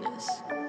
darkness.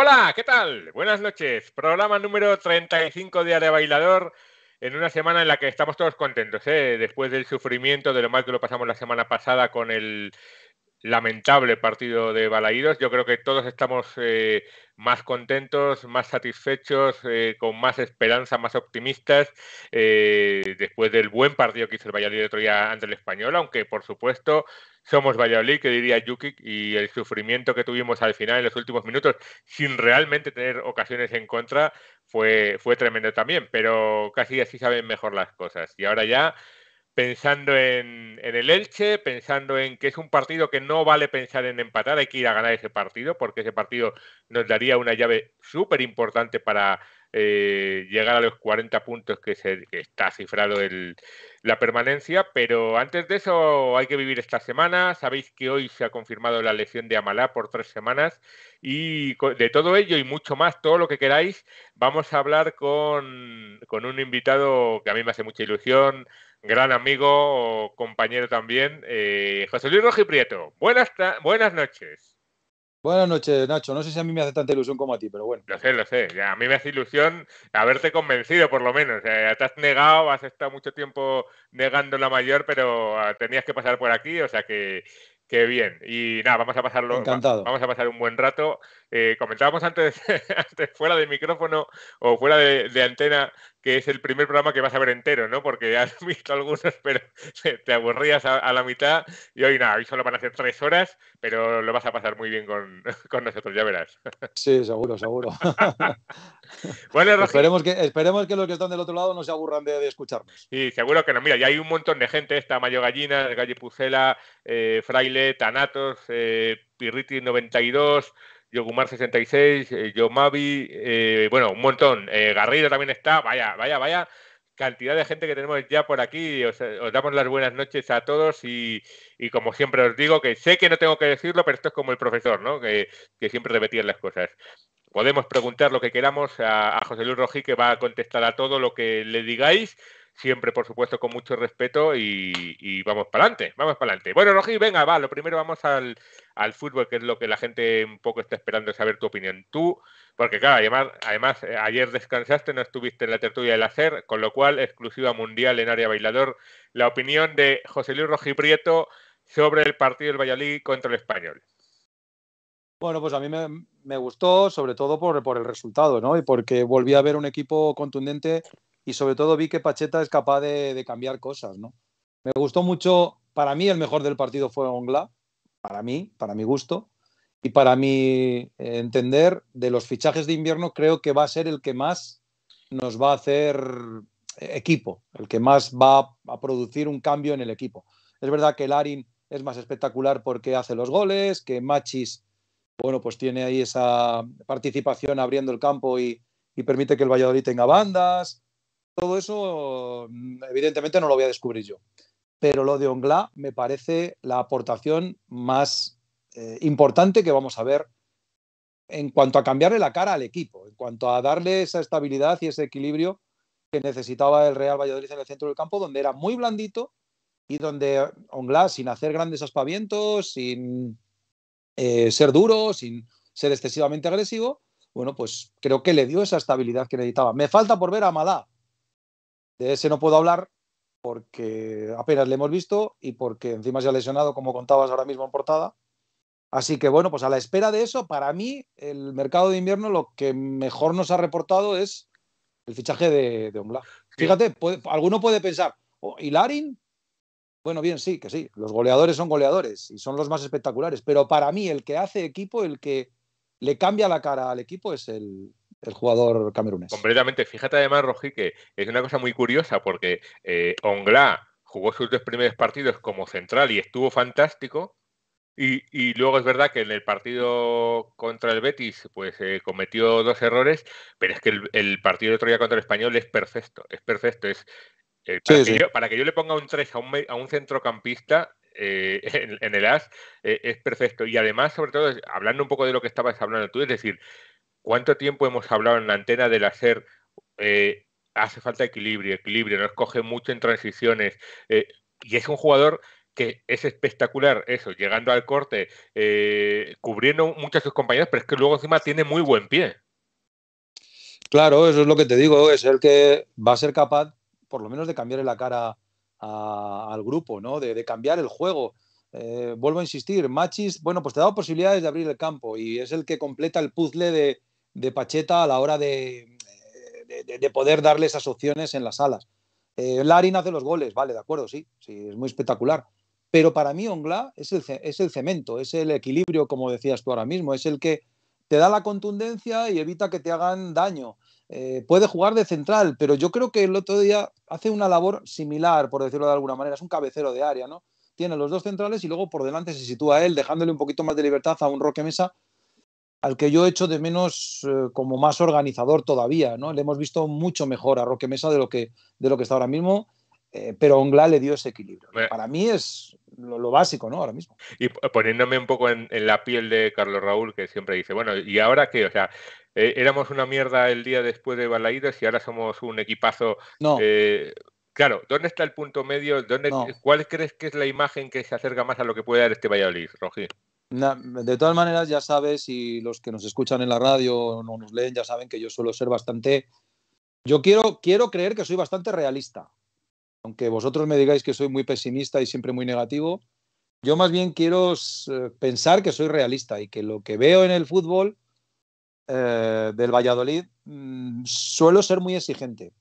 Hola, ¿qué tal? Buenas noches. Programa número 35 de Área Bailador. En una semana en la que estamos todos contentos, ¿eh? después del sufrimiento, de lo mal que lo pasamos la semana pasada con el lamentable partido de Balaídos. Yo creo que todos estamos eh, más contentos, más satisfechos, eh, con más esperanza, más optimistas, eh, después del buen partido que hizo el Valladolid otro día ante el Español, aunque por supuesto somos Valladolid, que diría Yuki, y el sufrimiento que tuvimos al final en los últimos minutos, sin realmente tener ocasiones en contra, fue, fue tremendo también, pero casi así saben mejor las cosas. Y ahora ya pensando en, el Elche, pensando en que es un partido que no vale pensar en empatar, hay que ir a ganar ese partido, porque ese partido nos daría una llave súper importante para eh, llegar a los 40 puntos que, se, está cifrado el, la permanencia, pero antes de eso hay que vivir esta semana, sabéis que hoy se ha confirmado la lesión de Amalá por tres semanas y de todo ello y mucho más, todo lo que queráis, vamos a hablar con, con un invitado que a mí me hace mucha ilusión, gran amigo, compañero también, eh, José Luis Prieto. Buenas, buenas noches. Buenas noches, Nacho. No sé si a mí me hace tanta ilusión como a ti, pero bueno. Lo sé, lo sé. a mí me hace ilusión haberte convencido, por lo menos. te has negado, has estado mucho tiempo negando la mayor, pero ah, tenías que pasar por aquí, o sea que, bien. Y nada, vamos a pasarlo. Encantado. Vamos a pasar un buen rato. Eh, comentábamos antes, fuera de micrófono o fuera de antena que es el primer programa que vas a ver entero, ¿no? Porque has visto algunos, pero te aburrías a, la mitad y hoy nada, hoy solo van a hacer tres horas, pero lo vas a pasar muy bien con, nosotros, ya verás. Sí, seguro, seguro. bueno, esperemos que, esperemos que los que están del otro lado no se aburran de, escucharnos. Sí, seguro que no. Mira, ya hay un montón de gente, está Mayo Gallina, Galle Pucela, eh, Fraile, Tanatos, eh, Pirriti 92. Yogumar66, eh, Yomavi, eh, bueno, un montón. Eh, Garrido también está, vaya, vaya, vaya. Cantidad de gente que tenemos ya por aquí. Os, damos las buenas noches a todos y, como siempre os digo, que sé que no tengo que decirlo, pero esto es como el profesor, ¿no? Que, siempre repetía las cosas. Podemos preguntar lo que queramos a, a José Luis Rojí, que va a contestar a todo lo que le digáis siempre, por supuesto, con mucho respeto y, vamos para adelante, vamos para adelante. Bueno, Rogi, venga, va, lo primero vamos al, fútbol, que es lo que la gente un poco está esperando saber tu opinión. Tú, porque claro, además, eh, ayer descansaste, no estuviste en la tertulia del hacer, con lo cual, exclusiva mundial en área bailador, la opinión de José Luis Rogi Prieto sobre el partido del Valladolid contra el Español. Bueno, pues a mí me, gustó, sobre todo por, por, el resultado, ¿no? Y porque volví a ver un equipo contundente y sobre todo vi que Pacheta es capaz de, cambiar cosas, ¿no? Me gustó mucho, para mí el mejor del partido fue Ongla, para mí, para mi gusto, y para mi eh, entender, de los fichajes de invierno creo que va a ser el que más nos va a hacer equipo, el que más va a producir un cambio en el equipo. Es verdad que Larin es más espectacular porque hace los goles, que Machis, bueno, pues tiene ahí esa participación abriendo el campo y permite que el Valladolid tenga bandas, todo eso, mm, evidentemente, no lo voy a descubrir yo. Pero lo de Ongla me parece la aportación más eh, importante que vamos a ver en cuanto a cambiarle la cara al equipo, en cuanto a darle esa estabilidad y ese equilibrio que necesitaba el Real Valladolid en el centro del campo, donde era muy blandito y donde Ongla, sin hacer grandes aspavientos, sin eh, ser duro, sin ser excesivamente agresivo, bueno, pues creo que le dio esa estabilidad que necesitaba. Me falta por ver a Malá, de ese no puedo hablar porque apenas le hemos visto y porque encima se ha lesionado, como contabas ahora mismo en portada. Así que bueno, pues a la espera de eso, para mí el mercado de invierno lo que mejor nos ha reportado es el fichaje de, de Fíjate, alguno puede pensar, oh, ¿y Larin? Bueno, bien, sí, que sí, los goleadores son goleadores y son los más espectaculares, pero para mí el que hace equipo, el que le cambia la cara al equipo es el, el jugador camerunés. Completamente. Fíjate además, Roji, que es una cosa muy curiosa porque eh, Ongla jugó sus dos primeros partidos como central y estuvo fantástico. Y, luego es verdad que en el partido contra el Betis pues eh, cometió dos errores, pero es que el, partido de otro día contra el Español es perfecto, es perfecto. Es, eh, para, que Yo, le ponga un 3 a un, centrocampista eh, en, en, el AS es perfecto. Y además, sobre todo, hablando un poco de lo que estabas hablando tú, es decir, ¿Cuánto tiempo hemos hablado en la antena del hacer? Eh, hace falta equilibrio, equilibrio, no escoge mucho en transiciones. Eh, y es un jugador que es espectacular eso, llegando al corte, eh, cubriendo muchas sus compañeros, pero es que luego encima tiene muy buen pie. Claro, eso es lo que te digo, es el que va a ser capaz, por lo menos, de cambiarle la cara al grupo, ¿no? De, cambiar el juego. vuelvo a insistir, Machis, bueno, pues te ha dado posibilidades de abrir el campo y es el que completa el puzzle de, de Pacheta a la hora de, eh, poder darle esas opciones en las alas Eh, Larin hace los goles, vale, de acuerdo, sí, sí, es muy espectacular. Pero para mí Ongla es el, cemento, es el equilibrio, como decías tú ahora mismo, es el que te da la contundencia y evita que te hagan daño. Eh, puede jugar de central, pero yo creo que el otro día hace una labor similar, por decirlo de alguna manera, es un cabecero de área, ¿no? Tiene los dos centrales y luego por delante se sitúa él, dejándole un poquito más de libertad a un Roque Mesa, al que yo echo de menos eh, como más organizador todavía, ¿no? Le hemos visto mucho mejor a Roque Mesa de lo que, de lo que está ahora mismo, eh, pero Ongla le dio ese equilibrio. Para mí es lo, básico, ¿no? Ahora mismo. Y poniéndome un poco en, la piel de Carlos Raúl, que siempre dice, bueno, ¿y ahora qué? O sea, eh, éramos una mierda el día después de Balaídos y ahora somos un equipazo... No. Claro, ¿dónde está el punto medio? ¿Dónde, ¿Cuál crees que es la imagen que se acerca más a lo que puede dar este Valladolid, Rojín? de todas maneras, ya sabes, y los que nos escuchan en la radio o no nos leen, ya saben que yo suelo ser bastante. Yo quiero, quiero creer que soy bastante realista. Aunque vosotros me digáis que soy muy pesimista y siempre muy negativo, yo más bien quiero eh, pensar que soy realista y que lo que veo en el fútbol eh, del Valladolid mm, suelo ser muy exigente.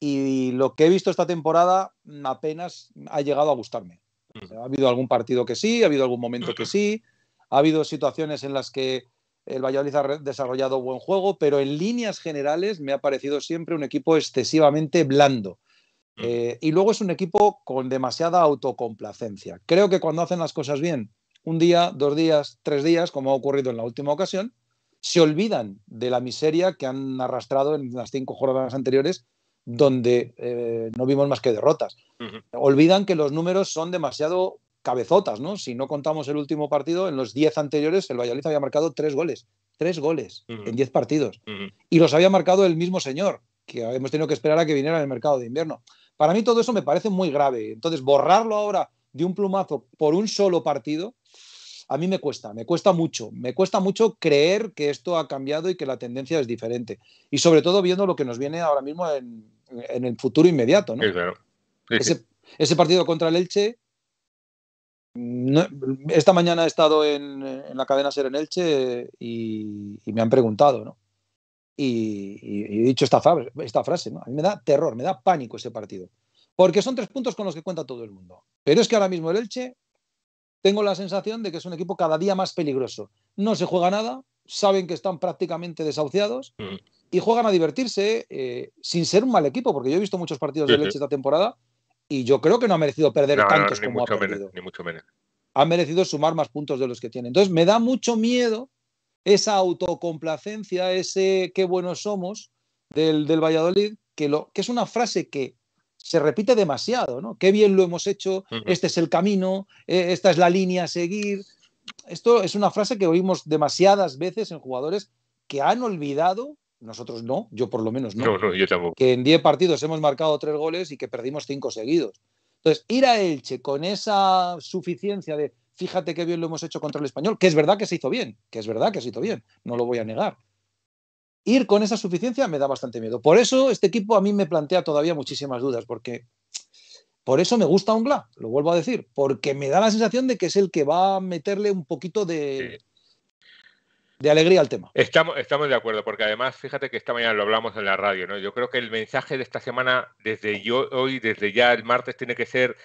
Y lo que he visto esta temporada mm, apenas ha llegado a gustarme. Mm. ha habido algún partido que sí, ha habido algún momento que sí, ha habido situaciones en las que el Valladolid ha desarrollado buen juego, pero en líneas generales me ha parecido siempre un equipo excesivamente blando. Mm. Eh, y luego es un equipo con demasiada autocomplacencia. Creo que cuando hacen las cosas bien, un día, dos días, tres días, como ha ocurrido en la última ocasión, se olvidan de la miseria que han arrastrado en las cinco jornadas anteriores, donde eh, no vimos más que derrotas. Olvidan que los números son demasiado cabezotas, ¿no? Si no contamos el último partido, en los 10 anteriores el Valladolid había marcado tres goles, tres goles en 10 partidos. Y los había marcado el mismo señor, que hemos tenido que esperar a que viniera en el mercado de invierno. Para mí todo eso me parece muy grave. Entonces, borrarlo ahora de un plumazo por un solo partido, a mí me cuesta, me cuesta mucho, me cuesta mucho creer que esto ha cambiado y que la tendencia es diferente. Y sobre todo viendo lo que nos viene ahora mismo en, el futuro inmediato, ¿no? ese, ese, partido contra el Elche esta mañana he estado en, la cadena Ser en Elche y, me han preguntado, ¿no? Y, he dicho esta, frase, esta frase, ¿no? A mí me da terror, me da pánico ese partido. Porque son tres puntos con los que cuenta todo el mundo. Pero es que ahora mismo el Elche, tengo la sensación de que es un equipo cada día más peligroso. No se juega nada, saben que están prácticamente desahuciados mm. y juegan a divertirse eh, sin ser un mal equipo, porque yo he visto muchos partidos del Elche esta temporada y yo creo que no ha merecido perder tantos como ha perdido. Ha merecido sumar más puntos de los que tiene. Entonces me da mucho miedo esa autocomplacencia, ese qué buenos somos del, Valladolid, que, lo, que es una frase que se repite demasiado, ¿no? Qué bien lo hemos hecho, este es el camino, eh, esta es la línea a seguir. Esto es una frase que oímos demasiadas veces en jugadores que han olvidado nosotros no, yo por lo menos no. No, yo tampoco. Que en 10 partidos hemos marcado 3 goles y que perdimos 5 seguidos. Entonces, ir a Elche con esa suficiencia de fíjate qué bien lo hemos hecho contra el español, que es verdad que se hizo bien, que es verdad que se hizo bien, no lo voy a negar. Ir con esa suficiencia me da bastante miedo. Por eso este equipo a mí me plantea todavía muchísimas dudas, porque por eso me gusta Ongla, lo vuelvo a decir, porque me da la sensación de que es el que va a meterle un poquito de, de alegría al tema. Estamos, estamos de acuerdo, porque además, fíjate que esta mañana lo hablamos en la radio, ¿no? Yo creo que el mensaje de esta semana, desde yo, hoy, desde ya el martes, tiene que ser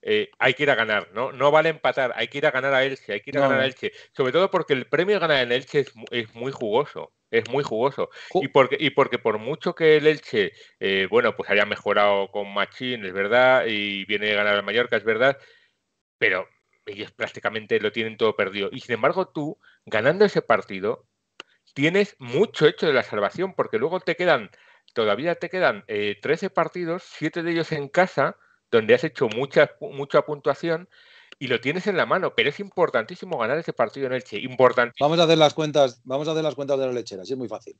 eh, hay que ir a ganar, ¿no? No vale empatar, hay que ir a ganar a Elche, hay que ir a ganar a Elche. Sobre todo porque el premio ganar en Elche es, muy jugoso, es muy jugoso. y, porque, y porque por mucho que el Elche, eh, bueno, pues haya mejorado con Machín, es verdad, y viene a ganar al Mallorca, es verdad, pero ellos prácticamente lo tienen todo perdido. Y sin embargo tú ganando ese partido, tienes mucho hecho de la salvación, porque luego te quedan, todavía te quedan 13 eh, partidos, 7 de ellos en casa, donde has hecho mucha, mucha puntuación y lo tienes en la mano, pero es importantísimo ganar ese partido en Elche, importantísimo. Vamos a hacer las cuentas, vamos a hacer las cuentas de la lechera, así es muy fácil.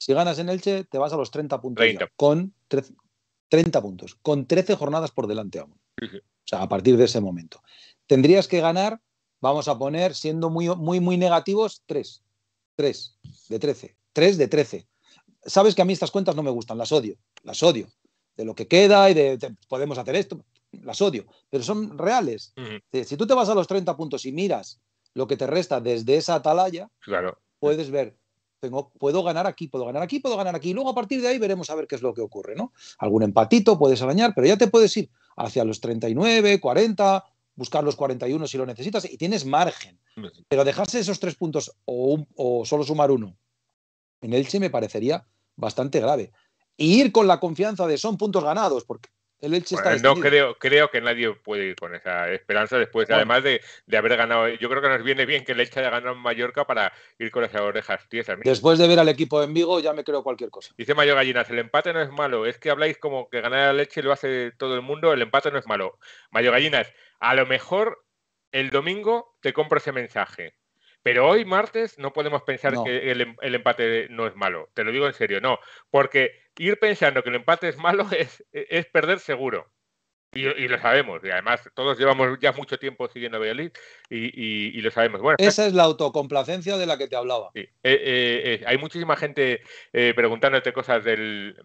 Si ganas en Elche, te vas a los 30 puntos con 30 puntos, con 13 jornadas por delante aún. O sea, a partir de ese momento. Tendrías que ganar vamos a poner, siendo muy, muy, muy negativos, 3. 3 de 13. 3 de 13. Sabes que a mí estas cuentas no me gustan, las odio, las odio. De lo que queda y de, podemos hacer esto, las odio, pero son reales. Si tú te vas a los 30 puntos y miras lo que te resta desde esa atalaya, claro. puedes ver, tengo, puedo ganar aquí, puedo ganar aquí, puedo ganar aquí. Y luego a partir de ahí veremos a ver qué es lo que ocurre, ¿no? Algún empatito puedes arañar, pero ya te puedes ir hacia los 39, 40, buscar los 41 si lo necesitas y tienes margen. Pero dejarse esos tres puntos o, solo sumar uno en Elche me parecería bastante grave. Y ir con la confianza de son puntos ganados, porque no creo, creo que nadie puede ir con esa esperanza después, además de, haber ganado. Yo creo que nos viene bien que el Elche haya ganado en Mallorca para ir con esas orejas Después de ver al equipo en Vigo, ya me creo cualquier cosa. Dice Mayo Gallinas: el empate no es malo. Es que habláis como que ganar a Leche lo hace todo el mundo. El empate no es malo. Mayo Gallinas, a lo mejor el domingo te compro ese mensaje. Pero hoy, martes, no podemos pensar que el, em-, empate no es malo. Te lo digo en serio, no. Porque ir pensando que el empate es malo es, perder seguro. Y, lo sabemos, y además todos llevamos ya mucho tiempo siguiendo a Valladolid y, lo sabemos. Bueno, Esa es la autocomplacencia de la que te hablaba. Eh, eh, eh, hay muchísima gente preguntándote cosas del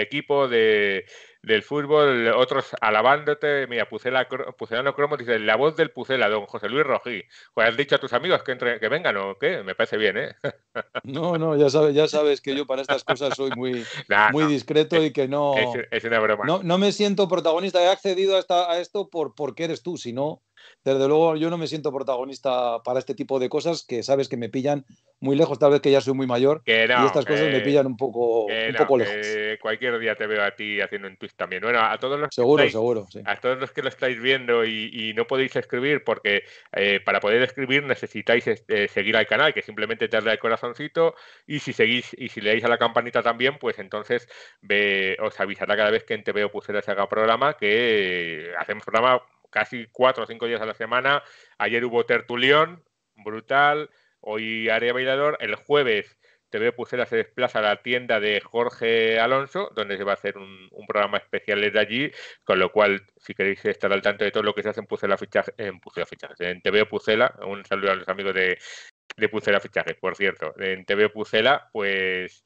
equipo, de, del fútbol, otros alabándote. Mira, Pucela, Pucelano Cromo dice, la voz del Pucela, don José Luis Rojí. Pues has dicho a tus amigos que, entre, que vengan o qué, me parece bien, ¿eh? No, no, ya sabes, ya sabes que yo para estas cosas soy muy, muy discreto y que no es, una broma. no. No me siento protagonista. He accedido a, a esto por, porque eres tú, si no, desde luego yo no me siento protagonista para este tipo de cosas que sabes que me pillan muy lejos, tal vez que ya soy muy mayor y estas cosas me pillan un poco, un poco lejos. cualquier día te veo a ti haciendo un twist también. Bueno, a todos los seguros, que seguro, a todos los que lo estáis viendo y, no podéis escribir porque eh, para poder escribir necesitáis eh, seguir al canal, que simplemente te darle el corazón y si seguís y si le dais a la campanita también, pues entonces ve, os avisará cada vez que en TVO pusiera se haga programa que hacemos programa casi cuatro o cinco días a la semana. Ayer hubo Tertulión, brutal. Hoy Área Bailador. El jueves TV Pucela se desplaza a la tienda de Jorge Alonso, donde se va a hacer un, programa especial desde allí, con lo cual, si queréis estar al tanto de todo lo que se hace en eh, Pucela Fichaje. en Te en un saludo a los amigos de, de Pucela Fichajes, por cierto, en TV Pucela, pues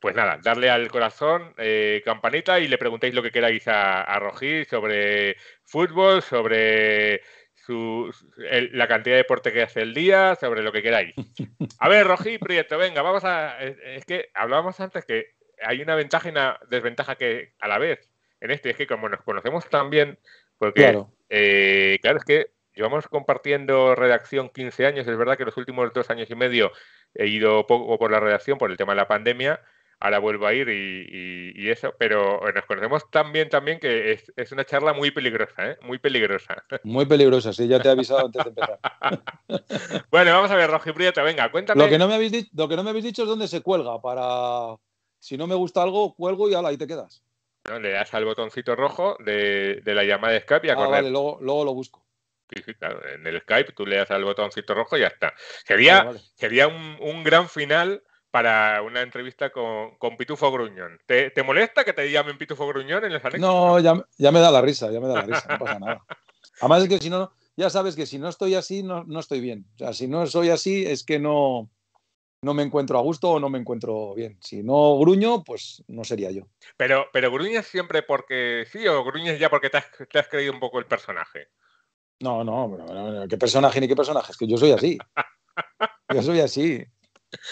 pues nada, darle al corazón, eh, campanita y le preguntéis lo que queráis a, a Rojí sobre fútbol, sobre la cantidad de deporte que hace el día, sobre lo que queráis. A ver, Rojí Prieto, venga, vamos a. Eh, eh, es, que hablábamos antes que hay una ventaja y una desventaja que a la vez en este, es que como nos conocemos tan bien, porque claro, eh, claro es que llevamos compartiendo redacción 15 años, es verdad que los últimos dos años y medio he ido poco por la redacción por el tema de la pandemia, ahora vuelvo a ir y, eso, pero nos conocemos también que es, una charla muy peligrosa, ¿eh? Muy peligrosa. Muy peligrosa, sí, ya te he avisado antes de empezar. bueno, vamos a ver, Roger Prieto, venga, cuéntame. Lo que, no me habéis dicho, es dónde se cuelga para... Si no me gusta algo, cuelgo y ala, ahí te quedas. le das al botoncito rojo de, la llamada de Skype y a ah, Vale, luego, luego lo busco. en el Skype tú le das al botoncito rojo y ya está. Sería, un, un, gran final para una entrevista con, Pitufo Gruñón. ¿Te, molesta que te llamen Pitufo Gruñón en el anexo? No, ya, me da la risa, ya me da la risa, no pasa nada. Además es que si no, ya sabes que si no estoy así, no, no estoy bien. O sea, si no soy así, es que no, no me encuentro a gusto o no me encuentro bien. Si no gruño, pues no sería yo. Pero, pero gruñes siempre porque sí o gruñes ya porque te has, creído un poco el personaje. No, no, no, no, ¿qué personaje ni qué personaje? Es que yo soy así. Yo soy así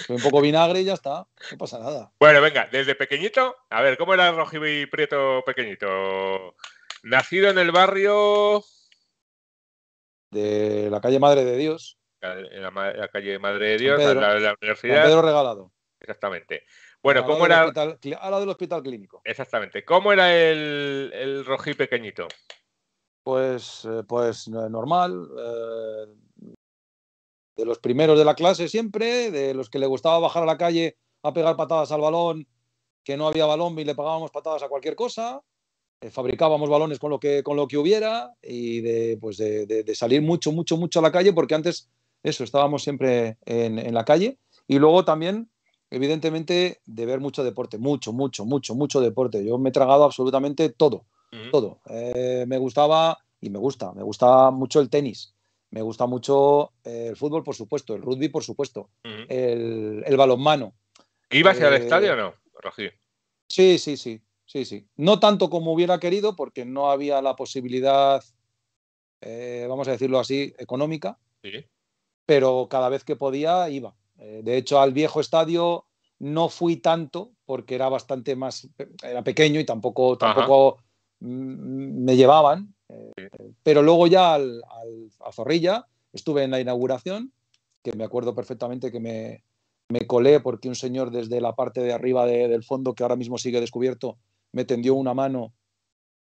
un poco vinagre y ya está, no pasa nada. Bueno, venga, desde pequeñito, a ver, ¿cómo era el Prieto pequeñito? Nacido en el barrio... De la calle Madre de Dios. En la, calle Madre de Dios, en la, universidad. Regalado. Exactamente. Bueno, ¿cómo era? Hospital, ah, del hospital clínico. Exactamente. ¿Cómo era el, el rojí pequeñito? Pues, eh, pues eh, normal, eh, de los primeros de la clase siempre, de los que le gustaba bajar a la calle a pegar patadas al balón, que no había balón y le pagábamos patadas a cualquier cosa, eh, fabricábamos balones con lo que, con lo que hubiera y pues de, de, salir mucho, mucho, mucho a la calle, porque antes eso, estábamos siempre en, la calle. Y luego también, evidentemente, de ver mucho deporte, mucho, mucho, mucho, mucho deporte. Yo me he tragado absolutamente todo, todo. Eh, me gustaba y me gusta, me gusta mucho el tenis me gusta mucho eh, el fútbol, por supuesto, el rugby, por supuesto, el, balonmano. ¿Ibas hacia al eh, estadio o no, Sí, sí, sí, sí, sí. No tanto como hubiera querido, porque no había la posibilidad, eh, vamos a decirlo así, económica, pero cada vez que podía iba. de hecho, al viejo estadio no fui tanto porque era bastante más, era pequeño y tampoco me llevaban, eh, pero luego ya al, al, a Zorrilla estuve en la inauguración, que me acuerdo perfectamente que me, me colé porque un señor desde la parte de arriba del fondo, que ahora mismo sigue descubierto, me tendió una mano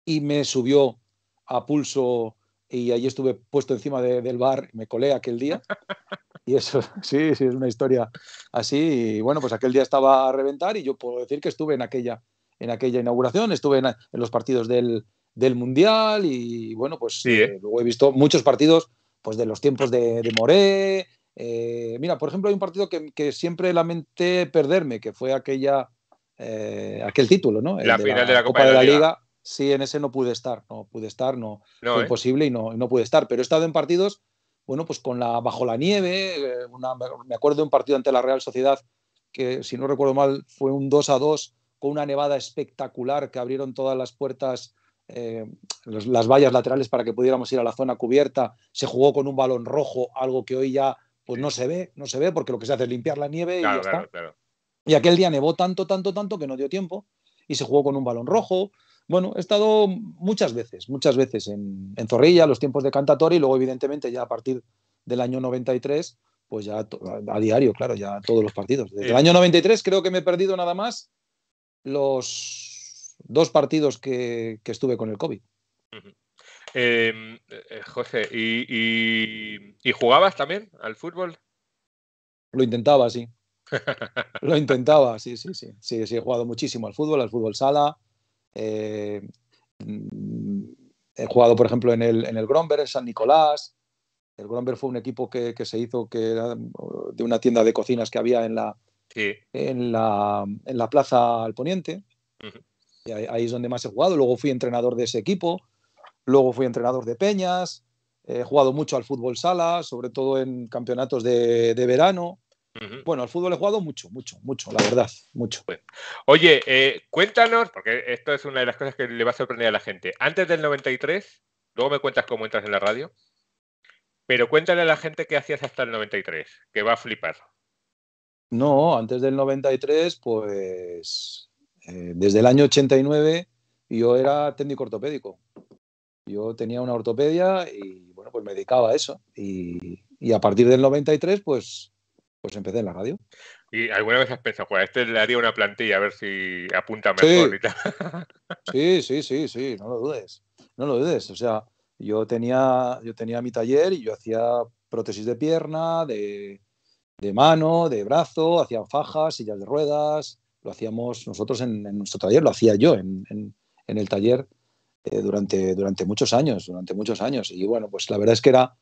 y me subió a pulso y allí estuve puesto encima del bar, me colé aquel día. Y eso, sí, sí, es una historia así. Y bueno, pues aquel día estaba a reventar y yo puedo decir que estuve en aquella en aquella inauguración, estuve en, los partidos del, Mundial y bueno, pues ¿eh? Eh, luego he visto muchos partidos pues de los tiempos de, de Moré. Eh, mira, por ejemplo, hay un partido que, siempre lamenté perderme, que fue aquella, aquel título, ¿no? la final de la Copa, de la, Liga. Sí, en ese no pude estar, no pude estar, no, fue imposible y no, no pude estar. Pero he estado en partidos, bueno, pues con la bajo la nieve. me acuerdo de un partido ante la Real Sociedad que, si no recuerdo mal, fue un 2 a 2 con una nevada espectacular que abrieron todas las puertas, eh, las vallas laterales para que pudiéramos ir a la zona cubierta. Se jugó con un balón rojo, algo que hoy ya pues no se ve, no se ve, porque lo que se hace es limpiar la nieve y ya está. Claro. Y aquel día nevó tanto, tanto, tanto que no dio tiempo y se jugó con un balón rojo. Bueno, he estado muchas veces, muchas veces en, Zorrilla, los tiempos de Cantatori y luego evidentemente ya a partir del año 93, pues ya a, diario, claro, ya todos los partidos. Desde el año 93 creo que me he perdido nada más los dos partidos que, estuve con el COVID. Em, eh, eh, Jorge, ¿y, ¿y, jugabas también al fútbol? Lo intentaba, sí. Lo intentaba, sí, sí, sí, sí. Sí, he jugado muchísimo al fútbol, al fútbol sala. Eh, mm, he jugado, por ejemplo, en el, en el Gromberg, en San Nicolás. El Gromberg fue un equipo que, que se hizo que era de una tienda de cocinas que había en la, en, la, plaza al poniente. ahí, es donde más he jugado. Luego fui entrenador de ese equipo, luego fui entrenador de Peñas, he jugado mucho al fútbol sala, sobre todo en campeonatos de, de verano. Bueno, al fútbol he jugado mucho, mucho, mucho, la verdad, mucho. Oye, eh, cuéntanos, porque esto es una de las cosas que le va a sorprender a la gente. Antes del 93, luego me cuentas cómo entras en la radio, pero cuéntale a la gente qué hacías hasta el 93, que va a flipar. No, antes del 93, pues eh, desde el año 89 yo era técnico ortopédico. Yo tenía una ortopedia y bueno, pues me dedicaba a eso. Y, a partir del 93, pues, pues empecé en la radio. ¿Y alguna vez has pensado, pues este le haría una plantilla a ver si apunta mejor y sí, sí, sí, sí, no lo dudes. No lo dudes. O sea, yo tenía, yo tenía mi taller y yo hacía prótesis de pierna, de, de mano, de brazo, hacían fajas, sillas de ruedas, lo hacíamos nosotros en, nuestro taller, lo hacía yo en, el taller eh, durante, durante muchos años, durante muchos años. Y bueno, pues la verdad es que era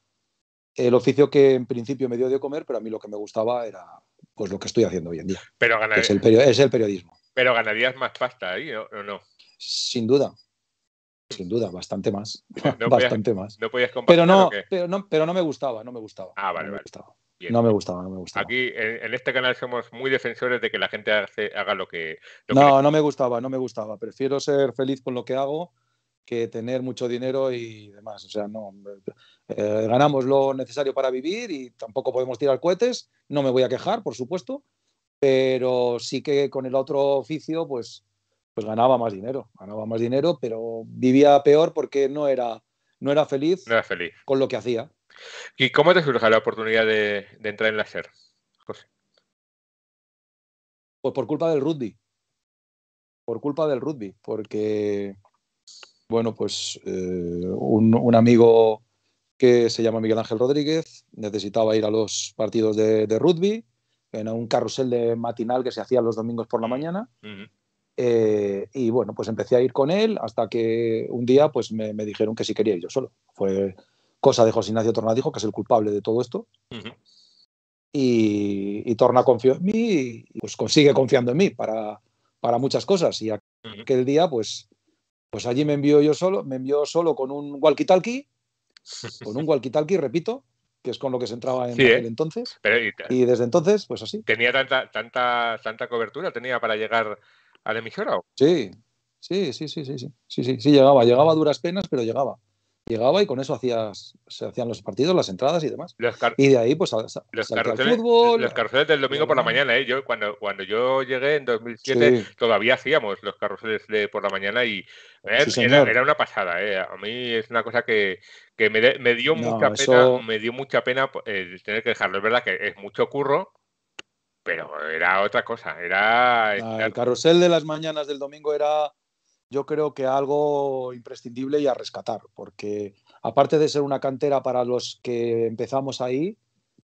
el oficio que en principio me dio de comer, pero a mí lo que me gustaba era pues lo que estoy haciendo hoy en día. Pero ganaría, es, el periodismo. Pero ganarías más pasta ahí, ¿o no, Sin duda, sin duda, bastante más. bastante más. No podías pero no, pero no, pero no me gustaba, no me gustaba. Ah, vale, vale. No me gustaba, no me gustaba. Aquí, en este canal, somos muy defensores de que la gente haga lo que. no, no me gustaba, no me gustaba. Prefiero ser feliz con lo que hago que tener mucho dinero y demás. O sea, no. Eh, ganamos lo necesario para vivir y tampoco podemos tirar cohetes. No me voy a quejar, por supuesto. Pero sí que con el otro oficio, pues, pues ganaba más dinero. Ganaba más dinero, pero vivía peor porque no era, no era feliz, no era feliz. con lo que hacía. ¿Y cómo te surge la oportunidad de, entrar en la SER, José? Pues por culpa del rugby. Por culpa del rugby, porque, bueno, pues eh, un, amigo que se llama Miguel Ángel Rodríguez necesitaba ir a los partidos de, rugby en un carrusel de matinal que se hacía los domingos por la mm, mañana. Eh, y bueno, pues empecé a ir con él hasta que un día pues me, dijeron que sí quería ir yo solo. Fue cosa de José Ignacio Tornadijo, que es el culpable de todo esto. y, y, Torna confió en mí y pues consigue confiando en mí para, para muchas cosas. Y aquel día, pues, pues allí me envió yo solo, me envió solo con un walkie-talkie, con un walkie-talkie, repito, que es con lo que se entraba en ¿eh? aquel entonces. y, desde entonces, pues así. ¿Tenía tanta, tanta, tanta cobertura? ¿Tenía para llegar al la Sí, sí, sí, sí, sí, sí, sí, sí, sí, llegaba, llegaba a duras penas, pero llegaba llegaba y con eso hacías, se hacían los partidos, las entradas y demás. y de ahí, pues, al fútbol. Los carruseles del domingo por la mañana, ¿eh? Yo, cuando, cuando yo llegué en 2007, todavía hacíamos los carruseles de por la mañana y ¿eh? era, una pasada, ¿eh? A mí es una cosa que, que me, me, dio mucha pena, me dio mucha pena tener que dejarlo. Es verdad que es mucho curro, pero era otra cosa. Era. Ah, el carrusel de las mañanas del domingo era yo creo que algo imprescindible y a rescatar, porque aparte de ser una cantera para los que empezamos ahí,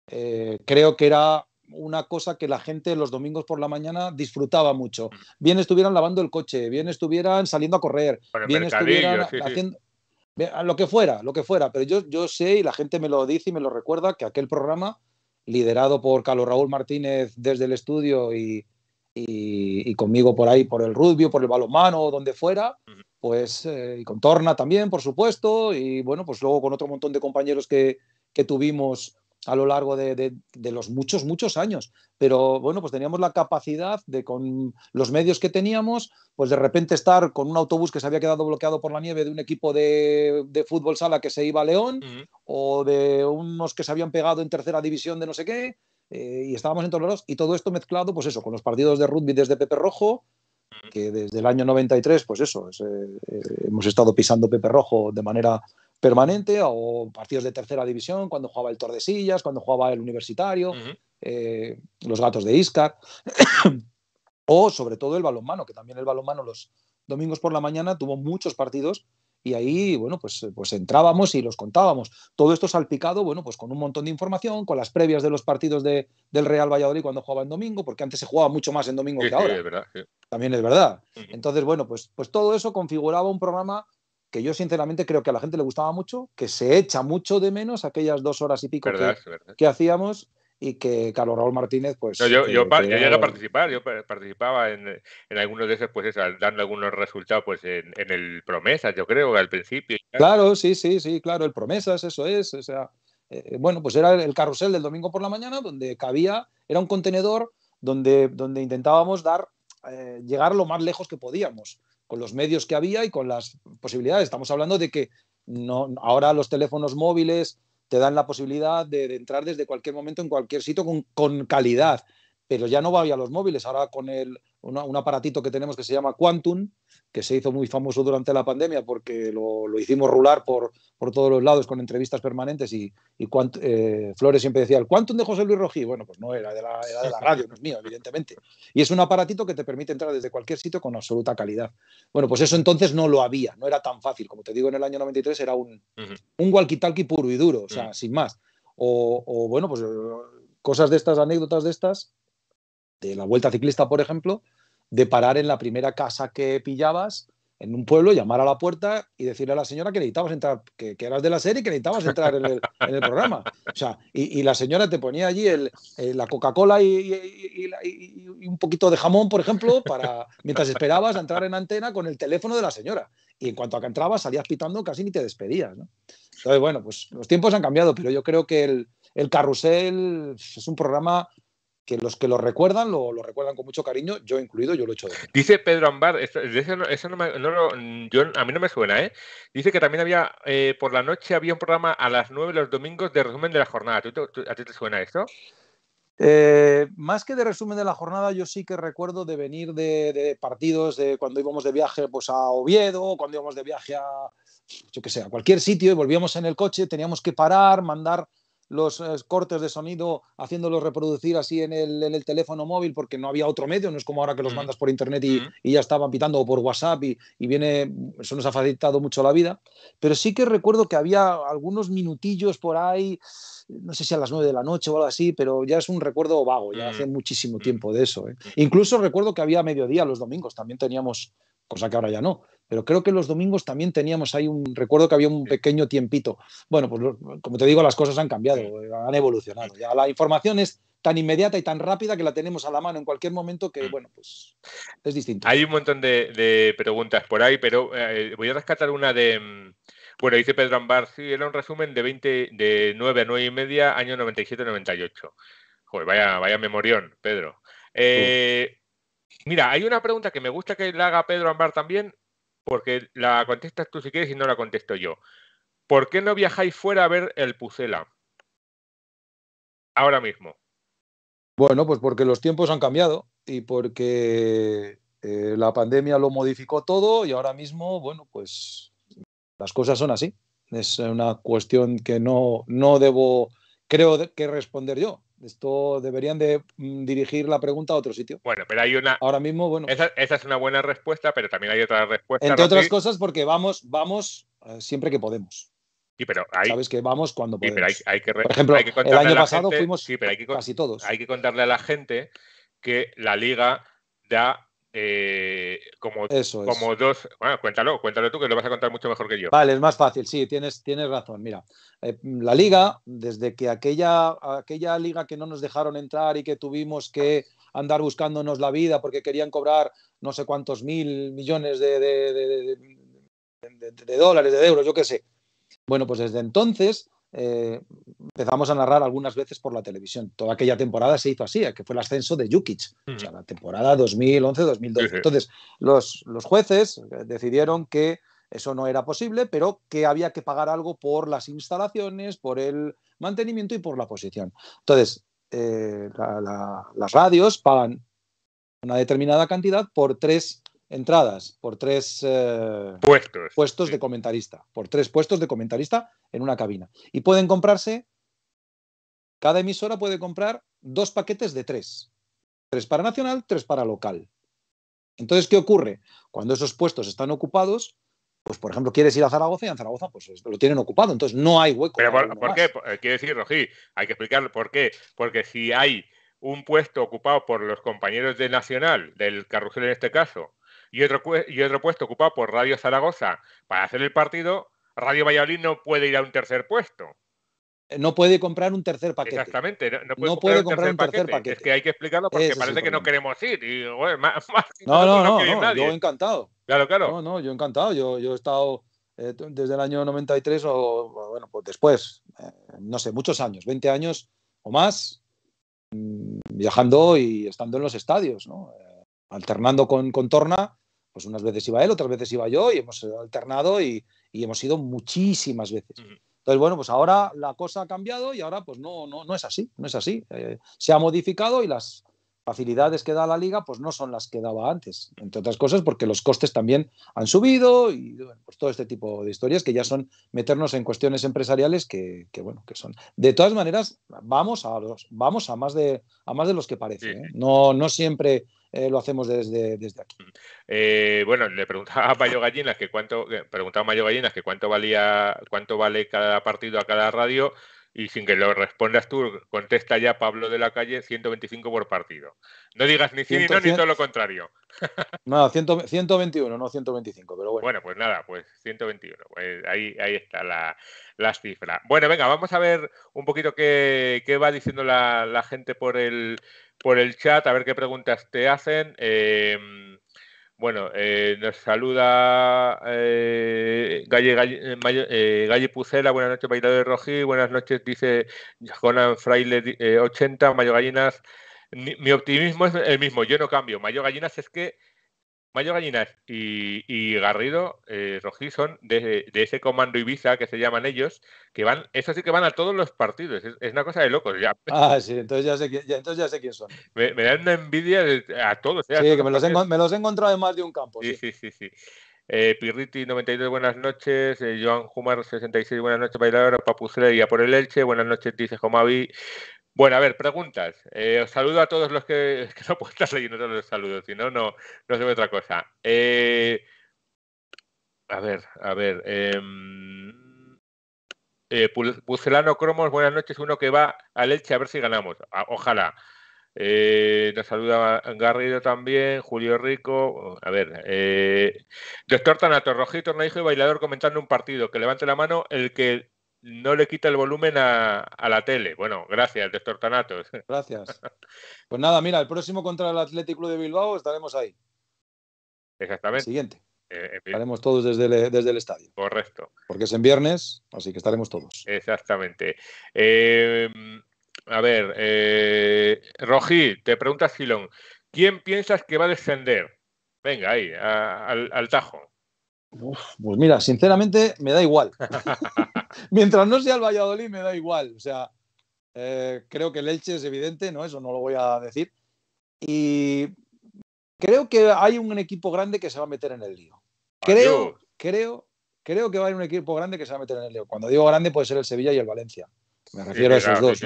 eh, creo que era una cosa que la gente los domingos por la mañana disfrutaba mucho. Mm. Bien estuvieran lavando el coche, bien estuvieran saliendo a correr, bien estuvieran haciendo lo que fuera, lo que fuera. Pero yo, yo sé y la gente me lo dice y me lo recuerda que aquel programa, liderado por Carlos Raúl Martínez desde el estudio y, y, conmigo por ahí, por el rugby, por el balonmano, donde fuera, pues eh, y con Torna también, por supuesto, y bueno, pues luego con otro montón de compañeros que, que tuvimos a lo largo de, de, los muchos, muchos años. Pero bueno, pues teníamos la capacidad de, con los medios que teníamos, pues de repente estar con un autobús que se había quedado bloqueado por la nieve de un equipo de, de fútbol sala que se iba a León, o de unos que se habían pegado en tercera división de no sé qué, eh, y estábamos en todos y todo esto mezclado, pues eso, con los partidos de rugby desde Pepe Rojo, que desde el año 93, pues eso, eh, hemos estado pisando Pepe Rojo de manera permanente, o partidos de tercera división, cuando jugaba el Tordesillas, cuando jugaba el Universitario, eh, los Gatos de Iscar, o sobre todo el balonmano, que también el balonmano los domingos por la mañana tuvo muchos partidos y ahí, bueno, pues, pues entrábamos y los contábamos. Todo esto salpicado, bueno, pues con un montón de información, con las previas de los partidos del Real Valladolid cuando jugaba en domingo, porque antes se jugaba mucho más en domingo que ahora. verdad, También es verdad. Entonces, bueno, pues, pues todo eso configuraba un programa que yo sinceramente creo que a la gente le gustaba mucho, que se echa mucho de menos aquellas dos horas y pico que, hacíamos y que Carlos Raúl Martínez, pues... yo, yo, a participar, yo participaba en, en algunos de esos, pues dando algunos resultados pues en, en el Promesas, yo creo, al principio. Claro, sí, sí, sí, claro, el Promesas, eso es, o sea, eh, eh, bueno, pues era el carrusel del domingo por la mañana donde cabía, era un contenedor donde, donde intentábamos dar, eh, llegar lo más lejos que podíamos, con los medios que había y con las posibilidades. Estamos hablando de que no, ahora los teléfonos móviles te dan la posibilidad de, entrar desde cualquier momento en cualquier sitio con calidad pero ya no va a los móviles, ahora con un aparatito que tenemos que se llama Quantum, que se hizo muy famoso durante la pandemia porque lo, hicimos rular por, todos los lados con entrevistas permanentes y, eh, Flores siempre decía, el Quantum de José Luis Rojí, bueno, pues no, era de, la, radio, no es mío, evidentemente. Y es un aparatito que te permite entrar desde cualquier sitio con absoluta calidad. Bueno, pues eso entonces no lo había, no era tan fácil, como te digo, en el año 93 era un, un walkie-talkie puro y duro, o sea, sin más. o bueno, pues eh, cosas de estas, anécdotas de estas, de la Vuelta Ciclista, por ejemplo, de parar en la primera casa que pillabas en un pueblo, llamar a la puerta y decirle a la señora que necesitabas entrar, que, eras de la serie y que necesitabas entrar en el, programa. O sea, y, la señora te ponía allí la Coca-Cola y, un poquito de jamón, por ejemplo, para, mientras esperabas a entrar en antena con el teléfono de la señora. Y en cuanto a que entrabas, salías pitando casi ni te despedías. ¿no? Entonces, bueno, pues los tiempos han cambiado, pero yo creo que el, el carrusel es un programa que los que lo recuerdan lo, recuerdan con mucho cariño, yo incluido, yo lo he hecho de Dice Pedro Ambar, eso, no, a mí no me suena, ¿eh? Dice que también había, eh, por la noche había un programa a las 9 los domingos de resumen de la jornada. ¿Tú, a ti te suena esto? Eh, más que de resumen de la jornada, yo sí que recuerdo de venir de, partidos de cuando íbamos de viaje pues, a Oviedo, cuando íbamos de viaje a, yo que sé, a cualquier sitio y volvíamos en el coche, teníamos que parar, mandar los eh, cortes de sonido haciéndolos reproducir así en el, teléfono móvil porque no había otro medio, no es como ahora que los mm. mandas por internet mm. y, ya estaban pitando o por WhatsApp y, viene, eso nos ha facilitado mucho la vida. Pero sí que recuerdo que había algunos minutillos por ahí, no sé si a las nueve de la noche o algo así, pero ya es un recuerdo vago, ya hace mm. muchísimo tiempo de eso. ¿eh? Incluso recuerdo que había mediodía los domingos, también teníamos cosa que ahora ya no. Pero creo que los domingos también teníamos ahí un. Recuerdo que había un pequeño tiempito. Bueno, pues como te digo, las cosas han cambiado, eh, han evolucionado. Ya la información es tan inmediata y tan rápida que la tenemos a la mano en cualquier momento que, mm. bueno, pues es distinto. Hay un montón de, preguntas por ahí, pero eh, voy a rescatar una de. Mm, bueno, dice Pedro Ambar, sí, era un resumen de 20, de 9 a 9 y media, año 97-98. Joder, vaya, vaya memorión, Pedro. Eh, Mira, hay una pregunta que me gusta que la haga Pedro Ambar también, porque la contestas tú si quieres y no la contesto yo. ¿Por qué no viajáis fuera a ver el Pucela? Ahora mismo. Bueno, pues porque los tiempos han cambiado y porque eh, la pandemia lo modificó todo y ahora mismo, bueno, pues las cosas son así. Es una cuestión que no, no debo, creo que responder yo. Esto deberían de mm, dirigir la pregunta a otro sitio. Bueno, pero hay una. Ahora mismo, bueno. Esa, es una buena respuesta, pero también hay otra respuesta. Entre otras cosas, porque vamos, vamos eh, siempre que podemos. Sí, pero hay... Sabes que vamos cuando podemos. Sí, pero hay, que... Por ejemplo, el año pasado fuimos casi todos. Hay que contarle a la gente que la liga da eh, como, como dos. Bueno, cuéntalo, cuéntalo tú que lo vas a contar mucho mejor que yo. Vale, es más fácil, sí, tienes, tienes razón. Mira, eh, la liga, desde que aquella, aquella liga que no nos dejaron entrar y que tuvimos que andar buscándonos la vida porque querían cobrar no sé cuántos mil millones de dólares, de euros, yo qué sé. Bueno, pues desde entonces eh, empezamos a narrar algunas veces por la televisión. Toda aquella temporada se hizo así, eh, que fue el ascenso de Jukic, o sea, la temporada 2011-2012. Entonces, los, jueces eh, decidieron que eso no era posible, pero que había que pagar algo por las instalaciones, por el mantenimiento y por la posición. Entonces, las radios pagan una determinada cantidad por tres entradas por tres eh, puestos, de comentarista, por tres puestos de comentarista en una cabina. Y pueden comprarse, cada emisora puede comprar dos paquetes de tres. Tres para nacional, tres para local. Entonces, ¿qué ocurre? Cuando esos puestos están ocupados, pues por ejemplo, quieres ir a Zaragoza y en Zaragoza pues lo tienen ocupado, entonces no hay hueco. Pero por, qué? Eh, quiero decir, Rogi, hay que explicar por qué. Porque si hay un puesto ocupado por los compañeros de Nacional, del carrusel en este caso, y otro, y otro puesto ocupado por Radio Zaragoza para hacer el partido, Radio Valladolid no puede ir a un tercer puesto. Eh, no puede comprar un tercer paquete. Exactamente, no, puede, comprar, un, tercer paquete. Es que hay que explicarlo porque parece que no queremos ir. no, no, no, yo encantado. Claro, claro. No, no, yo encantado. Yo, he estado eh, desde el año 93 o, bueno, pues después, eh, no sé, muchos años, 20 años o más, mm, viajando y estando en los estadios, ¿no? alternando con, con Torna pues unas veces iba él, otras veces iba yo y hemos eh, alternado y, hemos ido muchísimas veces. Entonces, bueno, pues ahora la cosa ha cambiado y ahora pues no, no, no es así, no es así. Eh, se ha modificado y las facilidades que da la liga pues no son las que daba antes, entre otras cosas porque los costes también han subido y pues todo este tipo de historias que ya son meternos en cuestiones empresariales que, bueno, que son. De todas maneras, vamos a los, vamos a más de, a más de los que parece. ¿eh? No, no siempre eh, lo hacemos desde, aquí. Mm. Eh, bueno, le preguntaba a Mayo Gallinas que cuánto, preguntaba Gallinas que cuánto valía, cuánto vale cada partido a cada radio, y sin que lo respondas tú, contesta ya Pablo de la calle 125 por partido. No digas ni 100, ni todo lo contrario. no, 121, no 125, pero bueno. Bueno, pues nada, pues 121. Pues ahí, ahí está la, la, cifra. Bueno, venga, vamos a ver un poquito qué, va diciendo la gente por el por el chat a ver qué preguntas te hacen. Em, bueno, eh, nos saluda eh, eh, Galle, Pucela, buenas noches, bailador de Rojí, buenas noches, dice Jonan Fraile 80, Mayo Gallinas. Mi optimismo es el mismo, yo no cambio. Mayo Gallinas es que Mayo Gallinas y, Garrido eh, son de, ese comando Ibiza que se llaman ellos, que van, eso sí que van a todos los partidos, es, una cosa de locos. Ya. Ah, sí, entonces ya sé, quién son. Me, dan una envidia a todos. Eh, sí, que me los, he, encontrado en más de un campo. Sí, sí, sí. sí. Eh, Pirriti 92, buenas noches. Eh, Joan Humar 66, buenas noches, bailador. Papu y por el Elche, buenas noches, dice Jomavi. Bueno, a ver, preguntas. Eh, os saludo a todos los que, que no puedo estar leyendo todos los saludos, si no, no, se ve otra cosa. Eh, a ver, a ver. Em, eh, Pucelano Cromos, buenas noches. Uno que va a Leche a ver si ganamos. Ah, ojalá. Eh, nos saluda Garrido también, Julio Rico. A ver, doctor Tanato, Rojito, dijo y bailador comentando un partido. Que levante la mano el que no le quita el volumen a, la tele. Bueno, gracias, doctor Tanatos. Gracias. Pues nada, mira, el próximo contra el Atlético Club de Bilbao estaremos ahí. Exactamente. siguiente. Eh, estaremos todos desde el, estadio. Correcto. Porque es en viernes, así que estaremos todos. Exactamente. Em, a ver, eh, te preguntas Filón, ¿quién piensas que va a descender? Venga, ahí, al, tajo. pues mira, sinceramente me da igual. mientras no sea el Valladolid me da igual. O sea, eh, creo que el Elche es evidente, ¿no? Eso no lo voy a decir. Y creo que hay un equipo grande que se va a meter en el lío. Creo, creo, creo que va a haber un equipo grande que se va a meter en el lío. Cuando digo grande puede ser el Sevilla y el Valencia. Me refiero a esos dos.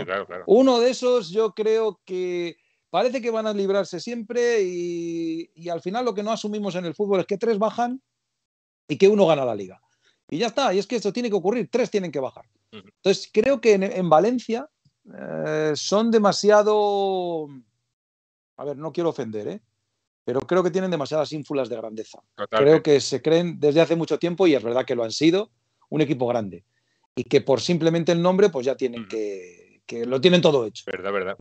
Uno de esos yo creo que parece que van a librarse siempre y, al final lo que no asumimos en el fútbol es que tres bajan y que uno gana la liga y ya está. Y es que esto tiene que ocurrir, tres tienen que bajar. Entonces, creo que en, Valencia eh, son demasiado. A ver, no quiero ofender, ¿eh? pero creo que tienen demasiadas ínfulas de grandeza. Creo que se creen desde hace mucho tiempo, y es verdad que lo han sido, un equipo grande. Y que por simplemente el nombre, pues ya tienen que, lo tienen todo hecho.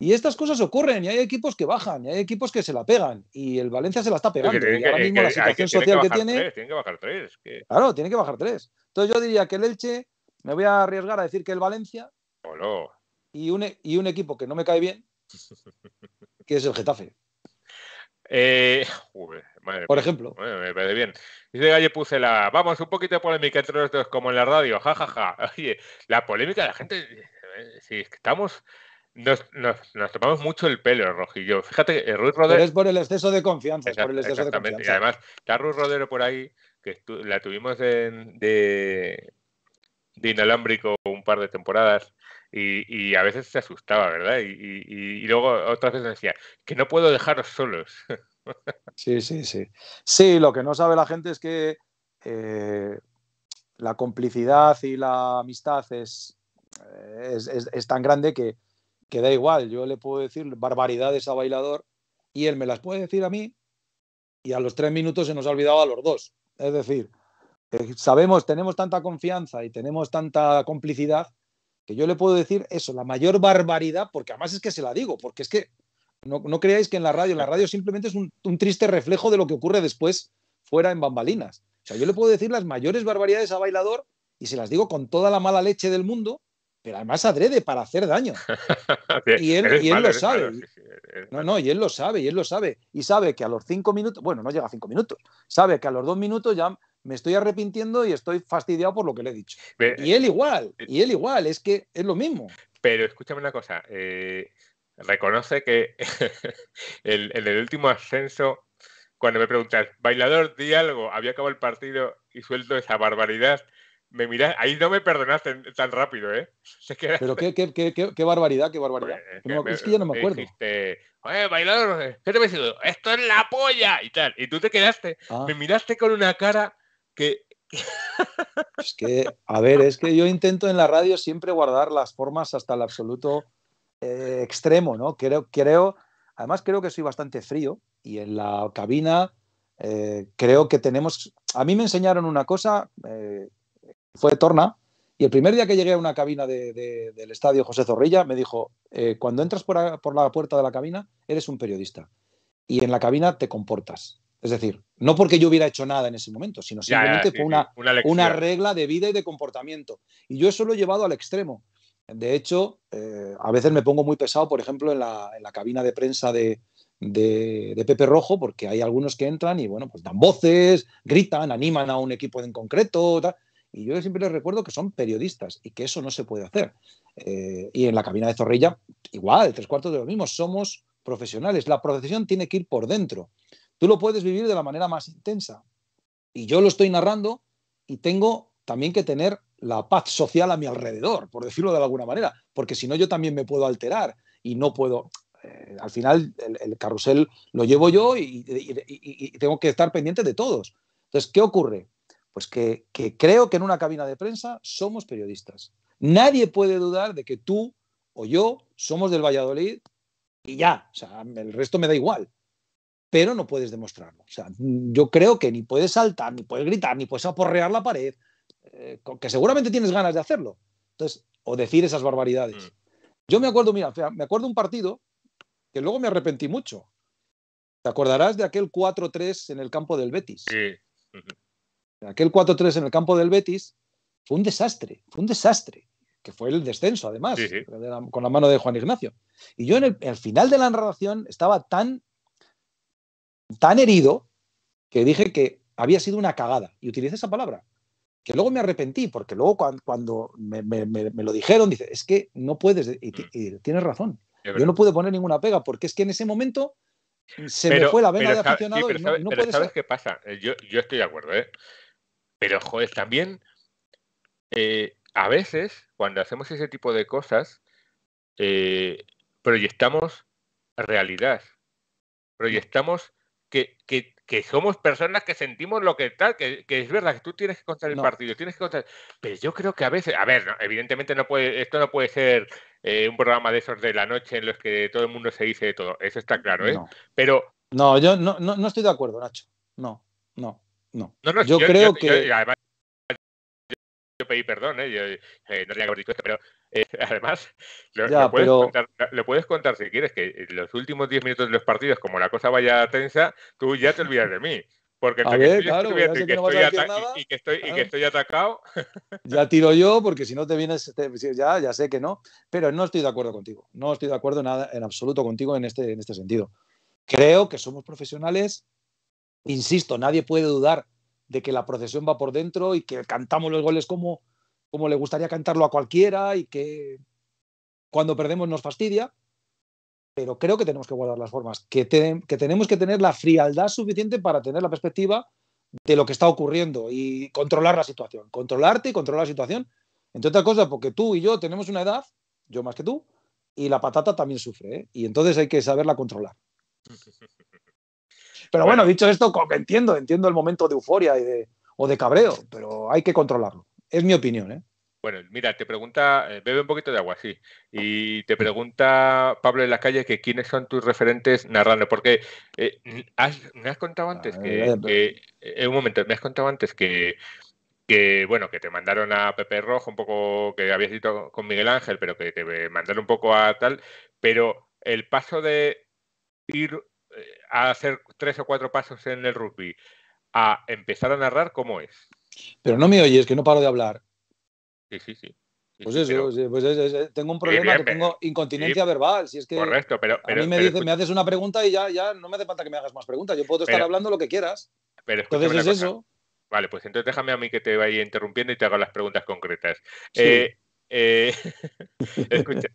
Y estas cosas ocurren, y hay equipos que bajan, y hay equipos que se la pegan, y el Valencia se la está pegando. y ahora mismo la situación social que, tiene. tienen que bajar tres. Claro, tiene que bajar tres. Entonces yo diría que el Elche, me voy a arriesgar a decir que el Valencia. y, un, e, y un equipo que no me cae bien, que es el Getafe. Eh, por ejemplo. me parece bien. Dice Galle la. vamos, un poquito de polémica entre los dos, como en la radio, jajaja. Oye, la polémica, de la gente, eh, si estamos, nos, nos, tomamos mucho el pelo, Rojillo. Fíjate, eh, Ruiz Rodero... Pero es por el exceso de confianza, por el exceso de confianza. Y además, está Ruiz Rodero por ahí que la tuvimos de, inalámbrico un par de temporadas y, a veces se asustaba, ¿verdad? Y, luego otras veces decía, que no puedo dejaros solos. Sí, sí, sí. Sí, lo que no sabe la gente es que eh, la complicidad y la amistad es, es, tan grande que, que da igual, yo le puedo decir barbaridades a bailador y él me las puede decir a mí y a los tres minutos se nos ha olvidado a los dos. Es decir, eh, sabemos, tenemos tanta confianza y tenemos tanta complicidad que yo le puedo decir eso, la mayor barbaridad, porque además es que se la digo, porque es que no, creáis que en la radio, la radio simplemente es un, un, triste reflejo de lo que ocurre después fuera en bambalinas. O sea, yo le puedo decir las mayores barbaridades a bailador y se las digo con toda la mala leche del mundo pero además adrede para hacer daño. y él, lo sabe. no, no, y él lo sabe, y él lo sabe. Y sabe que a los cinco minutos, bueno, no llega a cinco minutos, sabe que a los dos minutos ya me estoy arrepintiendo y estoy fastidiado por lo que le he dicho. y él eh, igual, eh, y él igual, es que es lo mismo. Pero escúchame una cosa, eh, reconoce que en el, el último ascenso, cuando me preguntas, bailador, di algo, había acabado el partido y suelto esa barbaridad ahí no me perdonaste tan rápido, ¿eh? Pero qué, barbaridad, qué barbaridad. Pues, es que yo no me acuerdo. Dijiste, oye, bailador, eh, ¿qué te ha Esto es la polla y tal. Y tú te quedaste, ah. me miraste con una cara que... Es que, a ver, es que yo intento en la radio siempre guardar las formas hasta el absoluto eh, extremo, ¿no? Creo, creo, además creo que soy bastante frío y en la cabina eh, creo que tenemos, a mí me enseñaron una cosa fue Torna. Y el primer día que llegué a una cabina del estadio José Zorrilla, me dijo, eh, cuando entras por, la puerta de la cabina, eres un periodista. Y en la cabina te comportas. Es decir, no porque yo hubiera hecho nada en ese momento, sino simplemente por una, regla de vida y de comportamiento. Y yo eso lo he llevado al extremo. De hecho, eh, a veces me pongo muy pesado, por ejemplo, en la, cabina de prensa de, Pepe Rojo, porque hay algunos que entran y, bueno, pues dan voces, gritan, animan a un equipo en concreto. Y yo siempre les recuerdo que son periodistas y que eso no se puede hacer. Eh, y en la cabina de Zorrilla, igual, tres cuartos de lo mismo, somos profesionales. La procesión tiene que ir por dentro. Tú lo puedes vivir de la manera más intensa. Y yo lo estoy narrando y tengo también que tener la paz social a mi alrededor, por decirlo de alguna manera, porque si no yo también me puedo alterar y no puedo, eh, al final el, carrusel lo llevo yo y, tengo que estar pendiente de todos. Entonces, ¿qué ocurre? Pues que, creo que en una cabina de prensa somos periodistas. Nadie puede dudar de que tú o yo somos del Valladolid y ya, o sea, el resto me da igual, pero no puedes demostrarlo. O sea, yo creo que ni puedes saltar, ni puedes gritar, ni puedes aporrear la pared, eh, que seguramente tienes ganas de hacerlo. Entonces, o decir esas barbaridades. Mm. Yo me acuerdo, mira, me acuerdo un partido que luego me arrepentí mucho. ¿Te acordarás de aquel 4-3 en el campo del Betis? Sí. Aquel 4-3 en el campo del Betis fue un desastre, fue un desastre, que fue el descenso además, con la mano de Juan Ignacio. Y yo en el, final de la narración estaba tan, tan herido que dije que había sido una cagada, y utilicé esa palabra, que luego me arrepentí, porque luego cuando, me, lo dijeron, dice, es que no puedes, y, mm. tienes razón, yo no pude poner ninguna pega, porque es que en ese momento se me fue la vena de aficionado. no, puedes ¿sabes qué pasa? Eh, yo, yo, estoy de acuerdo, ¿eh? Pero, joder, también eh, a veces, cuando hacemos ese tipo de cosas, eh, proyectamos realidad. Proyectamos que, somos personas que sentimos lo que tal, que, es verdad que tú tienes que contar el partido, tienes que contar. Pero yo creo que a veces, a ver, evidentemente no puede, esto no puede ser eh, un programa de esos de la noche en los que todo el mundo se dice de todo. Eso está claro, ¿eh? Pero. No, yo no, no estoy de acuerdo, Nacho. No, no. No. no, yo, creo que. además, yo pedí perdón, ¿eh? no tenía que esto, pero eh, además, lo, puedes contar, si quieres, que en los últimos 10 minutos de los partidos, como la cosa vaya tensa, tú ya te olvidas de mí. Porque y que estoy, y que estoy atacado. Ya tiro yo, porque si no te vienes, ya, ya sé que no. Pero no estoy de acuerdo contigo. No estoy de acuerdo nada, en absoluto contigo en este, en este sentido. Creo que somos profesionales, Insisto, nadie puede dudar de que la procesión va por dentro y que cantamos los goles como, como le gustaría cantarlo a cualquiera y que cuando perdemos nos fastidia, pero creo que tenemos que guardar las formas, que, tenemos que tener la frialdad suficiente para tener la perspectiva de lo que está ocurriendo y controlar la situación, controlarte y controlar la situación. Entre otras cosas, porque tú y yo tenemos una edad, yo más que tú, y la patata también sufre, ¿eh? y entonces hay que saberla controlar. Pero bueno, dicho esto, entiendo, entiendo el momento de euforia y de, o de cabreo, pero hay que controlarlo. Es mi opinión, ¿eh? Bueno, mira, te pregunta, eh, bebe un poquito de agua, sí. Y te pregunta Pablo en la calle que quiénes son tus referentes narrando, porque eh, me has contado antes que, que eh, un momento, me has contado antes que, que bueno, que te mandaron a Pepe Rojo, un poco que habías ido con Miguel Ángel, pero que te mandaron un poco a tal, pero el paso de ir a hacer tres o cuatro pasos en el rugby a empezar a narrar, ¿cómo es? Pero no me oyes, que no paro de hablar. Sí, sí, sí. pues eso, pues tengo un problema, tengo incontinencia verbal. Si es que correcto, pero, a mí me, haces una pregunta y ya, ya no me hace falta que me hagas más preguntas. Yo puedo estar hablando lo que quieras. Pero entonces es eso. Vale, pues entonces déjame a mí que te vaya interrumpiendo y te haga las preguntas concretas. Eh, eh, escucha,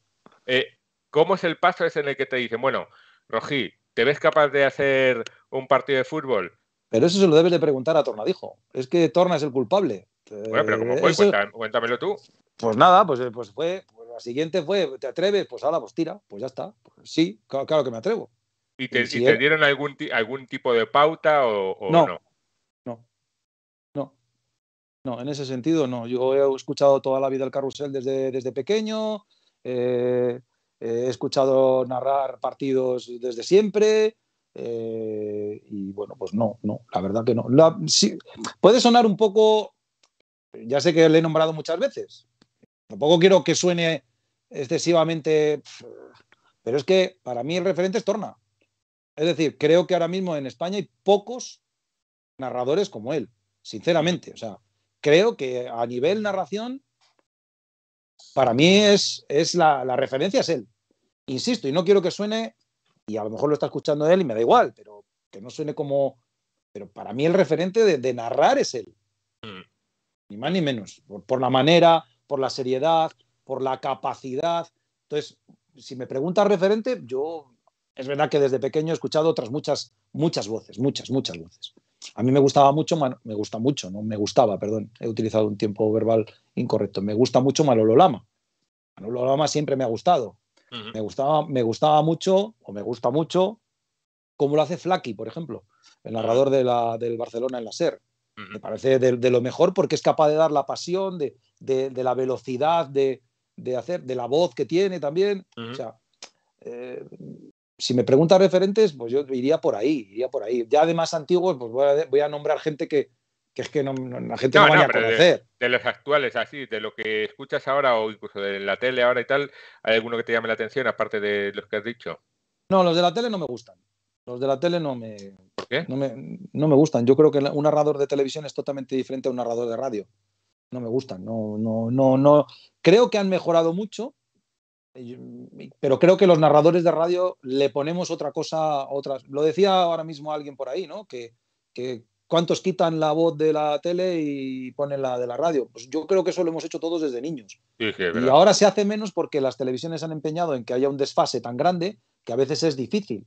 eh, ¿cómo es el paso ese en el que te dicen, bueno, Rojí, ¿Te ves capaz de hacer un partido de fútbol? Pero eso se lo debes de preguntar a Tornadijo. Es que Torna es el culpable. Bueno, pero ¿cómo eh, fue? cuéntamelo tú. Pues nada, pues, eh, pues fue. Pues la siguiente fue, ¿te atreves? Pues ahora, pues tira, pues ya está. Pues sí, claro, que me atrevo. ¿Y te, si te dieron algún, algún tipo de pauta o, no, no? No. No. No, en ese sentido no. Yo he escuchado toda la vida el carrusel desde, desde pequeño. Eh, eh, he escuchado narrar partidos desde siempre. Eh, y bueno, pues no, no, la verdad que no. puede sonar un poco, ya sé que le he nombrado muchas veces, tampoco quiero que suene excesivamente, pero es que para mí el referente es Torna. Es decir, creo que ahora mismo en España hay pocos narradores como él, sinceramente. O sea, creo que a nivel narración para mí es, es la, referencia es él. Insisto, y no quiero que suene, y a lo mejor lo está escuchando él y me da igual, pero que no suene como... Pero para mí el referente de, narrar es él. Mm. Ni más ni menos. Por, la manera, por la seriedad, por la capacidad. Entonces, si me preguntas referente, yo... Es verdad que desde pequeño he escuchado otras muchas, muchas voces, muchas, muchas voces. A mí me gustaba mucho, me gusta mucho, no me gustaba, perdón, he utilizado un tiempo verbal incorrecto. Me gusta mucho Manolo Lama. Manolo Lama siempre me ha gustado. me, gustaba, me gustaba mucho, o me gusta mucho, como lo hace Flaky, por ejemplo, el narrador de del Barcelona en la SER. Me parece de, lo mejor porque es capaz de dar la pasión, de, la velocidad, de, hacer, de la voz que tiene también. O sea, eh, si me preguntas referentes, pues yo iría por ahí, iría por ahí. Ya de más antiguos, pues voy a nombrar gente que, que es que la gente no, a conocer. De, los actuales, así, de lo que escuchas ahora o incluso de la tele ahora y tal, ¿hay alguno que te llame la atención aparte de los que has dicho? No, los de la tele no me gustan. Los de la tele no me, ¿Por qué? no me, no me gustan. Yo creo que un narrador de televisión es totalmente diferente a un narrador de radio. No me gustan. No, no, no, no. Creo que han mejorado mucho, pero creo que los narradores de radio le ponemos otra cosa, otras. Lo decía ahora mismo alguien por ahí, ¿no? Que, que, ¿Cuántos quitan la voz de la tele y ponen la de la radio? Pues yo creo que eso lo hemos hecho todos desde niños. y ahora se hace menos porque las televisiones han empeñado en que haya un desfase tan grande que a veces es difícil.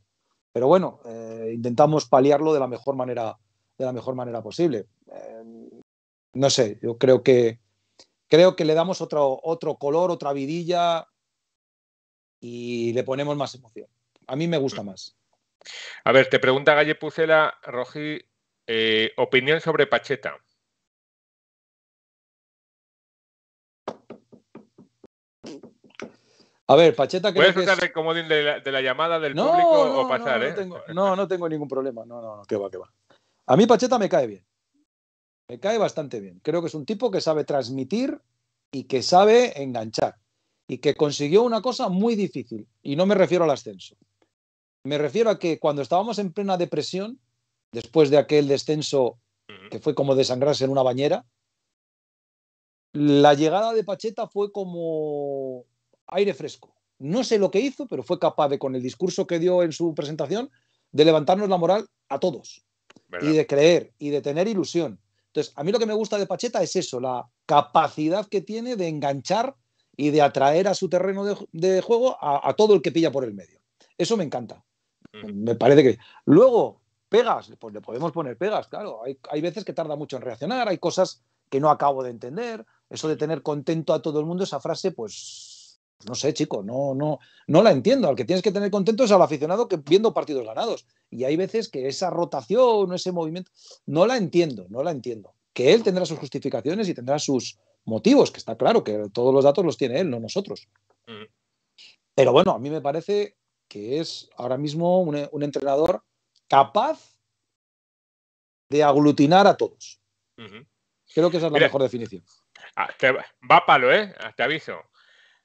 Pero bueno, eh, intentamos paliarlo de la mejor manera, de la mejor manera posible. Eh, no sé, yo creo que creo que le damos otro, otro color, otra vidilla y le ponemos más emoción. A mí me gusta más. A ver, te pregunta Galle Pucela, Rogi, eh, opinión sobre Pacheta. A ver, Pacheta ¿Puedes que es... el comodín de la, llamada del público o pasar, no, no, eh? Tengo, no, no tengo ningún problema. No, no, no, va, va. A mí Pacheta me cae bien. Me cae bastante bien. Creo que es un tipo que sabe transmitir y que sabe enganchar. Y que consiguió una cosa muy difícil. Y no me refiero al ascenso. Me refiero a que cuando estábamos en plena depresión, después de aquel descenso que fue como desangrarse en una bañera. La llegada de Pacheta fue como aire fresco. No sé lo que hizo, pero fue capaz de, con el discurso que dio en su presentación, de levantarnos la moral a todos. Y de creer y de tener ilusión. Entonces, a mí lo que me gusta de Pacheta es eso, la capacidad que tiene de enganchar y de atraer a su terreno de, juego a, todo el que pilla por el medio. Eso me encanta. Me parece que. Luego, pegas, pues le podemos poner pegas, claro. Hay, veces que tarda mucho en reaccionar, hay cosas que no acabo de entender. Eso de tener contento a todo el mundo, esa frase, pues no sé, chico, no, no, no la entiendo. Al que tienes que tener contento es al aficionado que viendo partidos ganados. Y hay veces que esa rotación ese movimiento, no la entiendo, no la entiendo. Que él tendrá sus justificaciones y tendrá sus motivos, que está claro que todos los datos los tiene él, no nosotros. Mm. Pero bueno, a mí me parece que es ahora mismo un entrenador capaz de aglutinar a todos. Creo que esa es la mejor definición. Ah, va, palo, ¿eh? Ah, te aviso.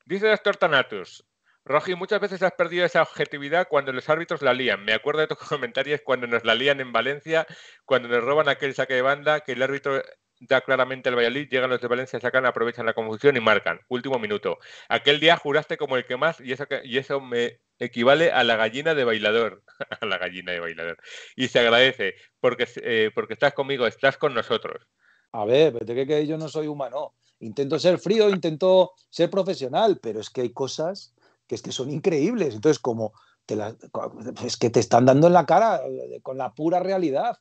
Dice Doctor Tanatus. Rogi, muchas veces has perdido esa objetividad cuando los árbitros la lían. Me acuerdo de tus comentarios cuando nos la lían en Valencia, cuando nos roban aquel saque de banda, que el árbitro claramente el Valladolid, llegan los de Valencia, sacan, aprovechan la confusión y marcan. Último minuto. Aquel día juraste como el que más y eso, y eso me equivale a la gallina de bailador. a la gallina de bailador. Y se agradece porque, eh, porque estás conmigo, estás con nosotros. A ver, pero te que yo no soy humano. Intento ser frío, intento ser profesional, pero es que hay cosas que es que son increíbles. Entonces, como te es que te están dando en la cara eh, con la pura realidad.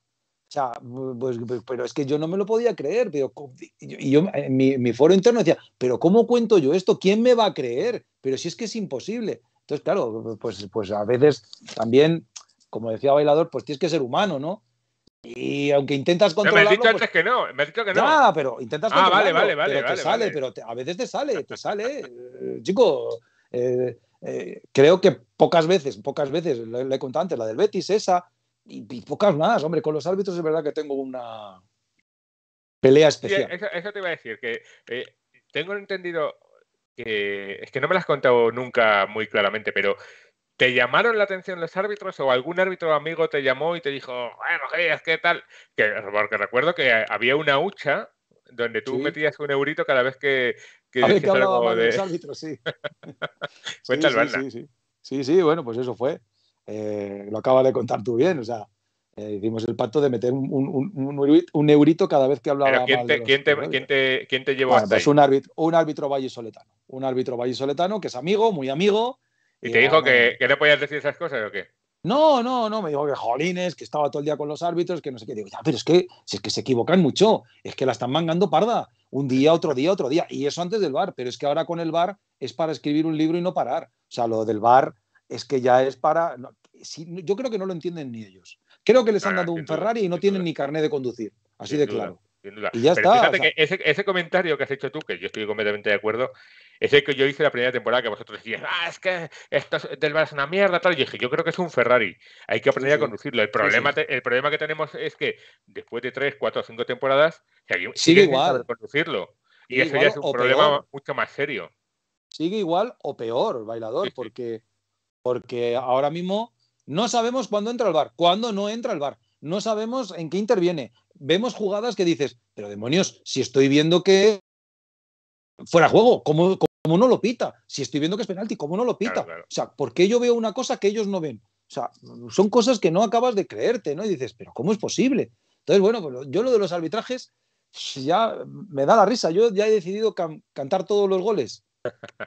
O sea, pues, pero es que yo no me lo podía creer. Pero, y yo en eh, mi, foro interno decía, pero ¿cómo cuento yo esto? ¿Quién me va a creer? Pero si es que es imposible. Entonces, claro, pues, pues a veces también, como decía Bailador, pues tienes que ser humano, ¿no? Y aunque intentas controlarlo... No, me has pues antes que no, me que no. pero intentas Ah, vale, vale, vale. pero a veces te sale, te sale. Eh, chico, eh, creo que pocas veces, pocas veces, le he contado antes, la del Betis, esa, y, pocas más. Hombre, con los árbitros es verdad que tengo una pelea especial. eso, te iba a decir, que eh, tengo entendido que es que no me lo has contado nunca muy claramente, pero ¿te llamaron la atención los árbitros o algún árbitro amigo te llamó y te dijo, bueno, ¿qué tal? porque recuerdo que había una hucha donde tú metías un eurito cada vez que, que, algo de... los árbitros, sí. sí, sí, sí, bueno, pues eso fue. Eh, lo acabas de contar tú bien, o sea, eh, hicimos el pacto de meter un, un, eurito cada vez que hablaba. quién, mal te, ¿quién, te, llevó pues Un árbitro, un árbitro Un árbitro vallisoletano que es amigo, muy amigo. ¿Y, te dijo que, que, podías decir esas cosas o qué? No, no, no, me dijo que jolines, que estaba todo el día con los árbitros, que no sé qué. Digo, ya, pero es que, es que se equivocan mucho, es que la están mangando parda. Un día, otro día, otro día. Y eso antes del bar, pero es que ahora con el bar es para escribir un libro y no parar. O sea, lo del bar es que ya es para... yo creo que no lo entienden ni ellos. Creo que les han dado un Ferrari y no tienen ni carnet de conducir, así de claro. y ya está, que ese, comentario que has hecho tú, que yo estoy completamente de acuerdo, es el que yo hice la primera temporada, que vosotros decíais, ah, es que esto es del bar es una mierda, tal. Y dije, yo creo que es un Ferrari, hay que aprender a conducirlo. El problema, el problema que tenemos es que después de tres, cuatro o cinco temporadas, sigue igual. conducirlo. Y eso ya es un problema mucho más serio. Sigue igual o peor, bailador, porque porque ahora mismo no sabemos cuándo entra el bar, cuándo no entra el bar, no sabemos en qué interviene. Vemos jugadas que dices, pero demonios, si estoy viendo que fuera juego, ¿cómo, cómo no lo pita? Si estoy viendo que es penalti, ¿cómo no lo pita? O sea, ¿por qué yo veo una cosa que ellos no ven? O sea, son cosas que no acabas de creerte, ¿no? Y dices, pero ¿cómo es posible? Entonces, bueno, pues, yo lo de los arbitrajes ya me da la risa. Yo ya he decidido cantar todos los goles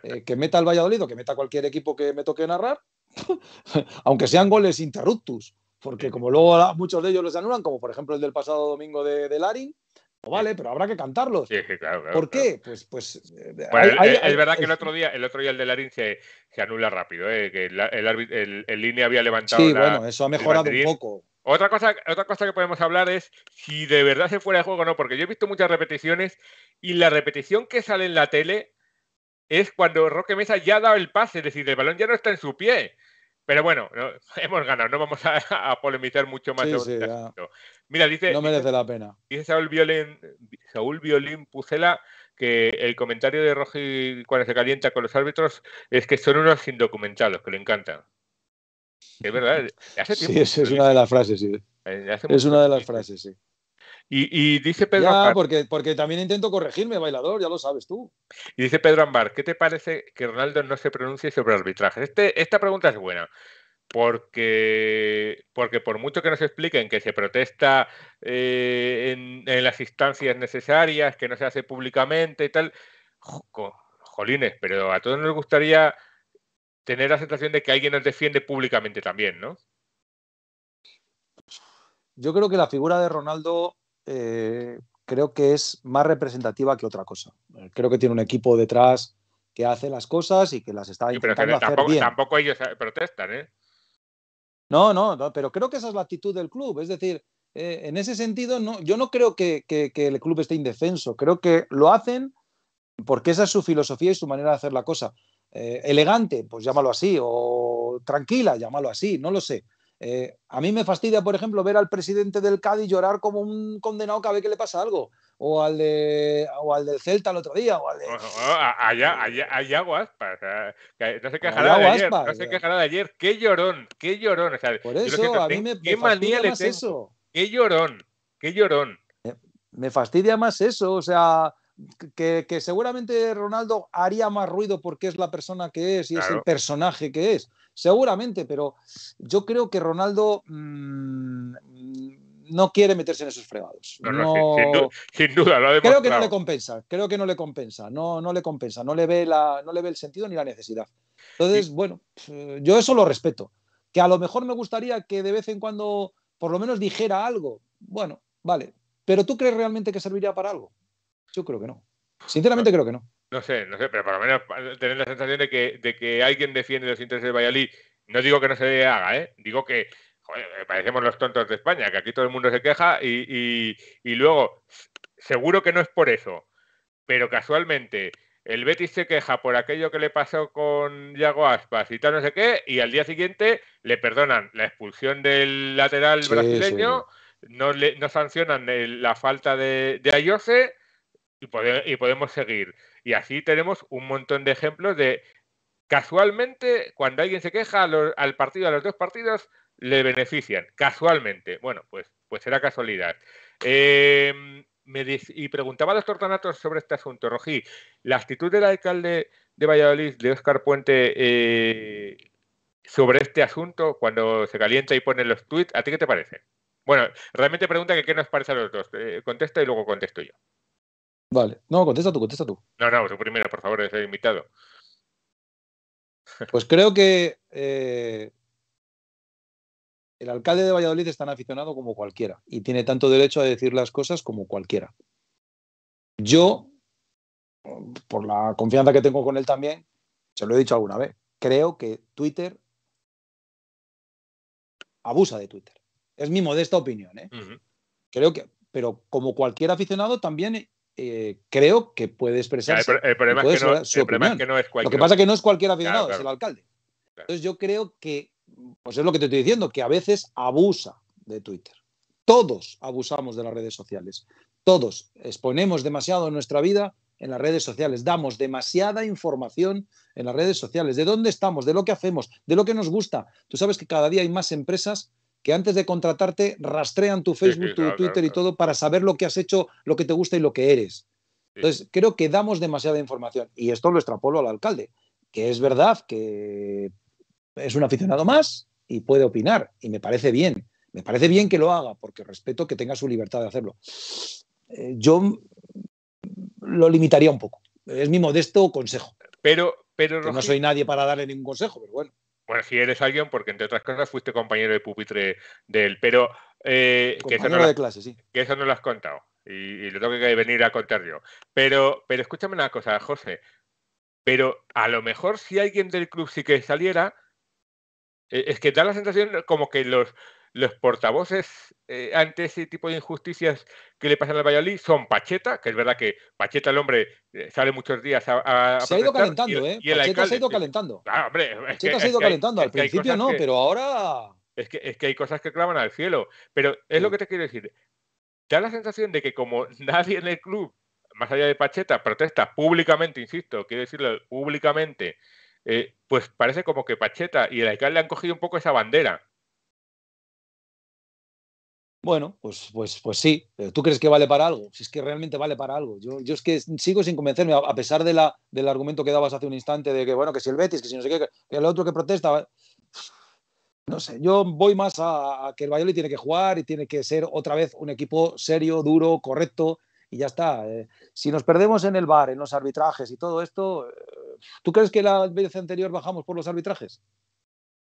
eh, que meta el Valladolid o que meta cualquier equipo que me toque narrar, aunque sean goles interruptus, porque como luego muchos de ellos los anulan, como por ejemplo el del pasado domingo de, de Larin, no pues vale, pero habrá que cantarlos. ¿Por qué? Pues, pues eh, es, verdad que el otro día, el otro día el de Larín se, anula rápido, ¿eh? que el, línea había levantado. Sí, bueno, eso ha mejorado un poco. Otra cosa, otra cosa que podemos hablar es si de verdad se fuera de juego o no, porque yo he visto muchas repeticiones y la repetición que sale en la tele es cuando Roque Mesa ya ha dado el pase, es decir, el balón ya no está en su pie. Pero bueno, hemos ganado, no vamos a, polemizar mucho más este Mira, dice. No merece la pena. Dice Saúl Violín, Saúl Violín Pucela que el comentario de Rogi cuando se calienta con los árbitros es que son unos indocumentados, que le encantan. Es verdad. sí, es una de las frases, sí. Eh, es una de las frases, sí. Y, dice Pedro Ambar, porque, porque también intento corregirme, bailador, ya lo sabes tú. Y dice Pedro Ambar, ¿qué te parece que Ronaldo no se pronuncie sobre arbitraje? Este, esta pregunta es buena. Porque, porque por mucho que nos expliquen que se protesta eh, en, las instancias necesarias, que no se hace públicamente y tal, jolines, pero a todos nos gustaría tener la sensación de que alguien nos defiende públicamente también, ¿no? Yo creo que la figura de Ronaldo eh, creo que es más representativa que otra cosa. Eh, creo que tiene un equipo detrás que hace las cosas y que las está intentando hacer tampoco, bien. Tampoco ellos eh, protestan, ¿eh? No, no, pero creo que esa es la actitud del club. Es decir, en ese sentido, no, yo no creo que, el club esté indefenso. Creo que lo hacen porque esa es su filosofía y su manera de hacer la cosa. elegante, pues llámalo así, o tranquila, llámalo así, no lo sé. Eh, a mí me fastidia, por ejemplo, ver al presidente del Cádiz llorar como un condenado cada vez que le pasa algo. O al, de, o al del Celta el otro día. O al de... allá, allá, No se quejará de ayer. No se quejará de ayer. Qué llorón, qué llorón. O por eso, a mí me, qué más eso. Qué llorón, qué llorón. Me fastidia más eso. O sea, que, seguramente Ronaldo haría más ruido porque es la persona que es y es el personaje que es, seguramente, pero yo creo que Ronaldo mm, no quiere meterse en esos fregados. No, Sin, duda, Creo que no le compensa, creo que no le compensa, no, no le compensa, no le, ve la, no le ve el sentido ni la necesidad. Entonces, bueno, eh, yo eso lo respeto. Que a lo mejor me gustaría que de vez en cuando por lo menos dijera algo. Bueno, vale, pero ¿tú crees realmente que serviría para algo? Yo creo que no. Sinceramente creo que no. No sé, no sé, pero por lo menos tener la sensación de que, de que alguien defiende los intereses de Valladolid. No digo que no se haga, ¿eh? digo que parecemos los tontos de España, que aquí todo el mundo se queja y, luego, seguro que no es por eso, pero casualmente el Betis se queja por aquello que le pasó con Yago Aspas y tal, no sé qué, y al día siguiente le perdonan la expulsión del lateral brasileño, No, le, no sancionan la falta de, de Ayose y, podemos seguir. Y así tenemos un montón de ejemplos de casualmente, cuando alguien se queja al, partido, a los dos partidos, le benefician, casualmente. Bueno, pues, pues será casualidad. Eh, me y preguntaba a los tortanatos sobre este asunto, Rogí, La actitud del alcalde de Valladolid, de Óscar Puente, eh, sobre este asunto, cuando se calienta y pone los tweets, ¿a ti qué te parece? Bueno, realmente pregunta que qué nos parece a los dos. Eh, contesta y luego contesto yo. Vale. No, contesta tú, contesta tú. No, no, tú primera, por favor, es el invitado. Pues creo que eh, el alcalde de Valladolid es tan aficionado como cualquiera y tiene tanto derecho a decir las cosas como cualquiera. Yo, por la confianza que tengo con él también, se lo he dicho alguna vez, creo que Twitter abusa de Twitter. Es mi modesta opinión. ¿eh? Creo que, pero como cualquier aficionado también eh, creo que puede expresarse. el, problema, es que, no, cualquier... Lo que pasa es que no es cualquier aficionado, es el alcalde. Entonces yo creo que, pues es lo que te estoy diciendo, que a veces abusa de Twitter. Todos abusamos de las redes sociales. Todos exponemos demasiado nuestra vida en las redes sociales. Damos demasiada información en las redes sociales. ¿De dónde estamos? ¿De lo que hacemos? ¿De lo que nos gusta? Tú sabes que cada día hay más empresas que antes de contratarte rastrean tu Facebook, tu Twitter y todo para saber lo que has hecho, lo que te gusta y lo que eres. Entonces, creo que damos demasiada información y esto lo extrapolo al alcalde, que es verdad que es un aficionado más y puede opinar y me parece bien. Me parece bien que lo haga porque respeto que tenga su libertad de hacerlo. Eh, yo lo limitaría un poco. Es mi modesto consejo. Pero, pero no soy nadie para darle ningún consejo, pero bueno. Bueno, pues si eres alguien, porque entre otras cosas fuiste compañero de pupitre de él, pero eh, que, eso no de clase, sí. que eso no lo has contado y, lo tengo que venir a contar yo. Pero, pero escúchame una cosa, José. Pero a lo mejor si alguien del club sí que saliera, e, es que da la sensación como que los, los portavoces eh, ante ese tipo de injusticias que le pasan al Valladolid son Pacheta, que es verdad que Pacheta, el hombre, eh, sale muchos días a. se ha ido calentando, ¿eh? Y Pacheta se ha ido calentando. Ah, se ha ido calentando. Al principio no, pero ahora. Es que, es que hay cosas que claman al cielo. Pero es lo que te quiero decir. Da la sensación de que, como nadie en el club, más allá de Pacheta, protesta públicamente, insisto, quiero decirlo públicamente, eh, pues parece como que Pacheta y el alcalde han cogido un poco esa bandera bueno, pues, pues, pues sí, ¿tú crees que vale para algo? Si es que realmente vale para algo. Yo, yo es que sigo sin convencerme, a pesar de la, del argumento que dabas hace un instante de que, bueno, que si el Betis, que si no sé qué, que el otro que protesta. No sé, yo voy más a, que el Valladolid tiene que jugar y tiene que ser otra vez un equipo serio, duro, correcto y ya está. Eh. si nos perdemos en el bar, en los arbitrajes y todo esto, eh, ¿tú crees que la vez anterior bajamos por los arbitrajes?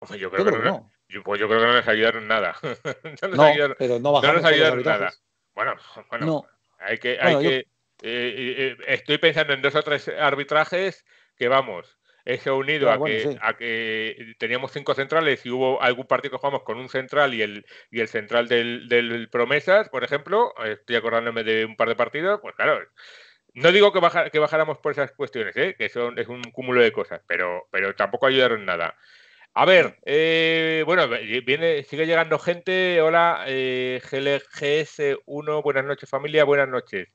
Pues yo creo, que, no. Pues yo, creo que no les ayudaron nada. no, ayudaron, no, les ayudaron nada. Bueno, hay que... Eh, eh, eh, estoy pensando en dos o tres arbitrajes que vamos, eso unido ah, a, que, teníamos cinco centrales y hubo algún partido que jugamos con un central y el, y el central del, Promesas, por ejemplo, estoy acordándome de un par de partidos, pues claro, no digo que, bajar que bajáramos por esas cuestiones, que son, es un cúmulo de cosas, pero, pero tampoco ayudaron nada. A ver, eh, bueno, eh, sigue llegando gente. Hola, eh, GLGS1, buenas noches familia, buenas noches.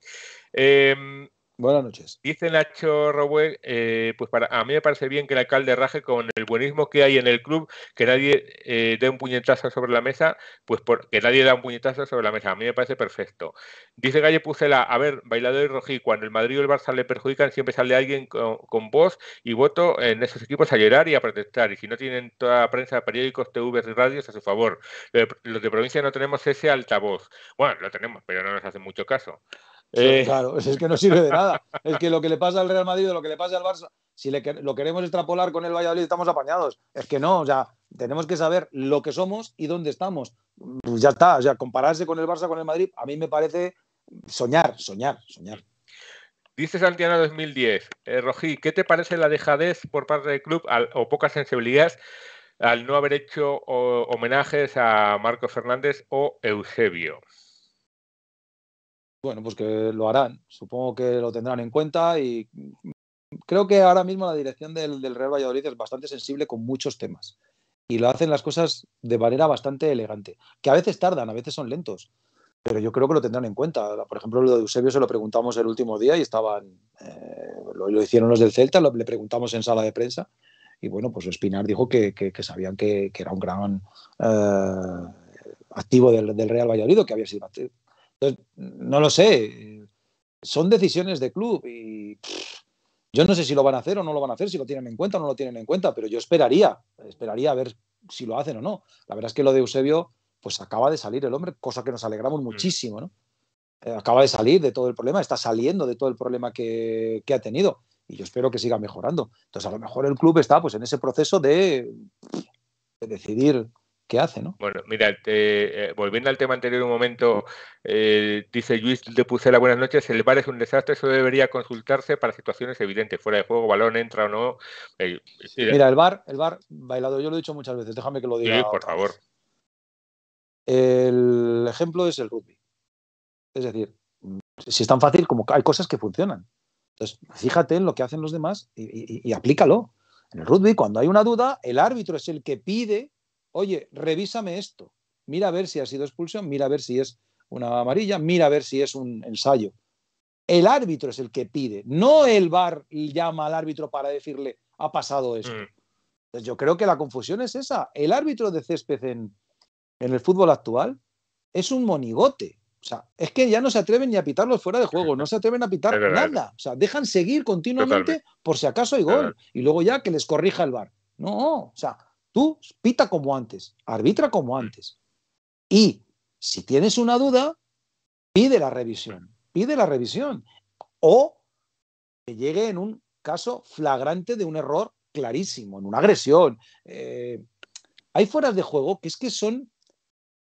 Em, Buenas noches. Dice Nacho Robue, eh, pues para, a mí me parece bien que el alcalde raje con el buenismo que hay en el club, que nadie eh, dé un puñetazo sobre la mesa, pues por, que nadie da un puñetazo sobre la mesa. A mí me parece perfecto. Dice Galle Pucela, a ver, bailador y rojí, cuando el Madrid o el Barça le perjudican, siempre sale alguien con, voz y voto en esos equipos a llorar y a protestar. Y si no tienen toda la prensa, periódicos, TV y radios a su favor. Los de provincia no tenemos ese altavoz. Bueno, lo tenemos, pero no nos hacen mucho caso. Eh, claro, es que no sirve de nada. Es que lo que le pasa al Real Madrid lo que le pasa al Barça, si lo queremos extrapolar con el Valladolid, estamos apañados. Es que no, o tenemos que saber lo que somos y dónde estamos. Pues ya está, o sea, compararse con el Barça, con el Madrid, a mí me parece soñar, soñar, soñar. Dice Santiago 2010, eh, Rojí, ¿qué te parece la dejadez por parte del club o pocas sensibilidades al no haber hecho homenajes a Marcos Fernández o Eusebio? bueno, pues que lo harán. Supongo que lo tendrán en cuenta y creo que ahora mismo la dirección del, Real Valladolid es bastante sensible con muchos temas y lo hacen las cosas de manera bastante elegante, que a veces tardan, a veces son lentos, pero yo creo que lo tendrán en cuenta. Por ejemplo, lo de Eusebio se lo preguntamos el último día y estaban, eh, lo, hicieron los del Celta, lo, le preguntamos en sala de prensa y bueno, pues Espinar dijo que, sabían que, era un gran eh, activo del, del Real Valladolid, que había sido entonces, no lo sé. Son decisiones de club y yo no sé si lo van a hacer o no lo van a hacer, si lo tienen en cuenta o no lo tienen en cuenta, pero yo esperaría, esperaría a ver si lo hacen o no. La verdad es que lo de Eusebio, pues acaba de salir el hombre, cosa que nos alegramos mm. muchísimo, ¿no? Eh, acaba de salir de todo el problema, está saliendo de todo el problema que, ha tenido y yo espero que siga mejorando. Entonces, a lo mejor el club está pues en ese proceso de, de decidir que hace, ¿no? Bueno, mira, eh, volviendo al tema anterior un momento, eh, dice Luis de Pucela, buenas noches, el bar es un desastre, eso debería consultarse para situaciones evidentes, fuera de juego, balón entra o no. Eh, mira, el bar, el bar, bailado. yo lo he dicho muchas veces, déjame que lo diga. Sí, por favor. El ejemplo es el rugby. Es decir, si es tan fácil como hay cosas que funcionan. Entonces, fíjate en lo que hacen los demás y aplícalo. En el rugby, cuando hay una duda, el árbitro es el que pide oye, revísame esto, mira a ver si ha sido expulsión, mira a ver si es una amarilla, mira a ver si es un ensayo. El árbitro es el que pide, no el bar llama al árbitro para decirle, ha pasado esto. Mm. Entonces yo creo que la confusión es esa. El árbitro de césped en, el fútbol actual es un monigote. O sea, es que ya no se atreven ni a pitarlos fuera de juego, no se atreven a pitar nada. O sea, dejan seguir continuamente por si acaso hay gol. Y luego ya que les corrija el bar. No, o sea, Tú pita como antes, arbitra como mm. antes. Y si tienes una duda, pide la revisión, pide la revisión. O que llegue en un caso flagrante de un error clarísimo, en una agresión. Eh, hay fueras de juego que es que son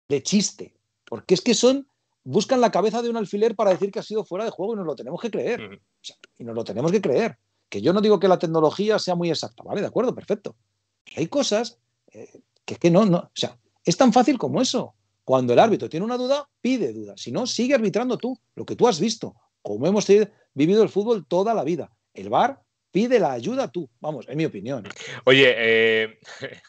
de chiste, porque es que son, buscan la cabeza de un alfiler para decir que ha sido fuera de juego y nos lo tenemos que creer. y nos lo tenemos que creer. Que yo no digo que la tecnología sea muy exacta, ¿vale? De acuerdo, perfecto hay cosas eh, que que no, no, o sea, es tan fácil como eso. Cuando el árbitro tiene una duda, pide duda. Si no, sigue arbitrando tú, lo que tú has visto, como hemos vivido el fútbol toda la vida. El bar pide la ayuda tú, vamos, en mi opinión. Oye, eh,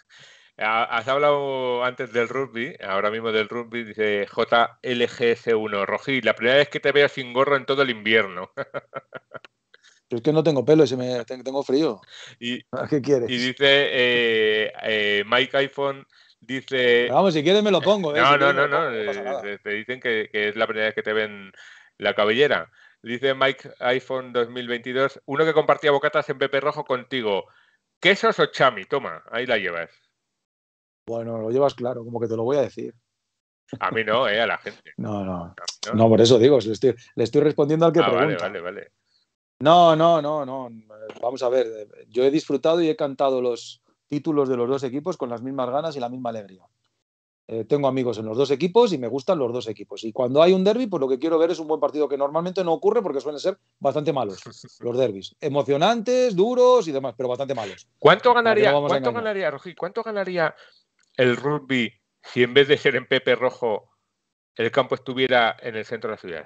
Has hablado antes del rugby, ahora mismo del rugby, dice jlgc 1 Rojí, la primera vez que te veo sin gorro en todo el invierno. es que no tengo pelo y se me, tengo frío. Y, ah, ¿Qué quieres? Y dice eh, eh, Mike iPhone. Dice. vamos, si quieres me lo pongo. ¿eh? No, no, no, no, Te, dicen que, es la primera vez que te ven la cabellera. Dice Mike iPhone 2022, uno que compartía bocatas en Pepe Rojo contigo. ¿Quesos o chami? Toma, ahí la llevas. Bueno, lo llevas claro, como que te lo voy a decir. A mí no, a la gente. no, no. No, por eso digo, le estoy, respondiendo al que ah, pregunta. Vale, vale, vale. No, no, no, no. Vamos a ver, yo he disfrutado y he cantado los títulos de los dos equipos con las mismas ganas y la misma alegría. Eh, tengo amigos en los dos equipos y me gustan los dos equipos. Y cuando hay un derby, pues lo que quiero ver es un buen partido que normalmente no ocurre porque suelen ser bastante malos los derbis. Emocionantes, duros y demás, pero bastante malos. ¿Cuánto ganaría, ganaría, cuánto ganaría el rugby si en vez de ser en Pepe Rojo el campo estuviera en el centro de la ciudad?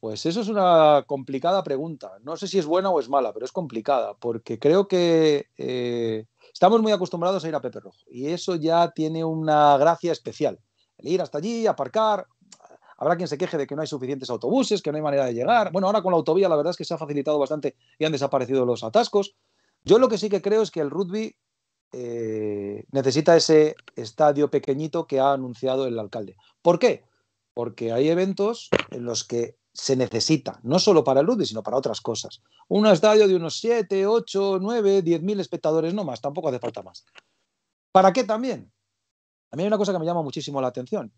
pues eso es una complicada pregunta. No sé si es buena o es mala, pero es complicada, porque creo que eh, estamos muy acostumbrados a ir a Pepe Rojo y eso ya tiene una gracia especial. El ir hasta allí, aparcar, habrá quien se queje de que no hay suficientes autobuses, que no hay manera de llegar. Bueno, ahora con la autovía la verdad es que se ha facilitado bastante y han desaparecido los atascos. Yo lo que sí que creo es que el rugby eh, necesita ese estadio pequeñito que ha anunciado el alcalde. ¿Por qué? porque hay eventos en los que se necesita, no solo para el rugby, sino para otras cosas. Un estadio de unos 7, 8, 9, 10.000 mil espectadores, no más, tampoco hace falta más. ¿Para qué también? A mí hay una cosa que me llama muchísimo la atención,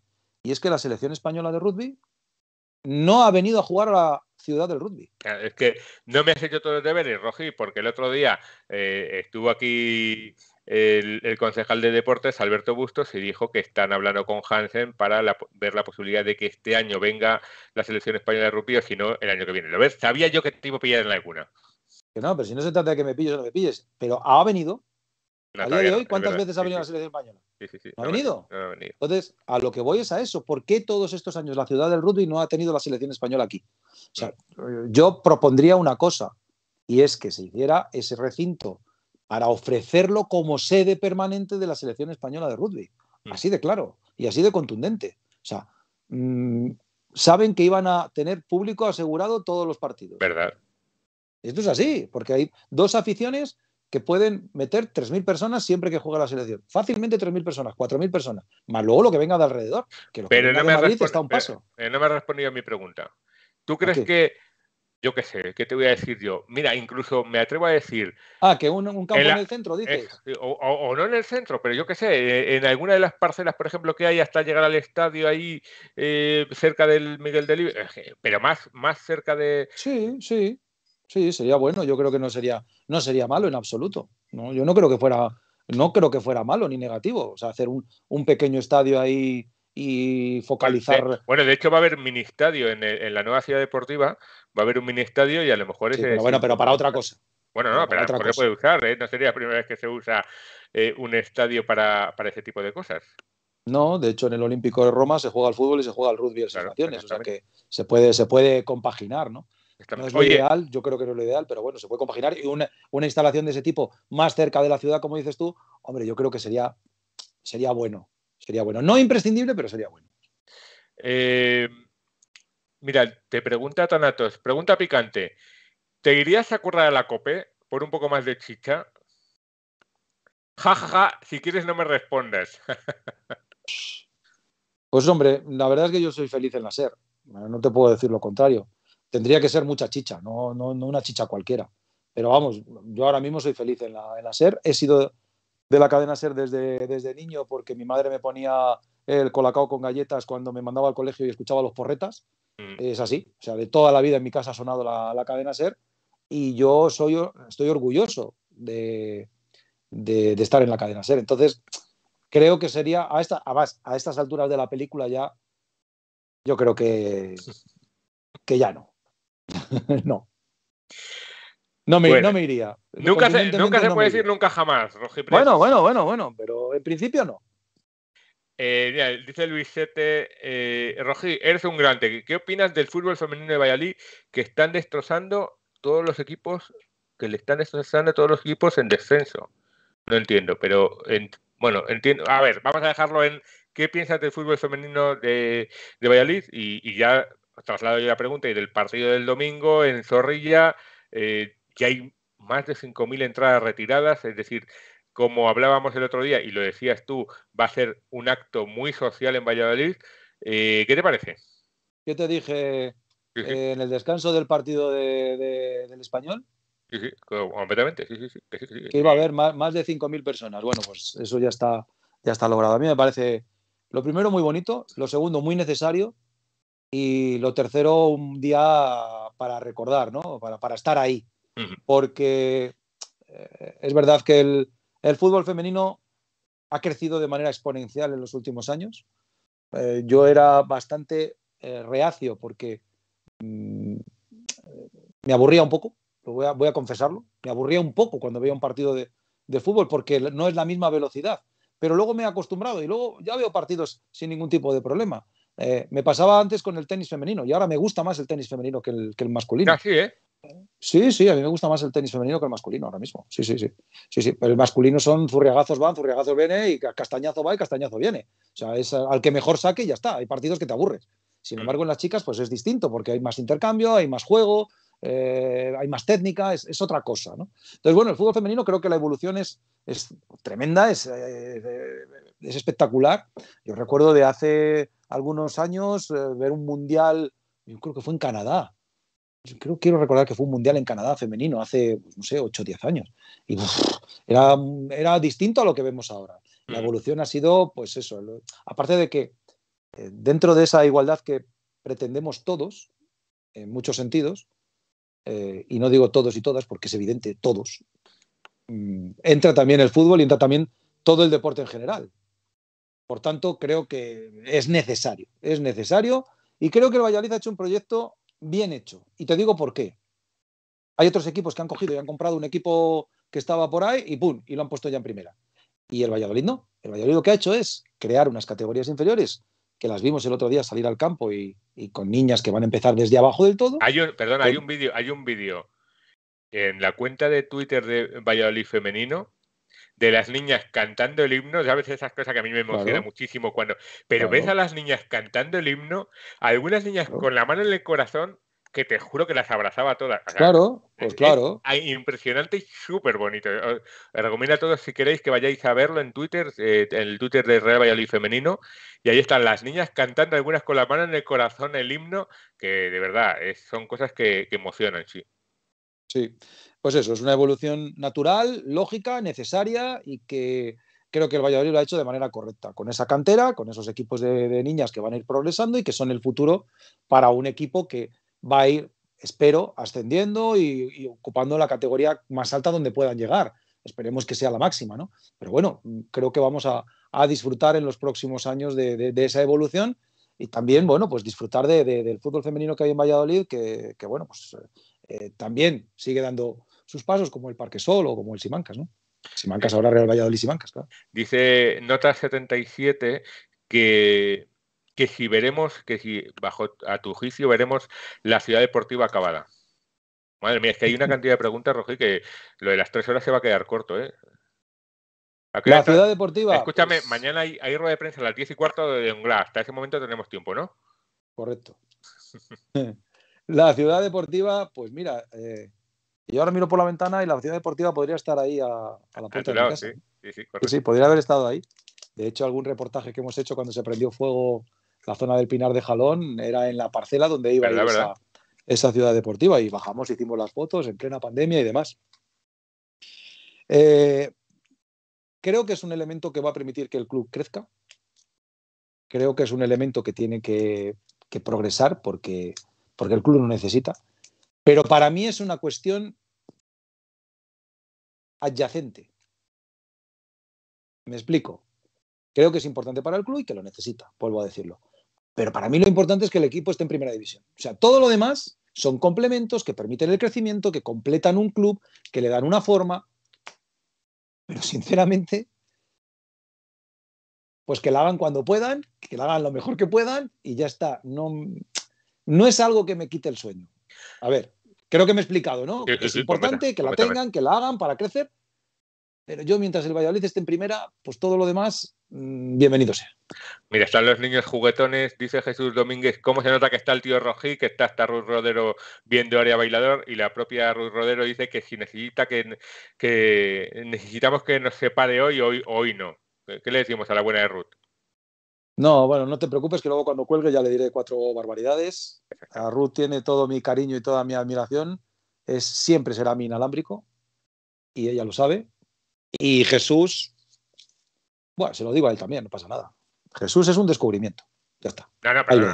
y es que la selección española de rugby no ha venido a jugar a la ciudad del rugby. Ah, es que no me has hecho todos los deberes, Rogi, porque el otro día eh, estuvo aquí el, concejal de deportes, Alberto Bustos, se dijo que están hablando con Hansen para ver la posibilidad de que este año venga la selección española de rugby o si no, el año que viene. ¿Lo ves? Sabía yo que te iba a pillar en laguna. Que no, pero si no se trata de que me pilles o no me pilles, pero ha venido. a hoy, ¿cuántas veces ha venido la selección española? ha venido? Entonces, a lo que voy es a eso. ¿Por qué todos estos años la ciudad del rugby no ha tenido la selección española aquí? O sea, mm. yo propondría una cosa, y es que se hiciera ese recinto para ofrecerlo como sede permanente de la selección española de rugby. Mm. Así de claro y así de contundente. O sea, mm, saben que iban a tener público asegurado todos los partidos. ¿Verdad? Esto es así, porque hay dos aficiones que pueden meter 3.000 personas siempre que juega la selección. Fácilmente 3.000 personas, 4.000 personas, más luego lo que venga de alrededor, pero no me un paso. Eh, no me ha respondido a mi pregunta. ¿Tú crees que yo qué sé, ¿qué te voy a decir yo? Mira, incluso me atrevo a decir. Ah, que un, un campo en, el centro, dices. Eh, o, no en el centro, pero yo qué sé, eh, en, alguna de las parcelas, por ejemplo, que hay hasta llegar al estadio ahí eh, cerca del Miguel de pero más, más cerca de. Sí, sí, sí, sería bueno. Yo creo que no sería, no sería malo en absoluto. ¿no? Yo no creo que fuera, no creo que fuera malo ni negativo. O sea, hacer un, un pequeño estadio ahí y focalizar. Eh, bueno, de hecho va a haber mini estadio en, la nueva ciudad deportiva, va a haber un mini estadio y a lo mejor bueno, pero para otra cosa. Bueno, no, pero se puede usar, ¿eh? No sería la primera vez que se usa eh, un estadio para, ese tipo de cosas. No, de hecho en el Olímpico de Roma se juega al fútbol y se juega al rugby en claro, o sea que se puede, se puede compaginar, ¿no? No es lo ideal, yo creo que no es lo ideal, pero bueno, se puede compaginar. Y una, una, instalación de ese tipo más cerca de la ciudad, como dices tú, hombre, yo creo que sería, sería bueno sería bueno. No imprescindible, pero sería bueno. Eh, mira, te pregunta Tanatos, pregunta picante. ¿Te irías a currar a la COPE por un poco más de chicha? Ja, ja, ja, si quieres no me respondas. pues hombre, la verdad es que yo soy feliz en la SER. No te puedo decir lo contrario. Tendría que ser mucha chicha, no, una chicha cualquiera. Pero vamos, yo ahora mismo soy feliz en la, en la SER. He sido de la cadena SER desde, desde niño porque mi madre me ponía el colacao con galletas cuando me mandaba al colegio y escuchaba los porretas. Mm. Es así. O sea, de toda la vida en mi casa ha sonado la, cadena SER y yo soy, estoy orgulloso de, estar en la cadena SER. Entonces, creo que sería, a esta, además, a estas alturas de la película ya, yo creo que, que ya no. no. No me, iría. Nunca se, nunca se puede decir nunca jamás, Bueno, bueno, bueno, bueno, pero en principio no. Eh, dice Luisete, eh, Rogi, eres un grande. ¿Qué opinas del fútbol femenino de Valladolid que están destrozando todos los equipos, que le están destrozando a todos los equipos en descenso? No entiendo, pero bueno, entiendo. A ver, vamos a dejarlo en qué piensas del fútbol femenino de, de Valladolid y, ya traslado yo la pregunta y del partido del domingo en Zorrilla. Eh, que hay más de 5.000 entradas retiradas, es decir, como hablábamos el otro día y lo decías tú, va a ser un acto muy social en Valladolid. Eh, ¿Qué te parece? Yo te dije eh, en el descanso del partido del español. Sí, sí, completamente. Sí, que iba a haber más, de 5.000 personas. Bueno, pues eso ya está, ya está logrado. A mí me parece lo primero muy bonito, lo segundo muy necesario y lo tercero un día para recordar, ¿no? para estar ahí porque eh, es verdad que el, fútbol femenino ha crecido de manera exponencial en los últimos años. Eh, yo era bastante eh, reacio porque mm, me aburría un poco, lo voy, a, confesarlo, me aburría un poco cuando veía un partido de, fútbol porque no es la misma velocidad pero luego me he acostumbrado y luego ya veo partidos sin ningún tipo de problema. me pasaba antes con el tenis femenino y ahora me gusta más el tenis femenino que el, que el masculino. Sí, sí, a mí me gusta más el tenis femenino que el masculino ahora mismo. Sí, sí, sí. Pero el masculino son zurriagazos van, zurriagazos viene y castañazo va y castañazo viene. O sea, es eh, al que mejor saque y ya está. Hay partidos que te aburres. Sin mm. embargo, en las chicas, pues es distinto, porque hay más intercambio, hay más juego, eh, hay más técnica, es, otra cosa. Entonces, bueno, el fútbol femenino creo que la evolución es, tremenda, eh, es, espectacular. Yo recuerdo de hace algunos años ver un mundial, yo creo que fue en Canadá, creo, quiero recordar que fue un mundial en Canadá femenino hace, pues, no sé, 8 o 10 años. Y era, distinto a lo que vemos ahora. La evolución ha sido, pues eso, aparte de que eh, dentro de esa igualdad que pretendemos todos, en muchos sentidos, eh, y no digo todos y todas porque es evidente, todos, mm, entra también el fútbol y entra también todo el deporte en general. Por tanto, creo que es necesario, es necesario y creo que el Valladolid ha hecho un proyecto bien hecho. Y te digo por qué. Hay otros equipos que han cogido y han comprado un equipo que estaba por ahí y ¡pum! y lo han puesto ya en primera. Y el Valladolid no. El Valladolid lo que ha hecho es crear unas categorías inferiores que las vimos el otro día salir al campo y, con niñas que van a empezar desde abajo del todo. Hay perdón, hay un vídeo, hay un vídeo en la cuenta de Twitter de Valladolid femenino de las niñas cantando el himno, ya ves Esas cosas que a mí me emocionan muchísimo cuando... Pero ves a las niñas cantando el himno, algunas niñas con la mano en el corazón, que te juro que las abrazaba todas. claro, pues claro. impresionante y súper bonito. Os recomiendo a todos si queréis que vayáis a verlo en Twitter, eh, en el Twitter de Real Valladolid Femenino, y ahí están las niñas cantando, algunas con la mano en el corazón, el himno, que de verdad son cosas que emocionan, sí. Sí, pues eso, es una evolución natural, lógica, necesaria y que creo que el Valladolid lo ha hecho de manera correcta, con esa cantera, con esos equipos de, niñas que van a ir progresando y que son el futuro para un equipo que va a ir, espero, ascendiendo y, ocupando la categoría más alta donde puedan llegar. Esperemos que sea la máxima, ¿no? Pero bueno, mm, creo que vamos a, disfrutar en los próximos años de, esa evolución y también, bueno, pues disfrutar del fútbol femenino que hay en Valladolid, que, que bueno, pues eh, eh, también sigue dando sus pasos, como el Parque Sol o como el Simancas, ¿no? Simancas ahora Real Valladolid Simancas, Dice Nota 77 que, que si veremos, que si bajo a tu juicio veremos la ciudad deportiva acabada. Madre mía, es que hay una cantidad de preguntas, Roger, que lo de las tres horas se va a quedar corto, ¿eh? La ciudad deportiva. Escúchame, mañana hay, rueda de prensa a las diez y cuarto de Ongla. Hasta ese momento tenemos tiempo, ¿no? Correcto. la ciudad deportiva, pues mira, eh, yo ahora miro por la ventana y la ciudad deportiva podría estar ahí a, la puerta de Sí, podría haber estado ahí. De hecho, algún reportaje que hemos hecho cuando se prendió fuego la zona del Pinar de Jalón era en la parcela donde iba esa, ciudad deportiva y bajamos, hicimos las fotos en plena pandemia y demás. Eh, creo que es un elemento que va a permitir que el club crezca. Creo que es un elemento que tiene que progresar porque porque el club lo necesita. Pero para mí es una cuestión adyacente. Me explico. Creo que es importante para el club y que lo necesita, vuelvo a decirlo. Pero para mí lo importante es que el equipo esté en primera división. O sea, todo lo demás son complementos que permiten el crecimiento, que completan un club, que le dan una forma. Pero sinceramente, pues que la hagan cuando puedan, que la hagan lo mejor que puedan y ya está. No, no es algo que me quite el sueño. A ver, creo que me he explicado, ¿no? es importante que la tengan, que la hagan para crecer, pero yo mientras el Valladolid esté en primera, pues todo lo demás, mm, bienvenido sea. Mira, están los niños juguetones, dice Jesús Domínguez, ¿cómo se nota que está el tío Rojí, que está hasta Ruth Rodero viendo área bailador? Y la propia Ruth Rodero dice que si necesita que, que necesitamos que nos separe hoy, hoy, hoy no. ¿Qué le decimos a la buena de Ruth? No, bueno, no te preocupes que luego cuando cuelgue ya le diré cuatro barbaridades. A Ruth tiene todo mi cariño y toda mi admiración. Es, siempre será mi inalámbrico y ella lo sabe. Y Jesús, bueno, se lo digo a él también, no pasa nada. Jesús es un descubrimiento. Ya está. ahí lo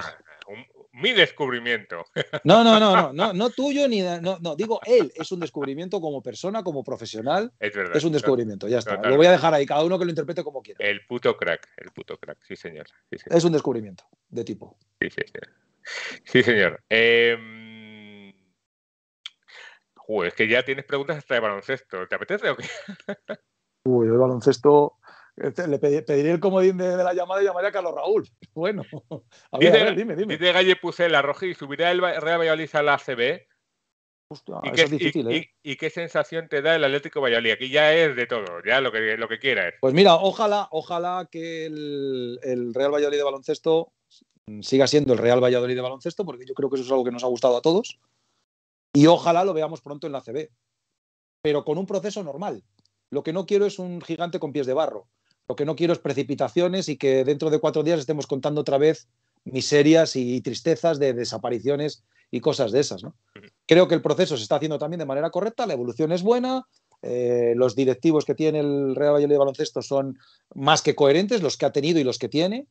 mi descubrimiento. No, no, no, no, no, no tuyo ni no, digo él, es un descubrimiento como persona, como profesional. Es verdad. Es un descubrimiento, ya está. Lo voy a dejar ahí, cada uno que lo interprete como quiera. El puto crack, el puto crack, sí, señor. Es un descubrimiento de tipo. Sí, sí, señor. Sí, señor. Em, es que ya tienes preguntas hasta de baloncesto. ¿Te apetece o qué? Uy, el baloncesto. Este, le pediré el comodín de, la llamada y llamaría a Carlos Raúl. Bueno, a ver, dime, dime. Dice Galle Rojí, ¿subirá el Real Valladolid a la ACB. ¿Y, qué, es difícil, ¿eh? qué, sensación te da el Atlético Valladolid? Aquí ya es de todo, ya lo que, lo que quieras. Pues mira, ojalá, ojalá que el, el Real Valladolid de baloncesto siga siendo el Real Valladolid de baloncesto, porque yo creo que eso es algo que nos ha gustado a todos. Y ojalá lo veamos pronto en la CB, pero con un proceso normal. Lo que no quiero es un gigante con pies de barro. Lo que no quiero es precipitaciones y que dentro de cuatro días estemos contando otra vez miserias y tristezas de desapariciones y cosas de esas. ¿no? Creo que el proceso se está haciendo también de manera correcta, la evolución es buena, eh, los directivos que tiene el Real Valladolid de Baloncesto son más que coherentes, los que ha tenido y los que tiene.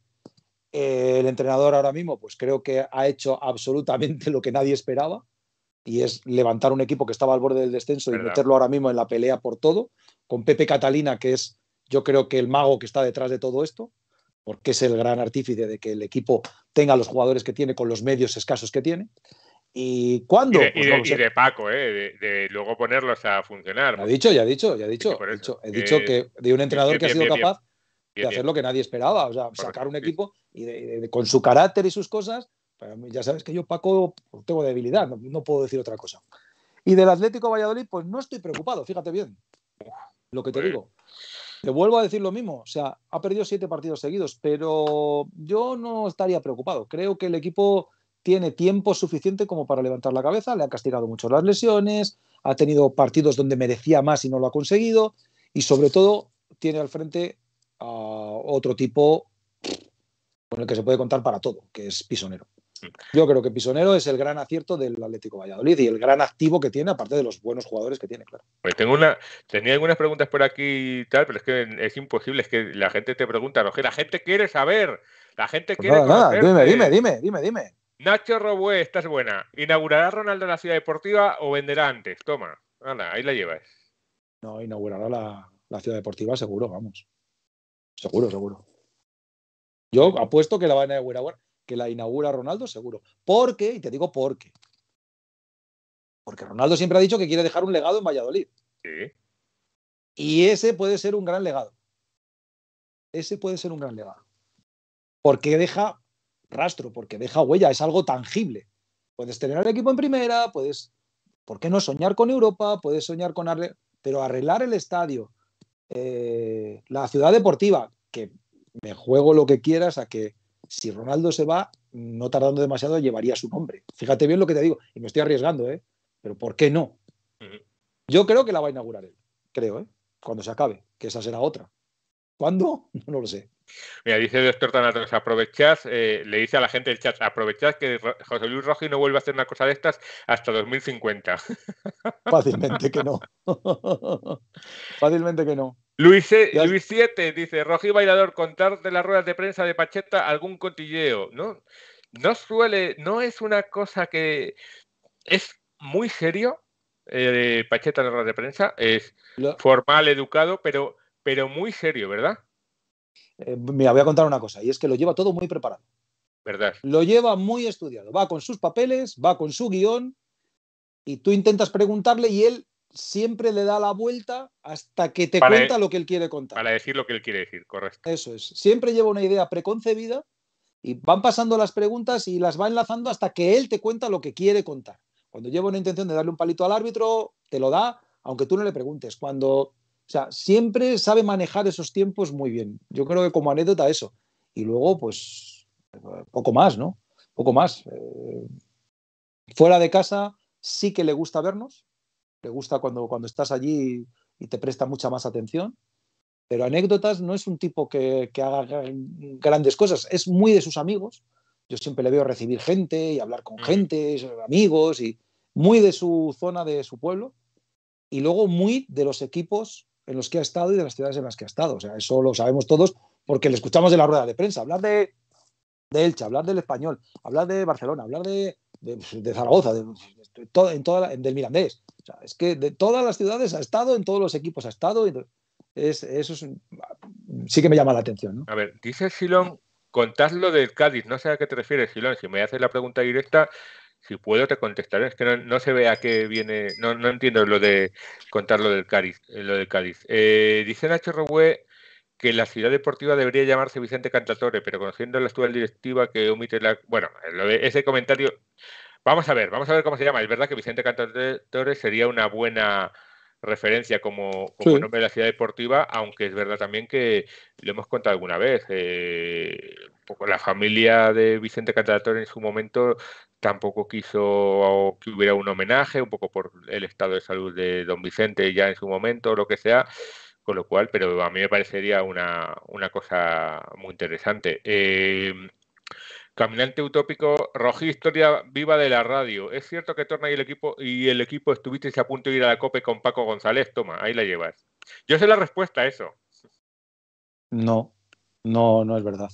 Eh, el entrenador ahora mismo, pues creo que ha hecho absolutamente lo que nadie esperaba y es levantar un equipo que estaba al borde del descenso y meterlo ahora mismo en la pelea por todo, con Pepe Catalina, que es yo creo que el mago que está detrás de todo esto, porque es el gran artífice de que el equipo tenga los jugadores que tiene con los medios escasos que tiene. ¿Y cuándo? Y de, pues Paco, ¿eh? de, luego ponerlos a funcionar. ha dicho, ya ha dicho, ya ha dicho. He dicho, que de un entrenador que ha sido capaz de hacer lo que nadie esperaba, o sea, sacar un equipo y con su carácter y sus cosas. Pues, ya sabes que yo, Paco, tengo debilidad, no, no puedo decir otra cosa. Y del Atlético Valladolid, pues no estoy preocupado, fíjate bien lo que te pues, digo. Te vuelvo a decir lo mismo, o sea, ha perdido siete partidos seguidos, pero yo no estaría preocupado. Creo que el equipo tiene tiempo suficiente como para levantar la cabeza, le ha castigado mucho las lesiones, ha tenido partidos donde merecía más y no lo ha conseguido, y sobre todo tiene al frente a otro tipo con el que se puede contar para todo, que es Pisonero. Yo creo que Pisonero es el gran acierto del Atlético Valladolid y el gran activo que tiene, aparte de los buenos jugadores que tiene, claro. Pues tengo una, tenía algunas preguntas por aquí tal, pero es que es imposible, es que la gente te pregunta, que la gente quiere saber, la gente pues quiere Dime, dime, dime, dime, dime. Nacho Robué, es buena. ¿Inaugurará Ronaldo la ciudad deportiva o venderá antes? Toma, ahí la llevas. No, inaugurará la, la ciudad deportiva seguro, vamos. Seguro, seguro. Yo apuesto que la van a inaugurar, que la inaugura Ronaldo, seguro. ¿Por qué? Y te digo por qué. Porque Ronaldo siempre ha dicho que quiere dejar un legado en Valladolid. Y ese puede ser un gran legado. Ese puede ser un gran legado. Porque deja rastro, porque deja huella, es algo tangible. Puedes tener al equipo en primera, puedes, ¿por qué no soñar con Europa? Puedes soñar con, arreglar, pero arreglar el estadio, eh, la ciudad deportiva, que me juego lo que quieras a que si Ronaldo se va, no tardando demasiado, llevaría su nombre. Fíjate bien lo que te digo, y me estoy arriesgando, ¿eh? Pero ¿por qué no? Yo creo que la va a inaugurar él, creo, ¿eh? Cuando se acabe, que esa será otra. ¿Cuándo? No lo sé. Mira, dice doctor atrás aprovechad, eh, le dice a la gente del chat, aprovechad que José Luis Roji no vuelve a hacer una cosa de estas hasta 2050. Fácilmente que no. Fácilmente que no. Luis, e, Luis 7 dice, Rojí Bailador, contar de las ruedas de prensa de Pacheta algún cotilleo, ¿no? No suele, no es una cosa que es muy serio, eh, Pacheta en las ruedas de prensa, es formal, educado, pero, pero muy serio, ¿verdad? me eh, mira, voy a contar una cosa, y es que lo lleva todo muy preparado. ¿Verdad? Lo lleva muy estudiado, va con sus papeles, va con su guión, y tú intentas preguntarle y él siempre le da la vuelta hasta que te cuenta lo que él quiere contar. Para decir lo que él quiere decir, correcto. Eso es. Siempre lleva una idea preconcebida y van pasando las preguntas y las va enlazando hasta que él te cuenta lo que quiere contar. Cuando lleva una intención de darle un palito al árbitro, te lo da, aunque tú no le preguntes. Cuando, o sea, siempre sabe manejar esos tiempos muy bien. Yo creo que como anécdota eso. Y luego, pues, poco más, ¿no? Poco más. Eh, fuera de casa sí que le gusta vernos, le gusta cuando, cuando estás allí y te presta mucha más atención. Pero anécdotas no es un tipo que, que haga grandes cosas, es muy de sus amigos. Yo siempre le veo recibir gente y hablar con mm. gente, amigos, y muy de su zona, de su pueblo, y luego muy de los equipos en los que ha estado y de las ciudades en las que ha estado. O sea, eso lo sabemos todos porque le escuchamos de la rueda de prensa. Hablar de, de Elche, hablar del español, hablar de Barcelona, hablar de, de, Zaragoza, de, en toda del Mirandés. es que de todas las ciudades ha estado, en todos los equipos ha estado. Y eso sí que me llama la atención. A ver, dice Silón, contad lo del Cádiz. No sé a qué te refieres, Silón. Si me haces la pregunta directa, si puedo te contestaré. Es que no, se ve a qué viene. No, entiendo lo de contar lo del Cádiz. Eh, lo del Cádiz. Eh, dice Nacho Robue que la ciudad deportiva debería llamarse Vicente Cantatore, pero conociendo la actual directiva que omite la... Bueno, ese comentario... Vamos a ver, vamos a ver cómo se llama. Es verdad que Vicente Cantatore sería una buena referencia como, como nombre de la ciudad deportiva, aunque es verdad también que lo hemos contado alguna vez. Eh, pues, la familia de Vicente Cantatore en su momento tampoco quiso que hubiera un homenaje, un poco por el estado de salud de don Vicente ya en su momento, o lo que sea con lo cual, pero a mí me parecería una, cosa muy interesante. Eh, Caminante Utópico, Rojí, historia viva de la radio. Es cierto que Torna y el equipo y el equipo estuvisteis a punto de ir a la COPE con Paco González. Toma, ahí la llevas. Yo sé la respuesta a eso. No, no, no es verdad.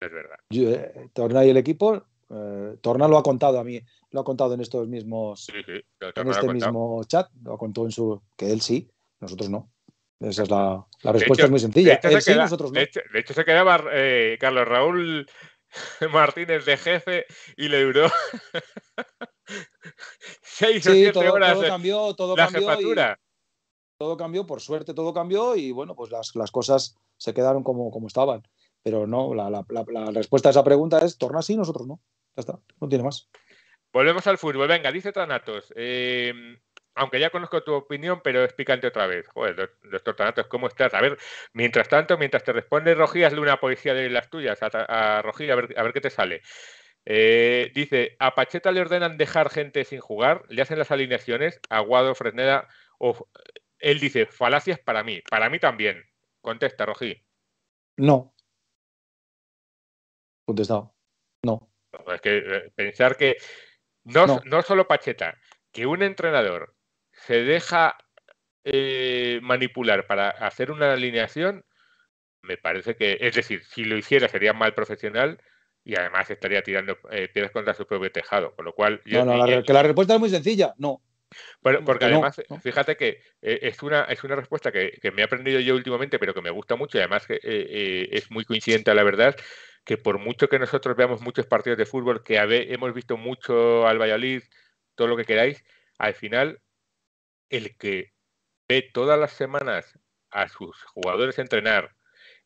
Es verdad. Eh, Torna y el equipo, eh, Torna lo ha contado a mí, lo ha contado en estos mismos, en este mismo chat, lo ha contado en su, que él sí, nosotros no. Esa es la, respuesta, es muy sencilla. De hecho, se, quedaba eh, Carlos Raúl Martínez de jefe y le duró seis o siete horas todo eh, cambió, todo la cambió jefatura. todo cambió, por suerte todo cambió y bueno, pues las, cosas se quedaron como, como estaban. Pero no, la, respuesta a esa pregunta es torna así nosotros no. Ya está, no tiene más. Volvemos al fútbol. Venga, dice Tranatos... Eh, aunque ya conozco tu opinión, pero explícate otra vez. Joder, doctor Tanatos, ¿cómo estás? A ver, mientras tanto, mientras te responde Rojí, hazle una poesía de las tuyas a, a a ver, qué te sale. Eh, dice, a Pacheta le ordenan dejar gente sin jugar, le hacen las alineaciones, Aguado, Fresneda, o... él dice, falacias para mí, para mí también. Contesta, Rojí. No. Contestado. No. Es que eh, pensar que no. no solo Pacheta, que un entrenador se deja eh, manipular para hacer una alineación, me parece que, es decir, si lo hiciera sería mal profesional y además estaría tirando eh, piedras contra su propio tejado, con lo cual... no, que la respuesta es muy sencilla, no. Bueno, porque además, fíjate que eh, es, una, es una respuesta que, me he aprendido yo últimamente, pero que me gusta mucho y además es muy coincidente, la verdad, que por mucho que nosotros veamos muchos partidos de fútbol, que hemos visto mucho al Valladolid, todo lo que queráis, al final el que ve todas las semanas a sus jugadores entrenar,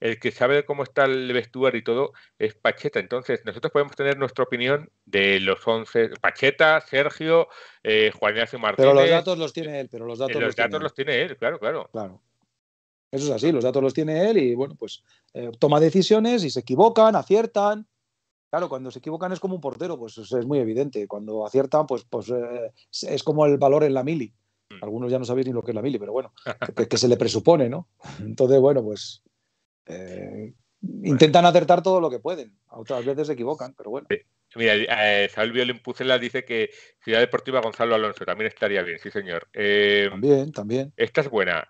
el que sabe cómo está el vestuario y todo, es Pacheta. Entonces, nosotros podemos tener nuestra opinión de los once. Pacheta, Sergio, eh, Juan Ignacio Martínez. Pero los datos los tiene él, pero los datos, eh, los, datos tiene los tiene él, claro, claro. Claro. Eso es así, los datos los tiene él y bueno, pues eh, toma decisiones y se equivocan, aciertan. Claro, cuando se equivocan es como un portero, pues es muy evidente. Cuando aciertan, pues, pues es como el valor en la mili. Mm. Algunos ya no sabéis ni lo que es la mili, pero bueno, que, que se le presupone, ¿no? Entonces, bueno, pues eh, intentan acertar todo lo que pueden. A Otras veces se equivocan, pero bueno. Mira, Saúl eh, dice que Ciudad Deportiva Gonzalo Alonso también estaría bien, sí, señor. Eh, también, también. Esta es buena.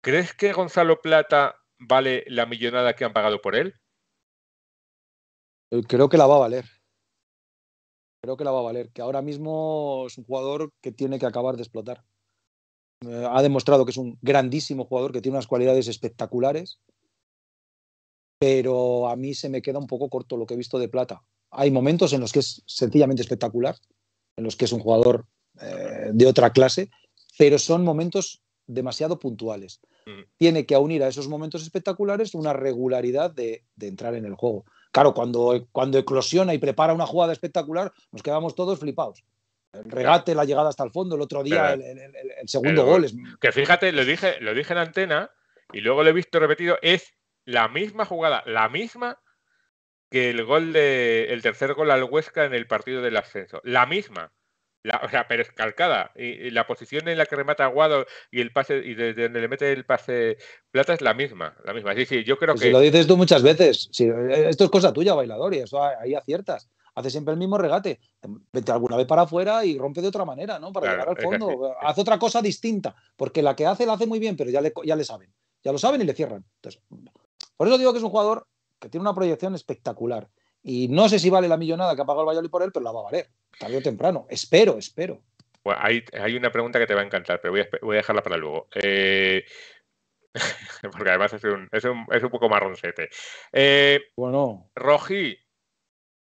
¿Crees que Gonzalo Plata vale la millonada que han pagado por él? Creo que la va a valer creo que la va a valer, que ahora mismo es un jugador que tiene que acabar de explotar. Eh, ha demostrado que es un grandísimo jugador, que tiene unas cualidades espectaculares, pero a mí se me queda un poco corto lo que he visto de Plata. Hay momentos en los que es sencillamente espectacular, en los que es un jugador eh, de otra clase, pero son momentos demasiado puntuales. Tiene que unir a esos momentos espectaculares una regularidad de entrar en el juego. Claro, cuando, cuando eclosiona y prepara una jugada espectacular, nos quedamos todos flipados. El regate, la llegada hasta el fondo, el otro día el, segundo gol. Es... Que fíjate, lo dije, lo dije en antena y luego lo he visto repetido, es la misma jugada, la misma que el gol de el tercer gol al Huesca en el partido del ascenso. La misma o sea, pero es Y, y, la posición en la que remata Aguado y el pase, y desde donde le mete el pase plata es la misma, la misma. yo creo que. Si lo dices tú muchas veces. Si, e, esto es cosa tuya, bailador, y eso ahí aciertas. Hace siempre el mismo regate. Vete alguna vez para afuera y rompe de otra manera, ¿no? Para llegar al fondo. Hace otra cosa distinta. Porque la que hace, la hace muy bien, pero ya le, ya le saben. Ya lo saben y le cierran. por eso digo que es un jugador que tiene una proyección espectacular y no sé si vale la millonada que ha pagado el Valladolid por él, pero la va a valer, tarde o temprano. Espero, espero. hay, una pregunta que te va a encantar, pero voy a, dejarla para luego. Eh, porque además es un, es un, poco marroncete. Eh, bueno. Rojí,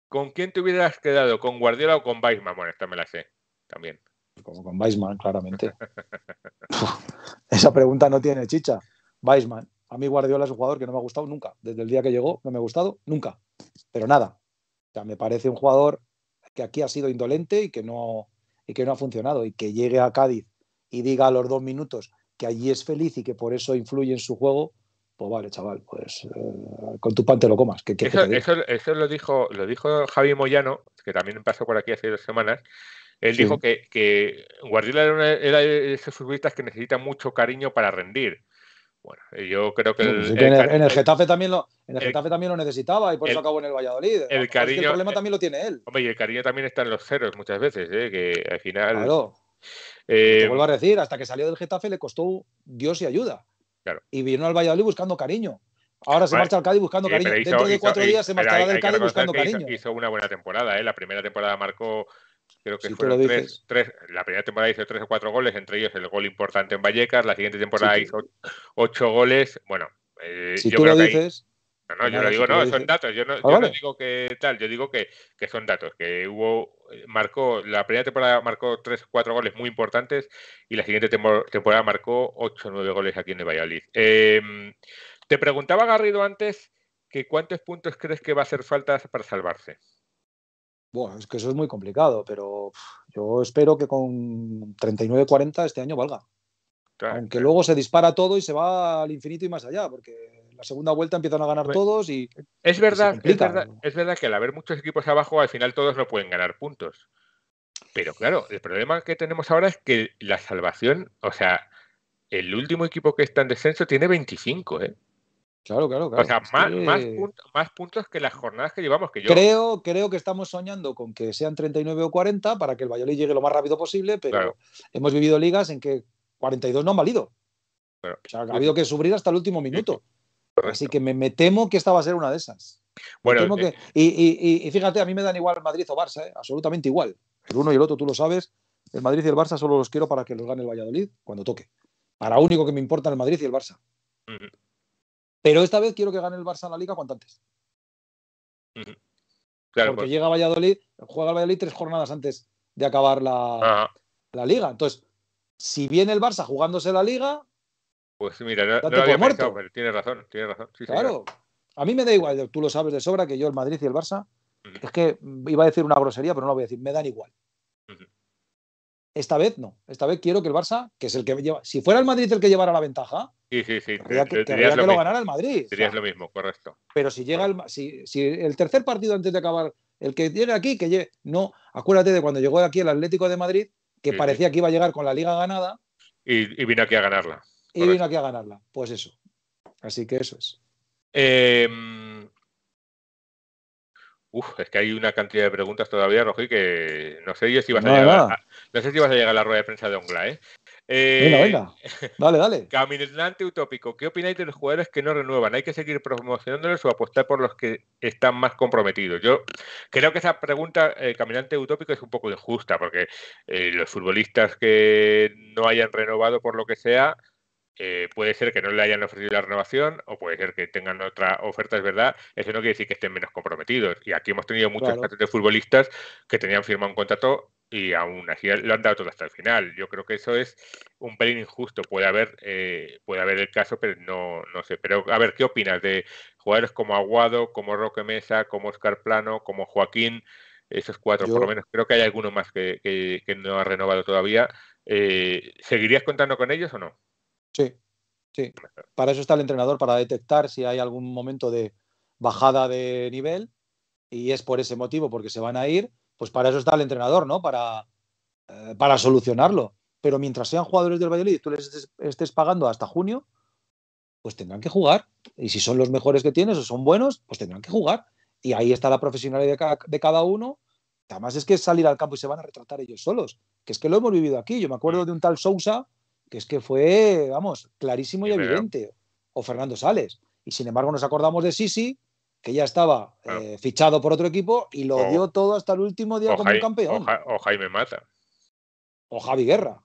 ¿con quién te hubieras quedado? ¿Con Guardiola o con baisman Bueno, esta me la sé también. Como con Weisman, claramente. Esa pregunta no tiene chicha. baisman A mí Guardiola es un jugador que no me ha gustado nunca. Desde el día que llegó no me ha gustado nunca. Pero nada, me parece un jugador que aquí ha sido indolente y que no, que no ha funcionado. Y que llegue a Cádiz y diga a los dos minutos que allí es feliz y que por eso influye en su juego, pues vale, chaval, pues eh, con tu pan te lo comas. eso, lo dijo, lo dijo Javi Moyano, que también pasó por aquí hace dos semanas. Él dijo que, Guardiola era, de esos futbolistas que necesita mucho cariño para rendir. Bueno, yo creo que. en, el, Getafe también lo, en el, Getafe también lo necesitaba y por eso acabó en el Valladolid. El, cariño, el problema eh, también lo tiene él. Hombre, y el cariño también está en los ceros muchas veces, ¿eh? que al final. Claro. te eh, vuelvo a decir, hasta que salió del Getafe le costó Dios y ayuda. Claro. Y vino al Valladolid buscando cariño. Ahora se marcha al Cádiz buscando cariño. Dentro de cuatro días se marchará del Cádiz buscando cariño. hizo, una buena temporada, ¿eh? La primera temporada marcó Creo que tres, La primera temporada hizo tres o cuatro goles, entre ellos el gol importante en Vallecas. La siguiente temporada hizo ocho goles. Bueno, eh, yo que no, yo digo, no, son datos. Yo, no, ah, digo que tal, yo digo que, son datos. Que hubo. Eh, marcó. La primera temporada marcó tres o cuatro goles muy importantes. Y la siguiente temporada marcó ocho o nueve goles aquí en el Valladolid. Em, te preguntaba, Garrido, antes que cuántos puntos crees que va a hacer falta para salvarse. Bueno, es que eso es muy complicado, pero yo espero que con 39-40 este año valga. Claro, Aunque luego se dispara todo y se va al infinito y más allá, porque la segunda vuelta empiezan a ganar pues, todos y. Es verdad, es verdad, es verdad que al haber muchos equipos abajo, al final todos no pueden ganar puntos. Pero claro, el problema que tenemos ahora es que la salvación, o sea, el último equipo que está en descenso tiene 25, ¿eh? Claro, claro, claro. O sea, más, puntos que las jornadas que llevamos que yo. Creo, creo que estamos soñando con que sean 39 o 40 para que el Valladolid llegue lo más rápido posible, pero hemos vivido ligas en que 42 no han valido. o sea, ha habido que subir hasta el último minuto. Así que me, temo que esta va a ser una de esas. Bueno, eh, y, fíjate, a mí me dan igual Madrid o Barça, ¿eh? absolutamente igual. El uno y el otro, tú lo sabes. El Madrid y el Barça solo los quiero para que los gane el Valladolid cuando toque. Para único que me importa el Madrid y el Barça. Pero esta vez quiero que gane el Barça la liga cuanto antes. claro, Porque pues. llega Valladolid, juega el Valladolid tres jornadas antes de acabar la, la, liga. Entonces, si viene el Barça jugándose la liga. Pues mira, tienes razón, tienes razón. claro, a mí me da igual, tú lo sabes de sobra que yo, el Madrid y el Barça. Es que iba a decir una grosería, pero no lo voy a decir, me dan igual. Esta vez no. Esta vez quiero que el Barça, que es el que lleva. Si fuera el Madrid el que llevara la ventaja, sí, Querría que, lo, ganara el Madrid. sería lo mismo, correcto. Pero si llega el, si, el tercer partido antes de acabar, el que tiene aquí, que llegue. No, acuérdate de cuando llegó aquí el Atlético de Madrid, que parecía que iba a llegar con la liga ganada. Y, vino aquí a ganarla. Y vino aquí a ganarla. Pues eso. Así que eso es. Eh Uf, es que hay una cantidad de preguntas todavía, Rogi, que no sé si vas a llegar. si vas a llegar a la rueda de prensa de Ongla, ¿eh? ¿eh? venga, venga. Dale, dale. Caminante utópico. ¿Qué opináis de los jugadores que no renuevan? ¿Hay que seguir promocionándolos o apostar por los que están más comprometidos? Yo creo que esa pregunta, eh, caminante utópico, es un poco injusta, porque eh, los futbolistas que no hayan renovado por lo que sea, eh, puede ser que no le hayan ofrecido la renovación o puede ser que tengan otra oferta, es verdad. Eso no quiere decir que estén menos comprometidos. Y aquí hemos tenido muchos casos de futbolistas que tenían firmado un contrato y aún así lo han dado todo hasta el final. Yo creo que eso es un pelín injusto. Puede haber, eh, puede haber el caso, pero no, no sé. Pero a ver, ¿qué opinas de jugadores como Aguado, como Roque Mesa, como Oscar Plano, como Joaquín? Esos cuatro, por lo menos. Creo que hay alguno más que, no ha renovado todavía. Eh, ¿Seguirías contando con ellos o no? Sí, sí. Para eso está el entrenador, para detectar si hay algún momento de bajada de nivel y es por ese motivo, porque se van a ir, pues para eso está el entrenador, ¿no? Para, eh, para solucionarlo. Pero mientras sean jugadores del Valladolid y tú les estés, pagando hasta junio, pues tendrán que jugar. Y si son los mejores que tienes o son buenos, pues tendrán que jugar. Y ahí está la profesionalidad de cada, uno. Además es que salir al campo y se van a retratar ellos solos. Que es que lo hemos vivido aquí. Yo me acuerdo de un tal Sousa que es que fue, vamos, clarísimo y, evidente, o Fernando Sales. Y sin embargo nos acordamos de Sisi, que ya estaba eh, fichado por otro equipo y lo dio todo hasta el último día como campeón. O, Jaime Mata. O Javi Guerra.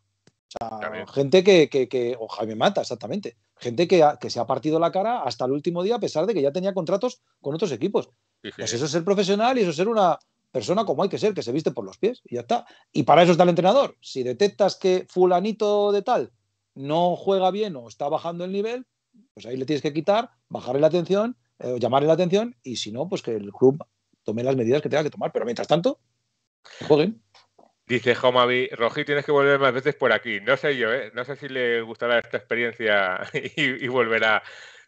O sea, gente que, que, o Jaime Mata, exactamente. Gente que, se ha partido la cara hasta el último día a pesar de que ya tenía contratos con otros equipos. Pues eso es ser profesional y eso es ser una persona como hay que ser, que se viste por los pies y ya está. Y para eso está el entrenador. Si detectas que fulanito de tal no juega bien o está bajando el nivel, pues ahí le tienes que quitar, bajarle la atención, eh, llamarle la atención y si no, pues que el club tome las medidas que tenga que tomar. Pero mientras tanto, jueguen. Dice Jomavi, Rojí, tienes que volver más veces por aquí. No sé yo, eh, no sé si le gustará esta experiencia y, volverá,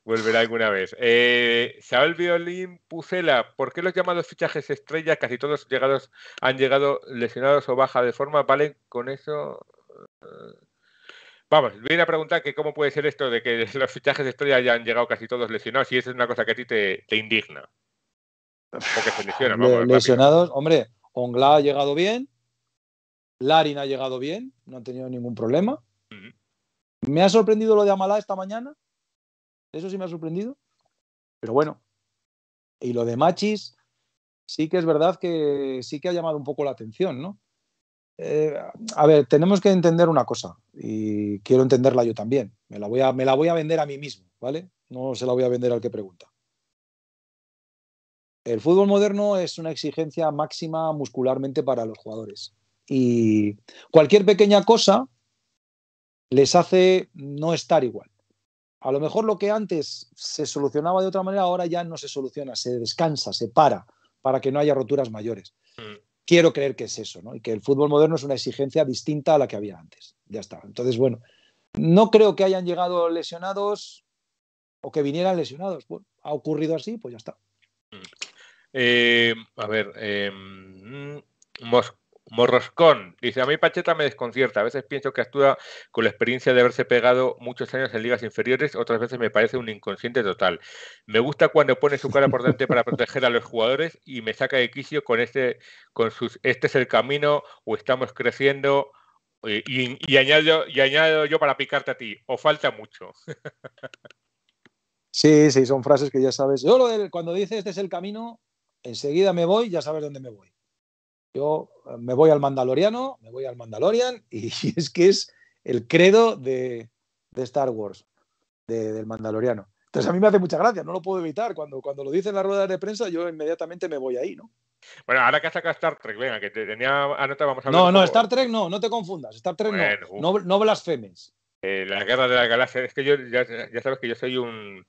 alguna vez. Eh, Saúl Violín Pucela, ¿por qué los llamados fichajes estrella, casi todos llegados, han llegado lesionados o baja de forma? ¿Vale con eso? Eh, Vamos, viene a preguntar que cómo puede ser esto de que los fichajes de historia hayan llegado casi todos lesionados y eso es una cosa que a ti te, indigna. Porque Lesionados, hombre, Ongla ha llegado bien, Larin ha llegado bien, no han tenido ningún problema. Me ha sorprendido lo de Amalá esta mañana, eso sí me ha sorprendido, pero bueno. Y lo de Machis, sí que es verdad que sí que ha llamado un poco la atención, ¿no? Eh, a ver, tenemos que entender una cosa y quiero entenderla yo también. la, voy me la voy a vender a mí mismo, ¿vale? No se la voy a vender al que pregunta. El fútbol moderno es una exigencia máxima muscularmente para los jugadores y cualquier pequeña cosa les hace no estar igual. A lo mejor lo que antes se solucionaba de otra manera, ahora ya no se soluciona, se descansa, se para, para que no haya roturas mayores. Mm quiero creer que es eso, ¿no? Y que el fútbol moderno es una exigencia distinta a la que había antes. Ya está. Entonces, bueno, no creo que hayan llegado lesionados o que vinieran lesionados. ha ocurrido así, pues ya está. Mm. Eh, a ver, eh, Morroscón dice: A mí Pacheta me desconcierta. A veces pienso que actúa con la experiencia de haberse pegado muchos años en ligas inferiores, otras veces me parece un inconsciente total. Me gusta cuando pone su cara por delante para proteger a los jugadores y me saca de quicio con este, con sus este es el camino o estamos creciendo. Eh, y, añado, yo para picarte a ti, o falta mucho. Sí, sí, son frases que ya sabes. Yo lo de cuando dices este es el camino, enseguida me voy, ya sabes dónde me voy. Yo eh, me voy al Mandaloriano, me voy al Mandalorian y es que es el credo de, Star Wars, del Mandaloriano. Entonces a mí me hace mucha gracia, no lo puedo evitar. Cuando, cuando lo dicen las ruedas de prensa, yo inmediatamente me voy ahí, ¿no? Bueno, ahora que has sacado Star Trek, venga, que te tenía anota, vamos a No, no, Star Trek no, no te confundas, Star Trek no, no, no, blasfemes. Eh, la guerra de la galaxia, es que yo ya sabes que yo soy un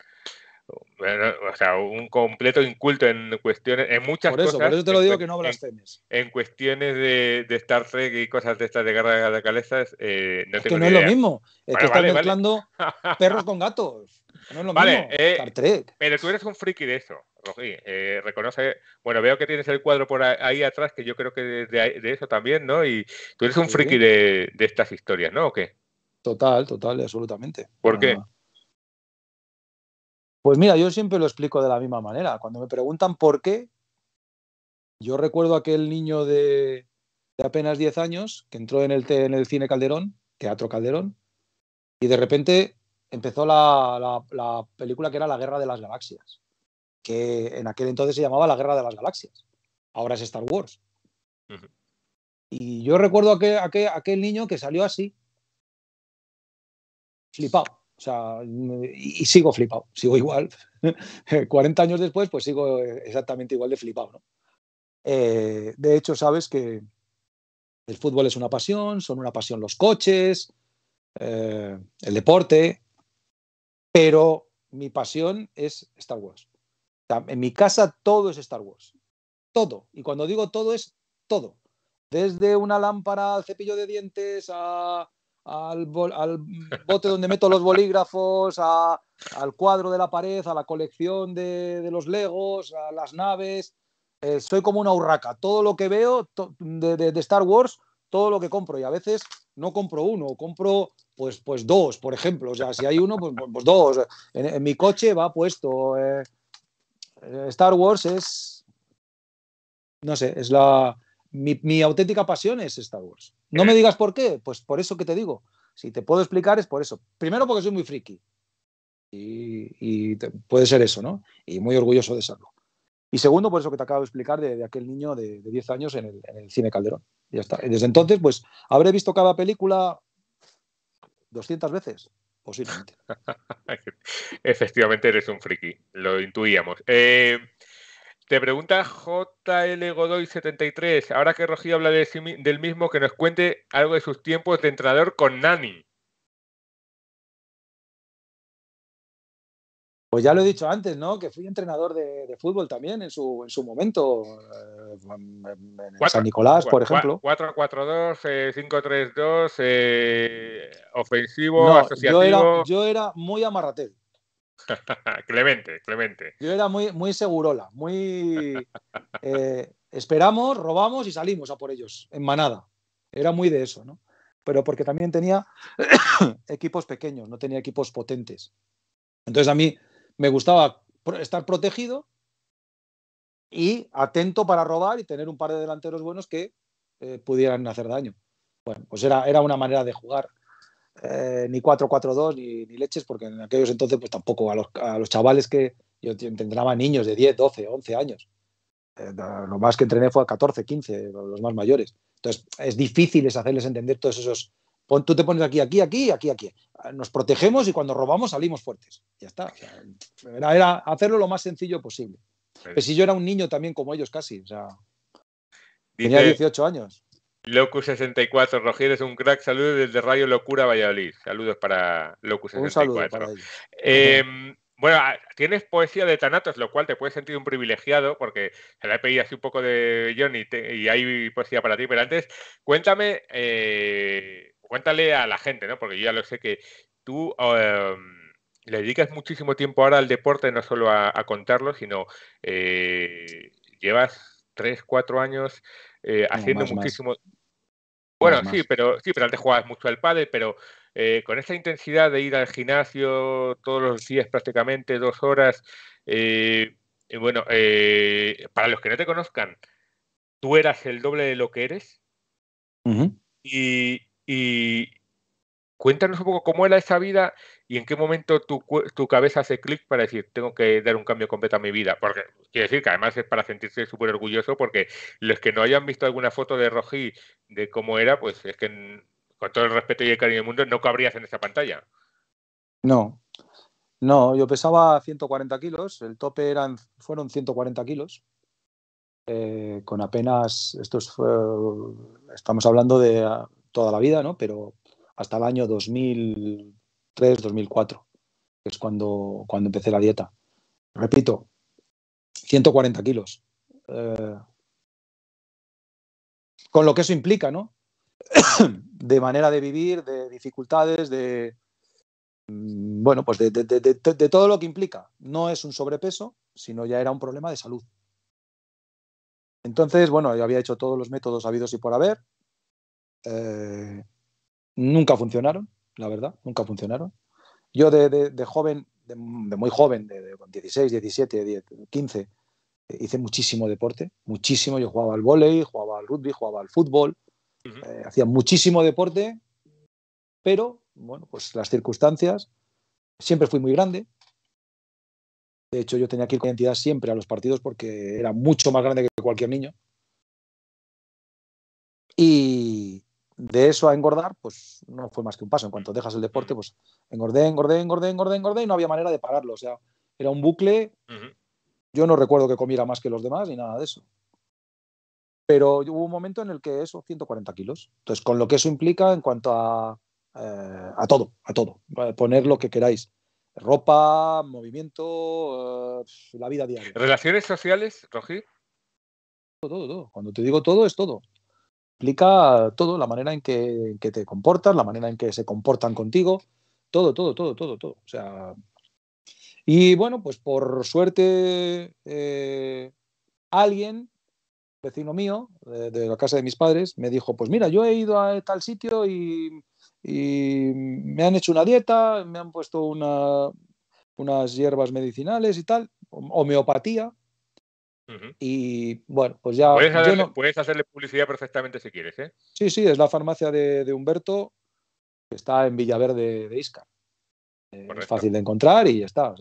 o sea, un completo inculto en cuestiones, en muchas cosas. Por eso te lo digo que no hablas En, en cuestiones de, Star Trek y cosas de estas de guerra de calezas, eh, no es que no es lo mismo. Es mezclando perros con gatos. No es lo mismo. Eh, Star Trek. Pero tú eres un friki de eso, Rogi. Eh, reconoce. Bueno, veo que tienes el cuadro por ahí atrás, que yo creo que de, eso también, ¿no? Y tú eres un friki de, estas historias, ¿no? ¿O qué? Total, total, absolutamente. ¿Por qué? Pues mira, yo siempre lo explico de la misma manera. Cuando me preguntan por qué, yo recuerdo aquel niño de, apenas 10 años que entró en el, cine Calderón, Teatro Calderón, y de repente empezó la, película que era La Guerra de las Galaxias, que en aquel entonces se llamaba La Guerra de las Galaxias, ahora es Star Wars. Y yo recuerdo aquel, aquel niño que salió así, flipado. O sea, y, sigo flipado, sigo igual. 40 años después, pues sigo exactamente igual de flipado, ¿no? Eh, de hecho, sabes que el fútbol es una pasión, son una pasión los coches, eh, el deporte, pero mi pasión es Star Wars. En mi casa todo es Star Wars. Todo. Y cuando digo todo es todo. Desde una lámpara al cepillo de dientes a al, bote donde meto los bolígrafos, al cuadro de la pared, a la colección de, de los legos, a las naves. Eh, soy como una urraca. Todo lo que veo de, de, Star Wars, todo lo que compro. Y a veces no compro uno, compro pues, pues dos, por ejemplo. O sea, si hay uno, pues, pues dos. En, mi coche va puesto. Eh, Star Wars es. No sé, es la mi, auténtica pasión es Star Wars. No eh. me digas por qué, pues por eso que te digo. Si te puedo explicar es por eso. Primero porque soy muy friki. Y, puede ser eso, ¿no? Y muy orgulloso de serlo. Y segundo, por eso que te acabo de explicar de, aquel niño de, 10 años en el, cine Calderón. Ya está. Desde entonces, pues habré visto cada película 200 veces, posiblemente. Efectivamente, eres un friki, lo intuíamos. Eh, te pregunta JL Godoy73, ahora que Rogío habla del mismo, que nos cuente algo de sus tiempos de entrenador con Nani. Pues ya lo he dicho antes, ¿no? Que fui entrenador de, fútbol también en su, en su momento. Eh, en, San Nicolás, por ejemplo. 4-4-2, 5-3-2, eh, eh, ofensivo, Yo era, yo era, muy amarratel. Clemente, Clemente. Yo era muy, muy segurola, muy... Eh, esperamos, robamos y salimos a por ellos, en manada. Era muy de eso, ¿no? Pero porque también tenía equipos pequeños, no tenía equipos potentes. Entonces a mí me gustaba estar protegido y atento para robar y tener un par de delanteros buenos que eh, pudieran hacer daño. Bueno, pues era, era una manera de jugar. Eh, ni 4-4-2 ni, leches, porque en aquellos entonces pues tampoco a los, chavales que yo entrenaba niños de 10, 12, 11 años. Eh, lo más que entrené fue a 14, 15, los más mayores. Entonces es difícil es hacerles entender todos esos... tú te pones aquí, aquí, aquí, aquí, aquí. Ah, nos protegemos y cuando robamos salimos fuertes. Ya está. era, hacerlo lo más sencillo posible. Pero pues si yo era un niño también como ellos casi. O sea, tenía 18 años. Locus64, Rogier es un crack. Saludos desde Radio Locura Valladolid. Saludos para Locus64. Em, bueno, ah, tienes poesía de Tanatos, lo cual te puedes sentir un privilegiado porque se la he pedido así un poco de Johnny y, hay poesía para ti. Pero antes, cuéntame, eh, cuéntale a la gente, ¿no? Porque yo ya lo sé que tú. Em, le dedicas muchísimo tiempo ahora al deporte, no solo a, a contarlo, sino eh, llevas tres, cuatro años eh, haciendo muchísimo. Bueno, sí, pero sí, pero antes jugabas mucho al padre pero eh, con esa intensidad de ir al gimnasio todos los días prácticamente dos horas, eh, bueno, para los que no te conozcan, tú eras el doble de lo que eres y, Cuéntanos un poco cómo era esa vida y en qué momento tu, cabeza hace clic para decir, tengo que dar un cambio completo a mi vida. Porque quiere decir que además es para sentirse súper orgulloso, porque los que no hayan visto alguna foto de Rojí de cómo era, pues es que con todo el respeto y el cariño del mundo no cabrías en esa pantalla. No, no, yo pesaba 140 kilos, el tope eran, fueron 140 kilos. Eh, con apenas, esto estamos hablando de ah, toda la vida, ¿no? Pero hasta el año 2003-2004, que es cuando, cuando empecé la dieta. Repito, 140 kilos. Eh, con lo que eso implica, ¿no? de manera de vivir, de dificultades, de, mm, bueno, pues de, de, de, todo lo que implica. No es un sobrepeso, sino ya era un problema de salud. Entonces, bueno, yo había hecho todos los métodos habidos y por haber. Eh, nunca funcionaron, la verdad, nunca funcionaron. Yo de, joven, de, muy joven, de, 16, 17, 15, hice muchísimo deporte, muchísimo. Yo jugaba al vóley, jugaba al rugby, jugaba al fútbol, eh, hacía muchísimo deporte, pero, bueno, pues las circunstancias, siempre fui muy grande. De hecho, yo tenía que ir con identidad siempre a los partidos porque era mucho más grande que cualquier niño. Y, de eso a engordar, pues no fue más que un paso. En cuanto dejas el deporte, pues engordé, engordé, engordé, engordé, engordé y no había manera de pararlo. O sea, era un bucle. Yo no recuerdo que comiera más que los demás ni nada de eso. Pero hubo un momento en el que eso, 140 kilos. Entonces, con lo que eso implica en cuanto a, eh, a todo, a todo. Eh, poner lo que queráis. Ropa, movimiento, eh, la vida diaria. ¿Relaciones sociales, Rogi? Todo, todo, todo. Cuando te digo todo, es todo implica todo, la manera en que, te comportas, la manera en que se comportan contigo, todo, todo, todo, todo, todo. O sea, y bueno, pues por suerte eh, alguien, vecino mío, de, la casa de mis padres, me dijo, pues mira, yo he ido a tal sitio y, me han hecho una dieta, me han puesto unas hierbas medicinales y tal, homeopatía, y bueno, pues ya. Puedes hacerle, publicidad perfectamente si quieres, ¿eh? Sí, sí, es la farmacia de, Humberto, que está en Villaverde de Isca. Eh, es fácil de encontrar y ya está.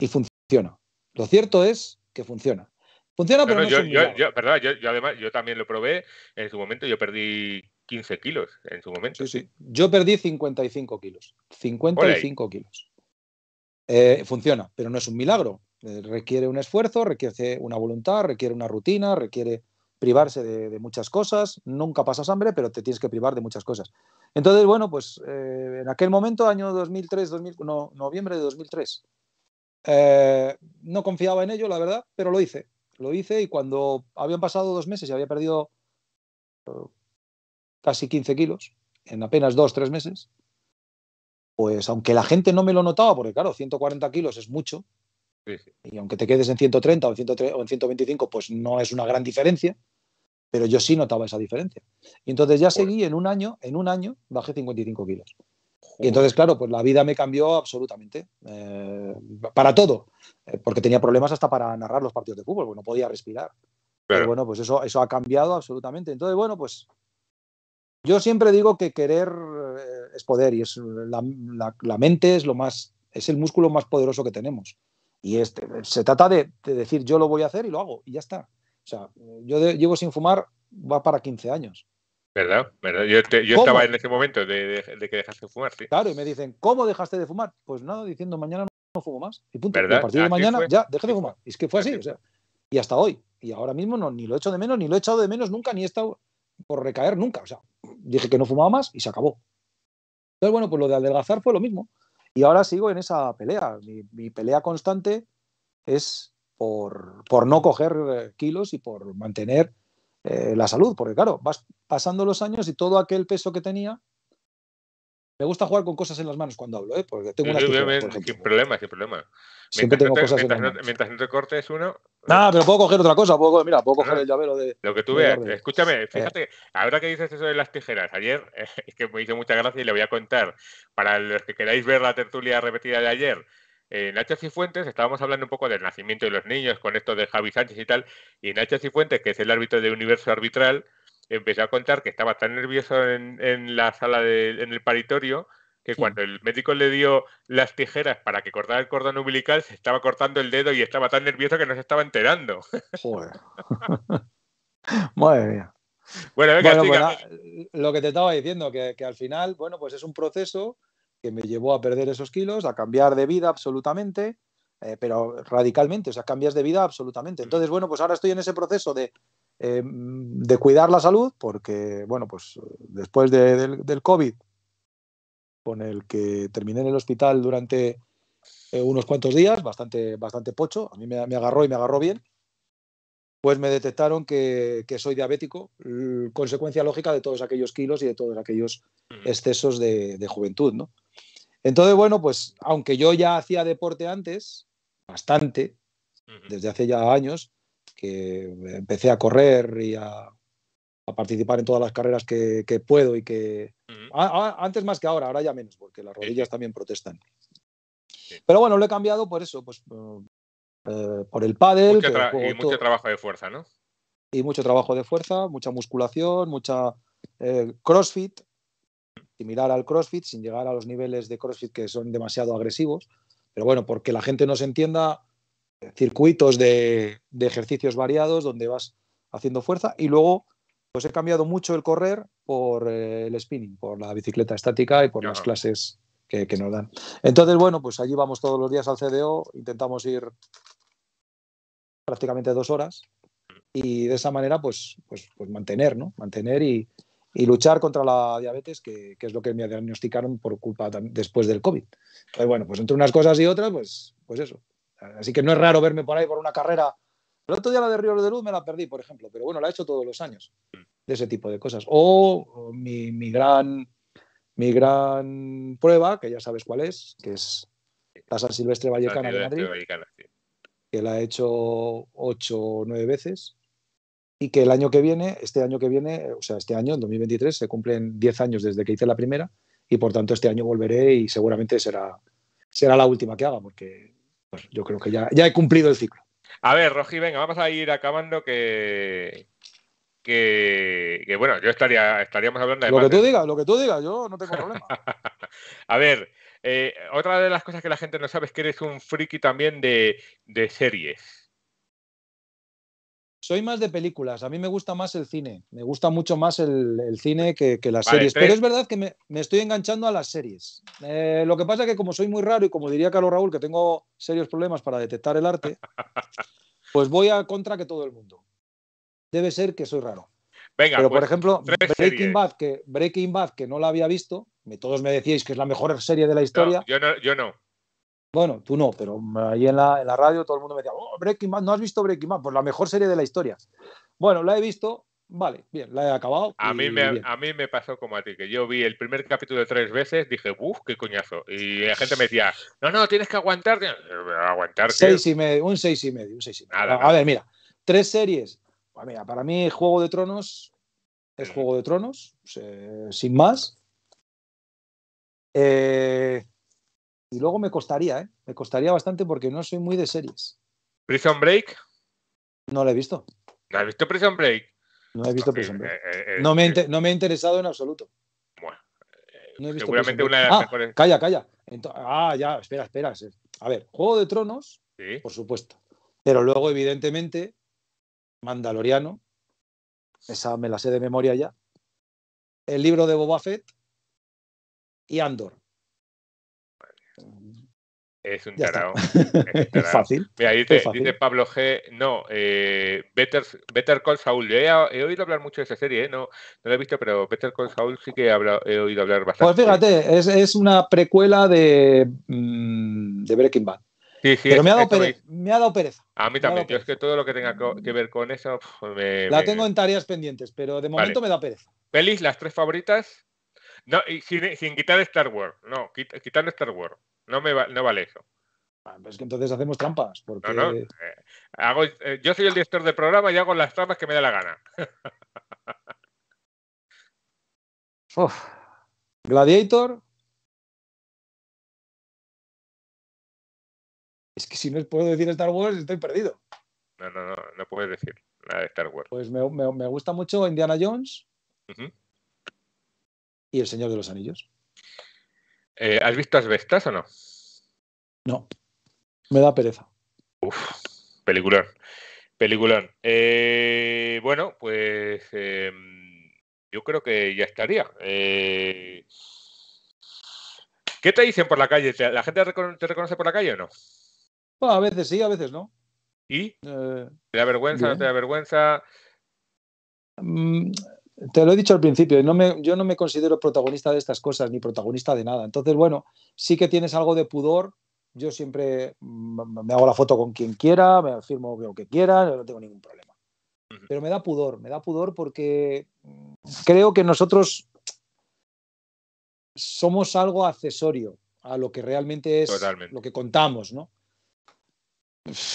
y funciona. Lo cierto es que funciona. Funciona, pero. No, es un yo, perdón, yo, además, yo también lo probé en su momento, yo perdí 15 kilos en su momento. Sí, sí. Yo perdí 55 kilos. 55 kilos. Eh, funciona, pero no es un milagro. Eh, requiere un esfuerzo, requiere una voluntad, requiere una rutina, requiere privarse de, muchas cosas. Nunca pasas hambre, pero te tienes que privar de muchas cosas. Entonces, bueno, pues eh, en aquel momento, año 2003, noviembre de 2003, eh, no confiaba en ello, la verdad, pero lo hice. Lo hice y cuando habían pasado dos meses y había perdido casi 15 kilos en apenas dos, tres meses, pues aunque la gente no me lo notaba, porque claro, 140 kilos es mucho, y aunque te quedes en 130 o en, 125, pues no es una gran diferencia, pero yo sí notaba esa diferencia. Y entonces ya seguí en un año, en un año bajé 55 kilos. Y entonces, claro, pues la vida me cambió absolutamente, eh, para todo, eh, porque tenía problemas hasta para narrar los partidos de fútbol, porque no podía respirar. Pero bueno, pues eso, eso ha cambiado absolutamente. Entonces, bueno, pues yo siempre digo que querer eh, es poder y es la, la mente es lo más, es el músculo más poderoso que tenemos. Y este, se trata de, decir, yo lo voy a hacer y lo hago, y ya está. O sea, yo llevo sin fumar, va para 15 años. ¿Verdad? ¿verdad? Yo, estaba en ese momento de, que dejaste de fumar, Claro, y me dicen, ¿cómo dejaste de fumar? Pues nada, diciendo, mañana no fumo más, y punto. a partir de mañana ya deje de fumar. Y es que fue así, o sea, y hasta hoy. Y ahora mismo no, ni lo he hecho de menos, ni lo he echado de menos nunca, ni he estado por recaer nunca. O sea, dije que no fumaba más y se acabó. Entonces, bueno, pues lo de adelgazar fue lo mismo. Y ahora sigo en esa pelea. Mi, pelea constante es por, por, no coger eh, kilos y por mantener eh, la salud, porque claro, vas pasando los años y todo aquel peso que tenía me gusta jugar con cosas en las manos cuando hablo, ¿eh? Porque tengo una. Sin problema, sin problema. Siempre mientras tengo cosas en mientras no te cortes uno. Ah, pero puedo coger otra cosa. Puedo, mira, puedo coger el llavero de. Lo que tú veas. Escúchame, eh. fíjate, ahora que dices eso de las tijeras, ayer es que me hizo mucha gracia y le voy a contar. Para los que queráis ver la tertulia repetida de ayer, en eh, Nacho Cifuentes estábamos hablando un poco del nacimiento de los niños con esto de Javi Sánchez y tal. Y Nacho Cifuentes, que es el árbitro de universo arbitral empezó a contar que estaba tan nervioso en, la sala, de, en el paritorio, que cuando el médico le dio las tijeras para que cortara el cordón umbilical, se estaba cortando el dedo y estaba tan nervioso que no se estaba enterando. Joder. Madre mía. Bueno, pues lo que te estaba diciendo, que, al final, bueno, pues es un proceso que me llevó a perder esos kilos, a cambiar de vida absolutamente, eh, pero radicalmente, o sea, cambias de vida absolutamente. Mm. Entonces, bueno, pues ahora estoy en ese proceso de eh, de cuidar la salud, porque, bueno, pues después del, COVID, con el que terminé en el hospital durante eh, unos cuantos días, bastante, bastante pocho, a mí me, agarró y me agarró bien, pues me detectaron que, soy diabético, consecuencia lógica de todos aquellos kilos y de todos aquellos mm. excesos de, de juventud, ¿no? Entonces, bueno, pues aunque yo ya hacía deporte antes, bastante, desde hace ya años, que empecé a correr y a, participar en todas las carreras que, puedo y que... antes más que ahora, ahora ya menos, porque las rodillas también protestan. Pero bueno, lo he cambiado por eso, pues mm, eh, por el pádel. y mucho trabajo de fuerza, ¿no? Y mucho trabajo de fuerza, mucha musculación, mucha eh, crossfit. crossfit, mirar al crossfit, sin llegar a los niveles de crossfit que son demasiado agresivos. Pero bueno, porque la gente no se entienda, circuitos de, ejercicios variados donde vas haciendo fuerza y luego pues he cambiado mucho el correr por eh, el spinning, por la bicicleta estática y por las clases que, nos dan. Entonces, bueno, pues allí vamos todos los días al CDO, intentamos ir prácticamente dos horas y de esa manera pues, pues, pues mantener, ¿no? Mantener y, luchar contra la diabetes, que, es lo que me diagnosticaron por culpa después del COVID. bueno, pues entre unas cosas y otras, pues, pues eso. Así que no es raro verme por ahí por una carrera. El otro día la de Río de Luz me la perdí, por ejemplo, pero bueno, la he hecho todos los años, mm. de ese tipo de cosas. O, mi, gran, mi gran prueba, que ya sabes cuál es, que es la San Silvestre Vallecana de Madrid, que la he hecho ocho o nueve veces y que el año que viene, este año que viene, o sea, este año, en 2023, se cumplen diez años desde que hice la primera y por tanto este año volveré y seguramente será, será la última que haga, porque pues, yo creo que ya, ya he cumplido el ciclo. A ver, Rogi, venga, vamos a ir acabando que, que, bueno, yo estaría, estaríamos hablando de... Lo que tú digas, lo que tú digas, yo no tengo problema. a ver, eh, otra de las cosas que la gente no sabe es que eres un friki también de, de series. Soy más de películas, a mí me gusta más el cine, me gusta mucho más el, cine que, las series, pero es verdad que me, estoy enganchando a las series. Eh, lo que pasa es que como soy muy raro y como diría Carlos Raúl que tengo serios problemas para detectar el arte, pues voy a contra que todo el mundo. Debe ser que soy raro. Venga, pero por pues, ejemplo, Breaking Bad, que, Breaking Bad, que no la había visto, todos me decíais que es la mejor serie de la historia. yo, no, yo no. Bueno, tú no, pero ahí en la, radio todo el mundo me decía, oh, Breaking ¿no has visto Breaking Bad? Pues la mejor serie de la historia. Bueno, la he visto, vale, bien, la he acabado. A mí, me, pasó como a ti, que yo vi el primer capítulo tres veces, dije, uff, qué coñazo. Y la gente me decía, no, no, tienes que aguantar. Aguantar. Seis y medio, un seis y medio, seis y medio. a, ver, mira, tres series. Pues para mí Juego de Tronos es Juego de Tronos, eh, sin más. Eh, y luego me costaría, ¿eh? Me costaría bastante porque no soy muy de series. ¿Prison Break? No la he visto. has visto Prison Break? No he visto Prison Break. Eh, eh, eh, no, me he interesado en absoluto. Bueno. seguramente una de las mejores. Ah, calla, calla. ah, ya, espera, espera. A ver, Juego de Tronos, por supuesto. Pero luego, evidentemente, Mandaloriano. Esa me la sé de memoria ya. El libro de Boba Fett y Andor. Es un tarao. Es, fácil. dice, Pablo G. No, eh, Better, Better, Call Saul. Yo he, oído hablar mucho de esa serie, ¿eh? no, no la he visto, pero Better Call Saul sí que he, oído hablar bastante. Pues fíjate, es, una precuela de, mm, Breaking Bad. pero me, ha dado pereza, A mí también, es que todo lo que tenga que ver con eso. la tengo en tareas pendientes, pero de momento me da pereza. Pelis, las tres favoritas. No, y sin, sin quitar Star Wars. No, quitando Star Wars no, me vale eso. Ah, es que entonces hacemos trampas. Porque... Eh, eh, yo soy el director de programa y hago las trampas que me da la gana. Gladiator. Es que si no puedo decir Star Wars, estoy perdido. No, no, no, no puedes decir nada de Star Wars. Pues me, gusta mucho Indiana Jones y El Señor de los Anillos. Eh, ¿Has visto Asbestas o no? No. Me da pereza. Uf, peliculón. Peliculón. Eh, bueno, pues em, yo creo que ya estaría. Eh, ¿Qué te dicen por la calle? ¿La gente te reconoce por la calle o no? a veces sí, a veces no. ¿Y? ¿Te da vergüenza? ¿No te da vergüenza? Mm, te lo he dicho al principio, yo no me considero protagonista de estas cosas ni protagonista de nada. Entonces, bueno, sí que tienes algo de pudor. Yo siempre mm, me hago la foto con quien quiera, me firmo lo que quiera, no tengo ningún problema. Pero me da pudor, me da pudor porque mm, creo que nosotros somos algo accesorio a lo que realmente es lo que contamos, ¿no?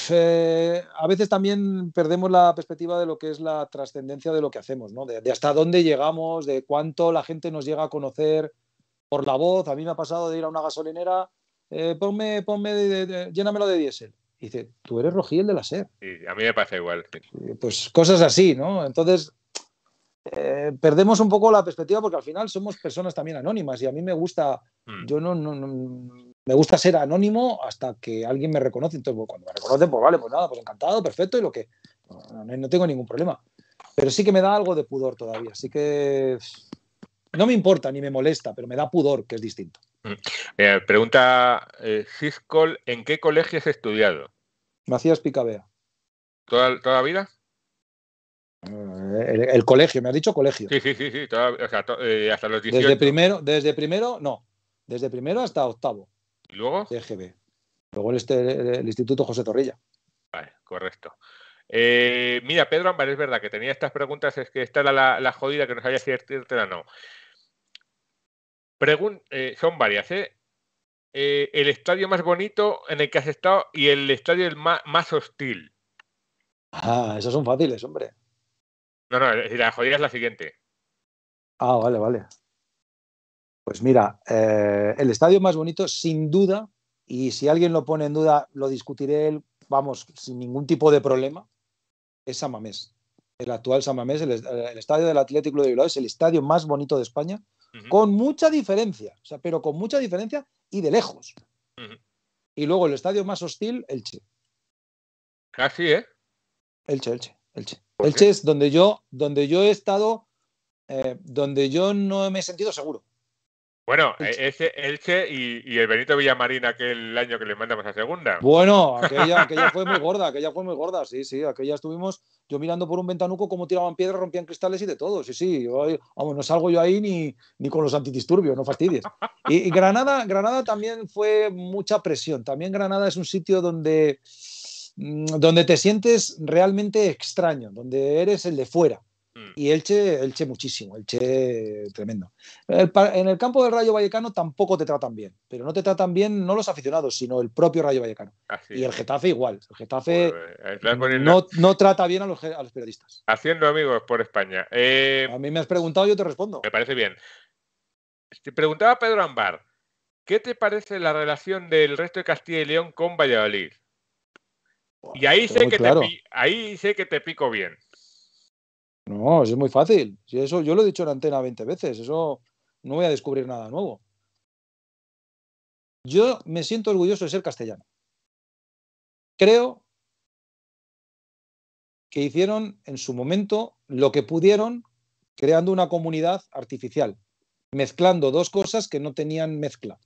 Eh, a veces también perdemos la perspectiva de lo que es la trascendencia de lo que hacemos, ¿no? de, hasta dónde llegamos, de cuánto la gente nos llega a conocer por la voz. A mí me ha pasado de ir a una gasolinera, eh, ponme, ponme, de, de, llénamelo de diésel. Y dice, tú eres Rogiel de la SER. y a mí me pasa igual. Eh, pues cosas así, ¿no? Entonces, eh, perdemos un poco la perspectiva porque al final somos personas también anónimas y a mí me gusta, mm. yo no me gusta ser anónimo hasta que alguien me reconoce. Entonces, pues, cuando me reconocen, pues vale, pues nada, pues encantado, perfecto, y lo que. No, tengo ningún problema. Pero sí que me da algo de pudor todavía. Así que no me importa ni me molesta, pero me da pudor, que es distinto. Mm. Eh, pregunta eh, ¿en qué colegio has estudiado? Macías Picabea. ¿Toda, la vida? Eh, el, colegio, me has dicho colegio. Sí, sí, sí, sí eh, hasta los Desde primero, desde primero, no. Desde primero hasta octavo luego? TGB. Luego el, este, Instituto José Torrilla. Vale, correcto. Eh, mira, Pedro Ámbar, es verdad que tenía estas preguntas, es que esta era la, jodida que nos había si no. Pregun eh, son varias, ¿eh? ¿eh? El estadio más bonito en el que has estado y el estadio más, más, hostil. Ah, esas son fáciles, hombre. No, no, la jodida es la siguiente. Ah, vale, vale. Pues mira, eh, el estadio más bonito, sin duda, y si alguien lo pone en duda, lo discutiré, vamos, sin ningún tipo de problema, es Samamés. El actual Samamés, el, estadio del Atlético de Bilbao, es el estadio más bonito de España, con mucha diferencia, o sea, pero con mucha diferencia y de lejos. Y luego el estadio más hostil, Elche. Casi, ¿eh? Elche, Elche, Elche. Elche es donde yo, donde yo he estado, eh, donde yo no me he sentido seguro. Bueno, e-, ese Elche y, el Benito Villamarín aquel año que le mandamos a segunda. Bueno, aquella, aquella, fue muy gorda, aquella fue muy gorda, sí, sí, aquella estuvimos yo mirando por un ventanuco cómo tiraban piedras, rompían cristales y de todo, sí, sí, vamos, no salgo yo ahí ni, ni con los antidisturbios, no fastidies. Y, Granada, Granada también fue mucha presión, también Granada es un sitio donde, mm, donde te sientes realmente extraño, donde eres el de fuera Mm. Y Elche, Elche muchísimo, Elche tremendo. En el campo del Rayo Vallecano tampoco te tratan bien, pero no te tratan bien no los aficionados, sino el propio Rayo Vallecano. y el Getafe igual, el Getafe pues, eh, no, trata bien a los, periodistas. Haciendo amigos por España. Eh, a mí me has preguntado, yo te respondo. Me parece bien. Te preguntaba Pedro Ambar, ¿qué te parece la relación del resto de Castilla y León con Valladolid? y ahí sé, que ahí sé que te pico bien. No, eso es muy fácil. eso, yo lo he dicho en antena 20 veces, eso no voy a descubrir nada nuevo. Yo me siento orgulloso de ser castellano. Creo que hicieron en su momento lo que pudieron creando una comunidad artificial, mezclando dos cosas que no tenían mezcla.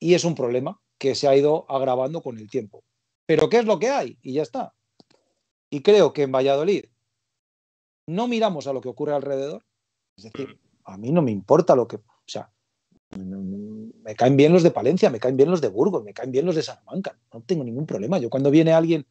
Y es un problema que se ha ido agravando con el tiempo. Pero ¿qué es lo que hay? Y ya está. Y creo que en Valladolid no miramos a lo que ocurre alrededor. Es decir, mm. a mí no me importa lo que. O sea, me caen bien los de Palencia, me caen bien los de Burgos, me caen bien los de Salamanca. No tengo ningún problema. Yo cuando viene alguien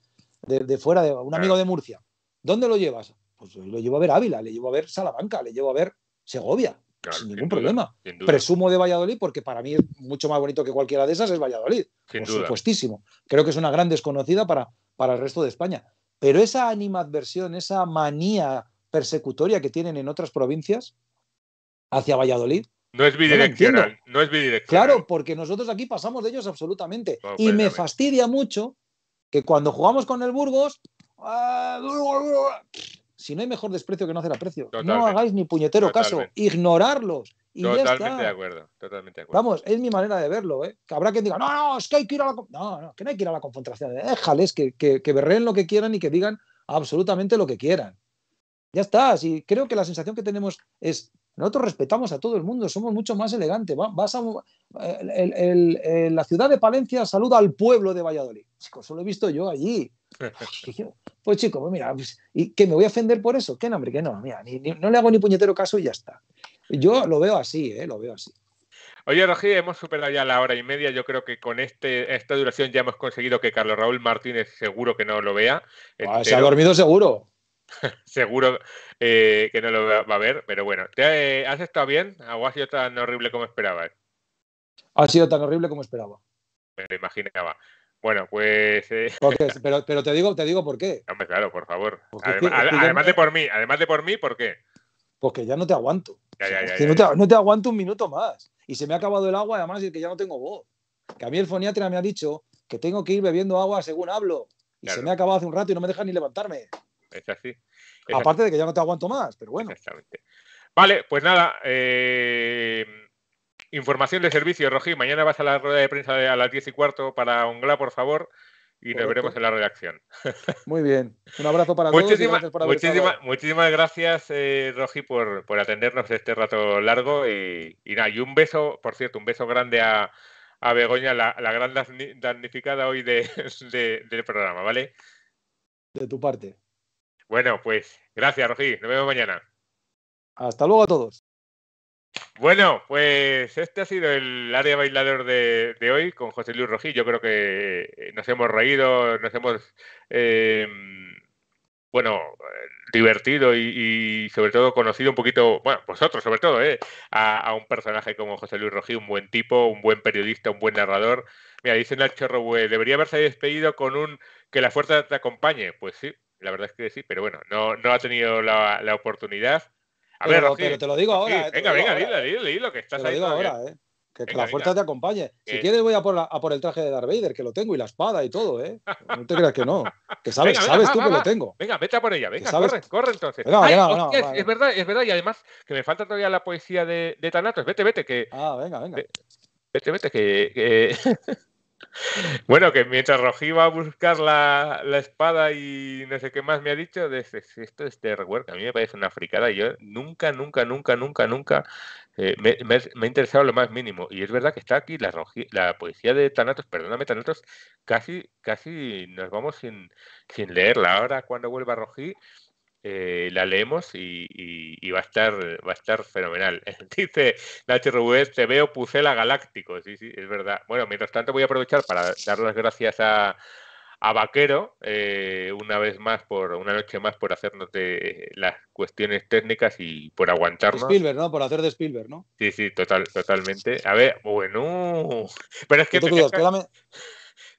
de, fuera, de, un amigo de Murcia, ¿dónde lo llevas? Pues lo llevo a ver Ávila, le llevo a ver Salamanca, le llevo a ver Segovia. sin ningún problema. Presumo de Valladolid porque para mí es mucho más bonito que cualquiera de esas es Valladolid. por supuestísimo. Creo que es una gran desconocida para, para el resto de España. Pero esa animadversión, esa manía persecutoria que tienen en otras provincias hacia Valladolid. No es bidireccional, no, es bidireccional. Claro, porque nosotros aquí pasamos de ellos absolutamente. y me fastidia mucho que cuando jugamos con el Burgos, si no hay mejor desprecio que no hacer aprecio. precio No hagáis ni puñetero caso, ignorarlos. Y totalmente de acuerdo, totalmente Vamos, es mi manera de verlo, ¿eh? Que habrá quien diga, no, no, es que hay que ir a la... No, no, hay que ir a la confrontación. Déjales que, que, que berreen lo que quieran y que digan absolutamente lo que quieran. Ya está, y creo que la sensación que tenemos es, nosotros respetamos a todo el mundo, somos mucho más elegantes. Vas a, eh, la ciudad de Palencia saluda al pueblo de Valladolid. Chicos, eso lo he visto yo allí. pues chico, pues mira, pues, ¿y que me voy a ofender por eso? ¿Qué nombre? qué no, mira, no le hago ni puñetero caso y ya está. Yo lo veo así, ¿eh? lo veo así. Oye, Rogi, hemos superado ya la hora y media. Yo creo que con este, esta duración ya hemos conseguido que Carlos Raúl Martínez seguro que no lo vea. Ah, se ha dormido seguro. seguro eh, que no lo va a ver, pero bueno. Eh, has estado bien Agua ha sido tan horrible como esperaba. Ha sido tan horrible como esperaba. Me lo imaginaba. Bueno, pues. Eh, pero, te digo, te digo por qué. Hombre, claro, por favor. Además, de por mí, además de por mí, ¿por qué? Porque ya no te aguanto. no, te, aguanto un minuto más. Y se me ha acabado el agua, además, y que ya no tengo voz. Que a mí el foniatra me ha dicho que tengo que ir bebiendo agua según hablo. Y se me ha acabado hace un rato y no me deja ni levantarme es así. Aparte de que ya no te aguanto más, pero bueno. Exactamente. Vale, pues nada. Eh, información de servicio, Rojí. Mañana vas a la rueda de prensa a las 10 y cuarto para Ongla, por favor. Y nos veremos en la redacción. Muy bien. Un abrazo para todos. muchísimas gracias, eh, por, por, atendernos este rato largo. Y, nada, y un beso, por cierto, un beso grande a, Begoña, la, gran damnificada hoy del programa, ¿vale? De tu parte. Bueno, pues gracias, Rojí. Nos vemos mañana. Hasta luego a todos. Bueno, pues este ha sido el área bailador de, hoy con José Luis Rojí. Yo creo que nos hemos reído, nos hemos, eh, bueno, divertido y, sobre todo conocido un poquito, bueno, vosotros sobre todo, eh, a, a, un personaje como José Luis Rojí, un buen tipo, un buen periodista, un buen narrador. Mira, dice Nacho Robue, debería haberse despedido con un que la fuerza te acompañe. Pues sí, la verdad es que sí, pero bueno, no, no ha tenido la, la oportunidad. A pero, ver, pero te lo digo ahora. Eh, venga venga, venga, dile, dile dilo, que estás te lo Digo ahora, eh, que la fuerza te acompañe. Si quieres, voy a por, a por el traje de Darth Vader, que lo tengo, y la espada y todo, ¿eh? No te creas que no. Que sabes, sabes tú que lo tengo. Venga, vete a por ella, venga, corre, corre entonces. es verdad, es verdad, y además que me falta todavía la poesía de, de Tanatos. Vete, vete, que. Ah, venga, venga. Vete, vete, que... Bueno, que mientras Rogí va a buscar la, la, espada y no sé qué más me ha dicho, de, esto es terror, a mí me parece una fricada. yo nunca, nunca, nunca, nunca, nunca eh, me, me, ha interesado lo más mínimo. Y es verdad que está aquí la, la policía de Tanatos, perdóname, Tanatos, casi, casi nos vamos sin, sin leerla. Ahora, cuando vuelva Rojí, eh, la leemos y, va a estar va a estar fenomenal. Dice Nacho Rubés, te veo Pucela Galáctico. Sí, sí, es verdad. Bueno, mientras tanto voy a aprovechar para dar las gracias a, Vaquero, eh, una vez más, por una noche más, por hacernos de las cuestiones técnicas y por aguantarnos. Spielberg, ¿no? Por hacer de Spielberg, ¿no? Sí, sí, total, totalmente. A ver, bueno. Pero es que.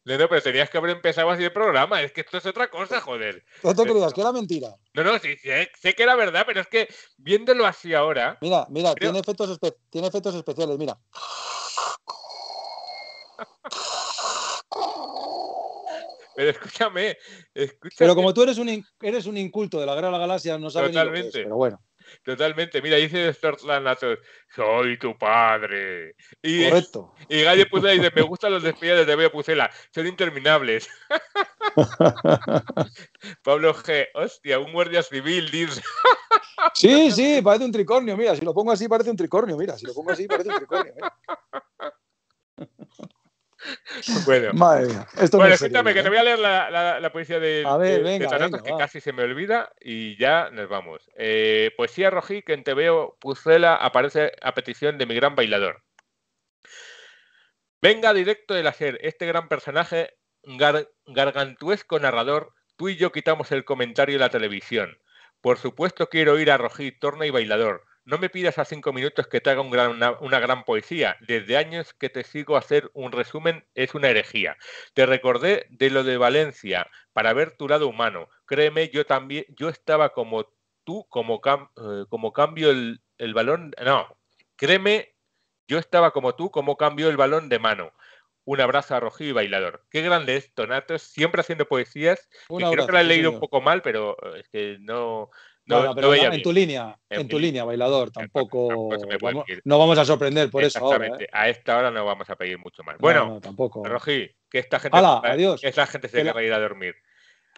No, pero tenías que haber empezado así el programa. Es que esto es otra cosa, joder. No te eh, creas, que era mentira. No, no, sí, sé, que era verdad, pero es que viéndolo así ahora. Mira, mira, tiene, efectos tiene efectos especiales, mira. Pero escúchame, escúchame, Pero como tú eres un, eres un inculto de la Gran Galaxia, no sabes Totalmente. lo es, pero bueno. Totalmente. Mira, dice soy tu padre. Y, Correcto. Y Galle Pusela dice, me gustan los despedidas de Bea Pucela, son interminables. Pablo G, hostia, un guardia civil, dice. sí, sí, parece un tricornio, mira, si lo pongo así parece un tricornio, mira, si lo pongo así parece un tricornio. Bueno, escúchame, que te ¿eh? voy a leer la, poesía de, a que casi se me olvida y ya nos vamos. Eh, poesía rojí que en veo puzela aparece a petición de mi gran bailador. Venga directo del hacer este gran personaje gargantuesco narrador, tú y yo quitamos el comentario de la televisión. Por supuesto quiero ir a Rojí, Torna y Bailador, no me pidas a cinco minutos que te haga una, gran poesía. Desde años que te sigo hacer un resumen es una herejía. Te recordé de lo de Valencia para ver tu lado humano. Créeme, yo también, yo estaba como tú, como, eh, como cambio el, balón. No, créeme, yo estaba como tú, como cambio el balón de mano. Un abrazo a Rojí Bailador. Qué grande es Donato, siempre haciendo poesías. creo que la he leído un poco mal, pero eh, es que no, no, pero en tu línea, en, tu línea, bailador, tampoco, vamos, no vamos a sorprender por eso ahora. ¿eh? A esta hora no vamos a pedir mucho más. Bueno, tampoco. Rogi, que esta gente, se, vaya Que gente ir a dormir.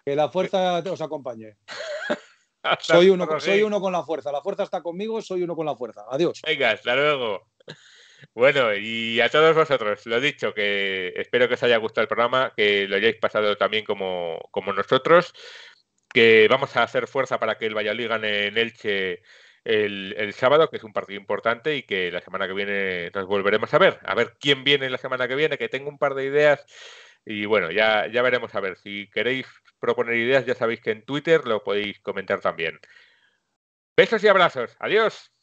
Que la fuerza os acompañe. soy, uno, soy uno con la fuerza. La fuerza está conmigo, soy uno con la fuerza. Adiós. Venga, hasta luego. Bueno, y a todos vosotros, lo dicho, que espero que os haya gustado el programa, que lo hayáis pasado también como, como nosotros que vamos a hacer fuerza para que el Valladolid gane en Elche el, sábado, que es un partido importante y que la semana que viene nos volveremos a ver. A ver quién viene la semana que viene, que tengo un par de ideas. Y bueno, ya, ya veremos a ver. Si queréis proponer ideas, ya sabéis que en Twitter lo podéis comentar también. Besos y abrazos. Adiós.